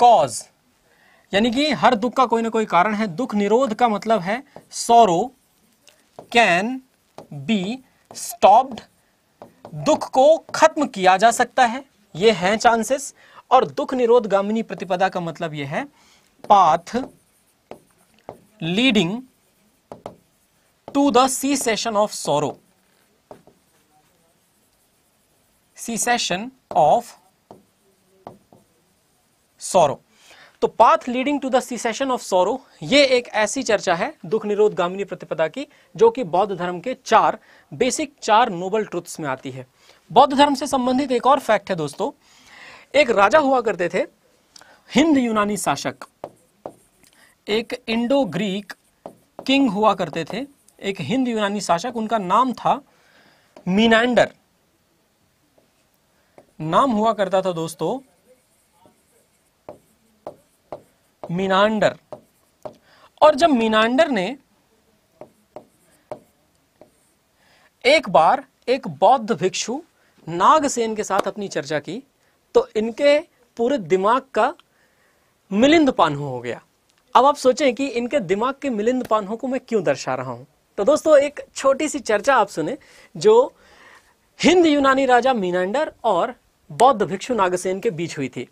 कॉज यानी कि हर दुख का कोई ना कोई कारण है दुख निरोध का मतलब है सोरो कैन बी स्टॉप्ड दुख को खत्म किया जा सकता है ये है चांसेस और दुख निरोध गामिनी प्रतिपदा का मतलब यह है path leading to the cessation of sorrow cessation of sorrow तो path leading to the cessation of sorrow ये एक ऐसी चर्चा है दुख निरोध गामिनी प्रतिपदा की जो कि बौद्ध धर्म के चार बेसिक चार नोबल ट्रुथ्स में आती है बौद्ध धर्म से संबंधित एक और फैक्ट है दोस्तों एक राजा हुआ करते थे हिंद यूनानी शासक एक इंडो ग्रीक किंग हुआ करते थे एक हिंद यूनानी शासक उनका नाम था मीनाडर नाम हुआ करता था दोस्तों मीनांडर और जब मीनांडर ने एक बार एक बौद्ध भिक्षु नागसेन के साथ अपनी चर्चा की तो इनके पूरे दिमाग का मिलिंद पानू हो गया अब आप सोचें कि इनके दिमाग के मिलिंद पानों को मैं क्यों दर्शा रहा हूं तो दोस्तों एक छोटी सी चर्चा आप सुने जो हिंद यूनानी राजा मीनांडर और बौद्ध भिक्षु नागसेन के बीच हुई थी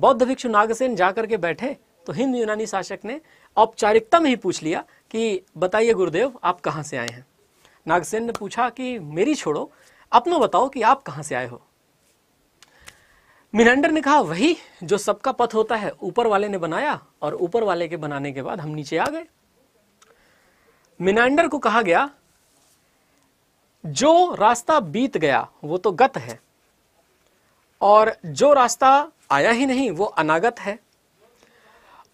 बौद्ध भिक्षु नागसेन जाकर के बैठे तो हिंद यूनानी शासक ने औपचारिकता में ही पूछ लिया कि बताइए गुरुदेव आप कहाँ से आए हैं नागसेन ने पूछा कि मेरी छोड़ो अपनो बताओ कि आप कहाँ से आए हो मिनहंडर ने कहा वही जो सबका पथ होता है ऊपर वाले ने बनाया और ऊपर वाले के बनाने के बाद हम नीचे आ गए मिनांडर को कहा गया जो रास्ता बीत गया वो तो गत है और जो रास्ता आया ही नहीं वो अनागत है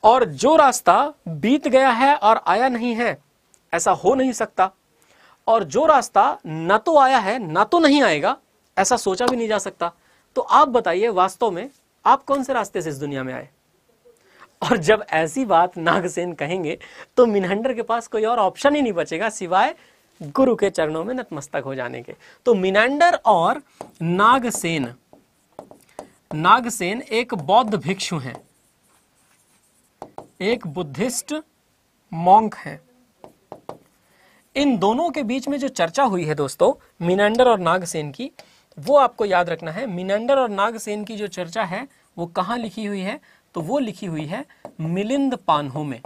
और जो रास्ता बीत गया है और आया नहीं है ऐसा हो नहीं सकता और जो रास्ता ना तो आया है ना तो नहीं आएगा ऐसा सोचा भी नहीं जा सकता तो आप बताइए वास्तव में आप कौन से रास्ते से इस दुनिया में आए और जब ऐसी बात नागसेन कहेंगे तो मिनहंडर के पास कोई और ऑप्शन ही नहीं बचेगा सिवाय गुरु के चरणों में नतमस्तक हो जाने के तो मिनांडर और नागसेन नागसेन एक बौद्ध भिक्षु हैं एक बुद्धिस्ट मॉन्क है इन दोनों के बीच में जो चर्चा हुई है दोस्तों मिनेंडर और नागसेन की वो आपको याद रखना है मिनेंडर और नागसेन की जो चर्चा है वो कहां लिखी हुई है तो वो लिखी हुई है मिलिंद पानहो में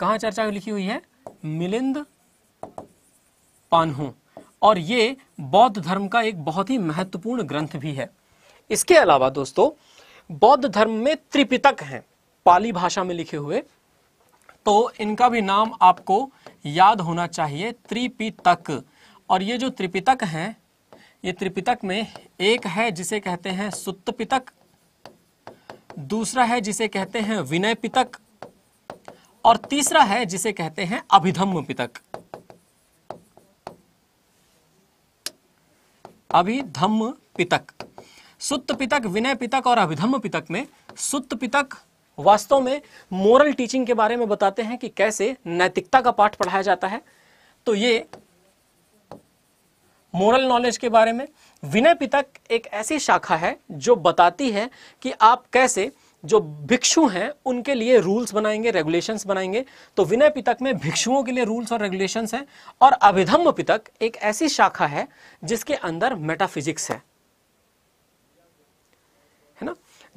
कहा चर्चा लिखी हुई है मिलिंद पानहो और ये बौद्ध धर्म का एक बहुत ही महत्वपूर्ण ग्रंथ भी है इसके अलावा दोस्तों बौद्ध धर्म में त्रिपितक हैं पाली भाषा में लिखे हुए तो इनका भी नाम आपको याद होना चाहिए त्रिपिटक और ये जो त्रिपितक हैं ये त्रिपितक में एक है जिसे कहते हैं सुत्त पितक दूसरा है जिसे कहते हैं विनय पितक और तीसरा है जिसे कहते हैं अभिधम्म पितक अभिधम्म पितक सुत्त पितक विनय पितक और अभिधम्म पितक में सुत्त पितक वास्तव में मोरल टीचिंग के बारे में बताते हैं कि कैसे नैतिकता का पाठ पढ़ाया जाता है तो ये मोरल नॉलेज के बारे में विनय पितक एक ऐसी शाखा है जो बताती है कि आप कैसे जो भिक्षु हैं उनके लिए रूल्स बनाएंगे रेगुलेशंस बनाएंगे तो विनय पितक में भिक्षुओं के लिए रूल्स और रेगुलेशंस हैं और अभिधम्म पितक एक ऐसी शाखा है जिसके अंदर मेटाफिजिक्स है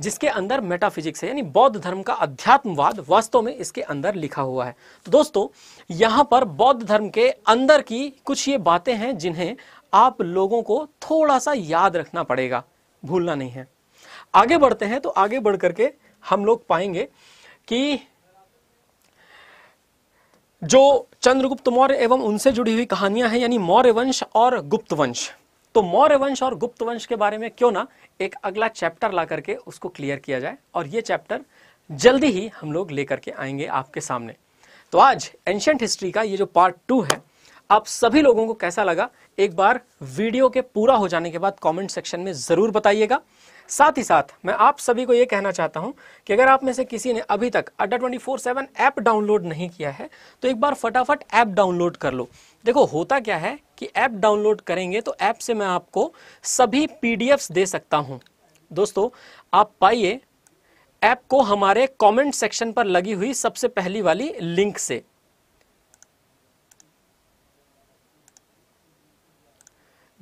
जिसके अंदर मेटाफिजिक्स है यानी बौद्ध धर्म का अध्यात्मवाद वास्तव में इसके अंदर लिखा हुआ है तो दोस्तों यहाँ पर बौद्ध धर्म के अंदर की कुछ ये बातें हैं जिन्हें आप लोगों को थोड़ा सा याद रखना पड़ेगा भूलना नहीं है आगे बढ़ते हैं तो आगे बढ़ करके हम लोग पाएंगे कि जो चंद्रगुप्त मौर्य एवं उनसे जुड़ी हुई कहानियां हैं यानी मौर्य वंश और गुप्त वंश तो मौर्य वंश और गुप्त वंश के बारे में क्यों ना एक अगला चैप्टर ला करके उसको क्लियर किया जाए और ये चैप्टर जल्दी ही हम लोग लेकर के आएंगे आपके सामने तो आज एंशंट हिस्ट्री का ये जो पार्ट टू है आप सभी लोगों को कैसा लगा एक बार वीडियो के पूरा हो जाने के बाद कमेंट सेक्शन में ज़रूर बताइएगा साथ ही साथ मैं आप सभी को यह कहना चाहता हूं कि अगर आप में से किसी ने अभी तक Adda twenty four seven app download नहीं किया है तो एक बार फटाफट ऐप डाउनलोड कर लो देखो होता क्या है कि ऐप डाउनलोड करेंगे तो ऐप से मैं आपको सभी पी दे सकता हूँ दोस्तों आप पाइए ऐप को हमारे कमेंट सेक्शन पर लगी हुई सबसे पहली वाली लिंक से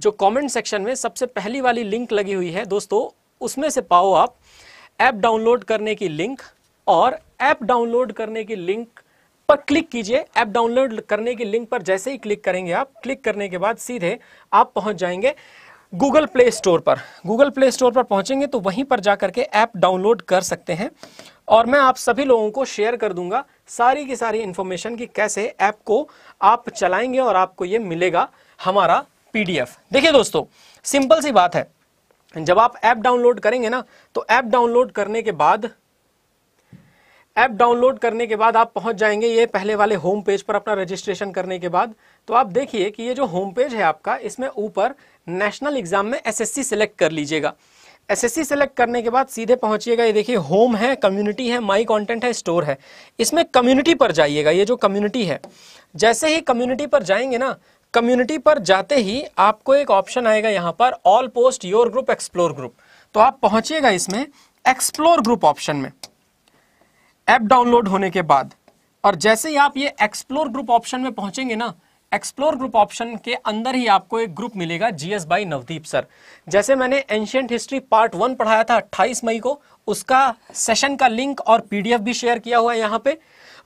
जो कमेंट सेक्शन में सबसे पहली वाली लिंक लगी हुई है दोस्तों उसमें से पाओ आप ऐप डाउनलोड करने की लिंक और ऐप डाउनलोड करने की लिंक पर क्लिक कीजिए ऐप डाउनलोड करने की लिंक पर जैसे ही क्लिक करेंगे आप क्लिक करने के बाद सीधे आप पहुंच जाएंगे गूगल प्ले स्टोर पर गूगल प्ले स्टोर पर पहुंचेंगे तो वहीं पर जा करके ऐप डाउनलोड कर सकते हैं और मैं आप सभी लोगों को शेयर कर दूंगा सारी की सारी इंफॉर्मेशन कि कैसे ऐप को आप चलाएंगे और आपको ये मिलेगा हमारा पीडीएफ देखिए दोस्तों सिंपल सी बात है जब आप ऐप डाउनलोड करेंगे ना तो ऐप डाउनलोड करने के बाद ऐप डाउनलोड करने के बाद आप पहुंच जाएंगे ये पहले वाले होम पेज पर अपना रजिस्ट्रेशन करने के बाद तो आप देखिए कि ये जो होम पेज है आपका इसमें ऊपर नेशनल एग्जाम में एसएससी सेलेक्ट कर लीजिएगा एसएससी सेलेक्ट करने के बाद सीधे पहुंचिएगा ये देखिए होम है कम्युनिटी है माई कॉन्टेंट है स्टोर है इसमें कम्युनिटी पर जाइएगा ये जो कम्युनिटी है जैसे ही कम्युनिटी पर जाएंगे ना कम्युनिटी पर जाते ही आपको एक ऑप्शन आएगा यहाँ पर all post your group explore group तो आप पहुंचिएगा इसमें एक्सप्लोर ग्रुप ऑप्शन में ऐप डाउनलोड होने के बाद और जैसे ही आप ये एक्सप्लोर ग्रुप ऑप्शन में पहुंचेंगे ना एक्सप्लोर ग्रुप ऑप्शन के अंदर ही आपको एक ग्रुप मिलेगा जीएस बाई नवदीप सर जैसे मैंने एंशियंट हिस्ट्री पार्ट वन पढ़ाया था 28 मई को उसका सेशन का लिंक और पीडीएफ भी शेयर किया हुआ है यहाँ पे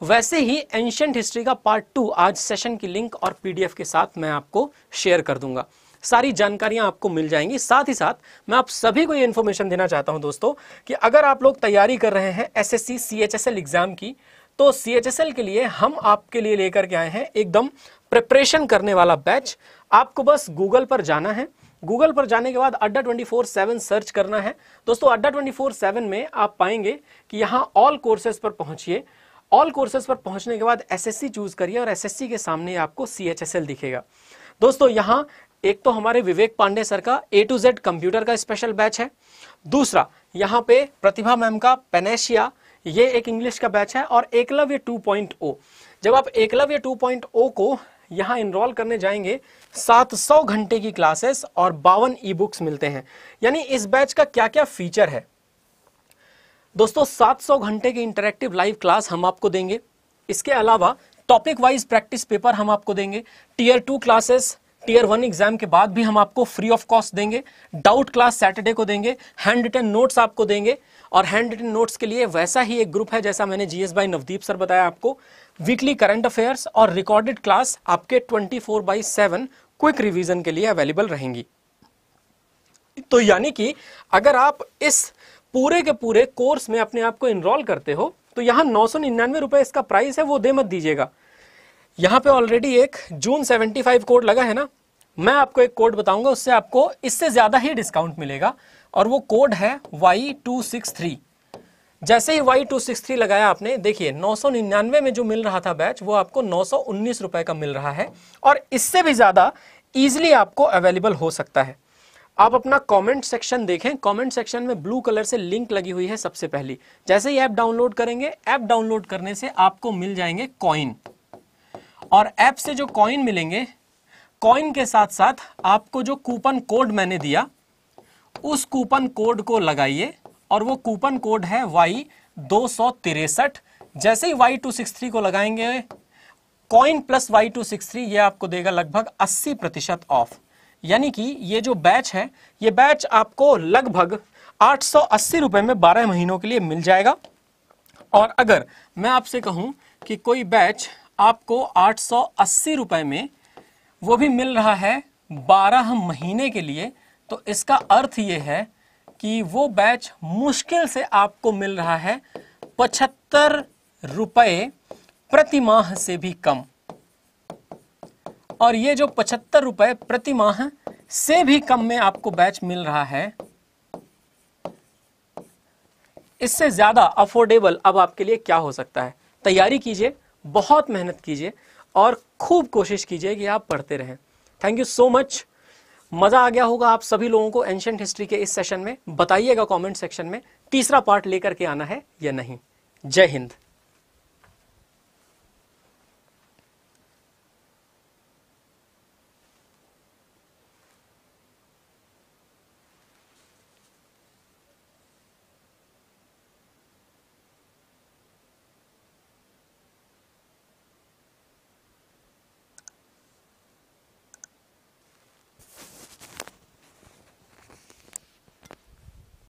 वैसे ही एंशंट हिस्ट्री का पार्ट टू आज सेशन की लिंक और पीडीएफ के साथ मैं आपको शेयर कर दूंगा सारी जानकारियां आपको मिल जाएंगी साथ ही साथ मैं आप सभी को ये इन्फॉर्मेशन देना चाहता हूं दोस्तों कि अगर आप लोग तैयारी कर रहे हैं एसएससी सीएचएसएल एग्जाम की तो सीएचएसएल के लिए हम आपके लिए लेकर के आए हैं एकदम प्रिपरेशन करने वाला बैच आपको बस गूगल पर जाना है गूगल पर जाने के बाद अड्डा ट्वेंटी फोर सेवन सर्च करना है दोस्तों अड्डा ट्वेंटी फोर सेवन में आप पाएंगे कि यहाँ ऑल कोर्सेज पर पहुंचिए ऑल कोर्सेज पर पहुंचने के बाद एसएससी चूज करिए और एसएससी के सामने आपको सीएचएसएल दिखेगा दोस्तों यहाँ एक तो हमारे विवेक पांडे सर का ए टू जेड कंप्यूटर का स्पेशल बैच है दूसरा यहाँ पे प्रतिभा मैम का पेनेशिया ये एक इंग्लिश का बैच है और एकलव्य 2.0 जब आप एकलव्य 2.0 को यहाँ इनरोल करने जाएंगे 700 घंटे की क्लासेस और बावन ई बुक्स मिलते हैं यानी इस बैच का क्या क्या फीचर है दोस्तों 700 घंटे की इंटरेक्टिव लाइव क्लास हम आपको देंगे इसके अलावा टॉपिक वाइज प्रैक्टिस पेपर हम आपको देंगे tier two classes tier one exam के बाद भी हम आपको फ्री ऑफ कॉस्ट देंगे डाउट क्लास सैटरडे को देंगे हैंड रिटन नोट्स आपको देंगे और हैंड रिटन नोट्स के लिए वैसा ही एक ग्रुप है जैसा मैंने जीएस बाई नवदीप सर बताया आपको वीकली करंट अफेयर्स और रिकॉर्डेड क्लास आपके 24 four by seven quick revision के लिए अवेलेबल रहेंगी तो यानी कि अगर आप इस पूरे के पूरे कोर्स में अपने आप को इनरोल करते हो तो यहां नौ सौ निन्यानवे रुपए इसका प्राइस है वो दे मत दीजिएगा यहाँ पे ऑलरेडी एक जून सेवेंटी फाइव कोड लगा है ना मैं आपको एक कोड बताऊंगा उससे आपको इससे ज़्यादा ही डिस्काउंट मिलेगा और वो कोड है वाई टू सिक्स थ्री जैसे ही वाई टू सिक्स थ्री लगाया आपने देखिए नौ सौ निन्यानवे में जो मिल रहा था बैच वो आपको नौ सौ उन्नीस रुपए का मिल रहा है और इससे भी ज़्यादा ईजिली आपको अवेलेबल हो सकता है आप अपना कमेंट सेक्शन देखें कमेंट सेक्शन में ब्लू कलर से लिंक लगी हुई है सबसे पहली जैसे ही ऐप डाउनलोड करेंगे ऐप डाउनलोड करने से आपको मिल जाएंगे कॉइन और ऐप से जो कॉइन मिलेंगे कॉइन के साथ साथ आपको जो कूपन कोड मैंने दिया उस कूपन कोड को लगाइए और वो कूपन कोड है वाई दो सौ तिरसठ जैसे ही वाई टू सिक्स थ्री को लगाएंगे coin plus Y two six three ये आपको देगा लगभग अस्सी प्रतिशत ऑफ यानी कि ये जो बैच है ये बैच आपको लगभग आठ सौ रुपए में बारह महीनों के लिए मिल जाएगा और अगर मैं आपसे कहूँ कि कोई बैच आपको आठ सौ अस्सी रुपये में वो भी मिल रहा है बारह महीने के लिए तो इसका अर्थ ये है कि वो बैच मुश्किल से आपको मिल रहा है पचहत्तर रुपये प्रति माह से भी कम और ये जो पचहत्तर रुपए प्रति माह से भी कम में आपको बैच मिल रहा है इससे ज़्यादा अफोर्डेबल अब आपके लिए क्या हो सकता है तैयारी कीजिए बहुत मेहनत कीजिए और खूब कोशिश कीजिए कि आप पढ़ते रहें थैंक यू सो मच मज़ा आ गया होगा आप सभी लोगों को एंशंट हिस्ट्री के इस सेशन में बताइएगा कमेंट सेक्शन में तीसरा पार्ट लेकर के आना है या नहीं जय हिंद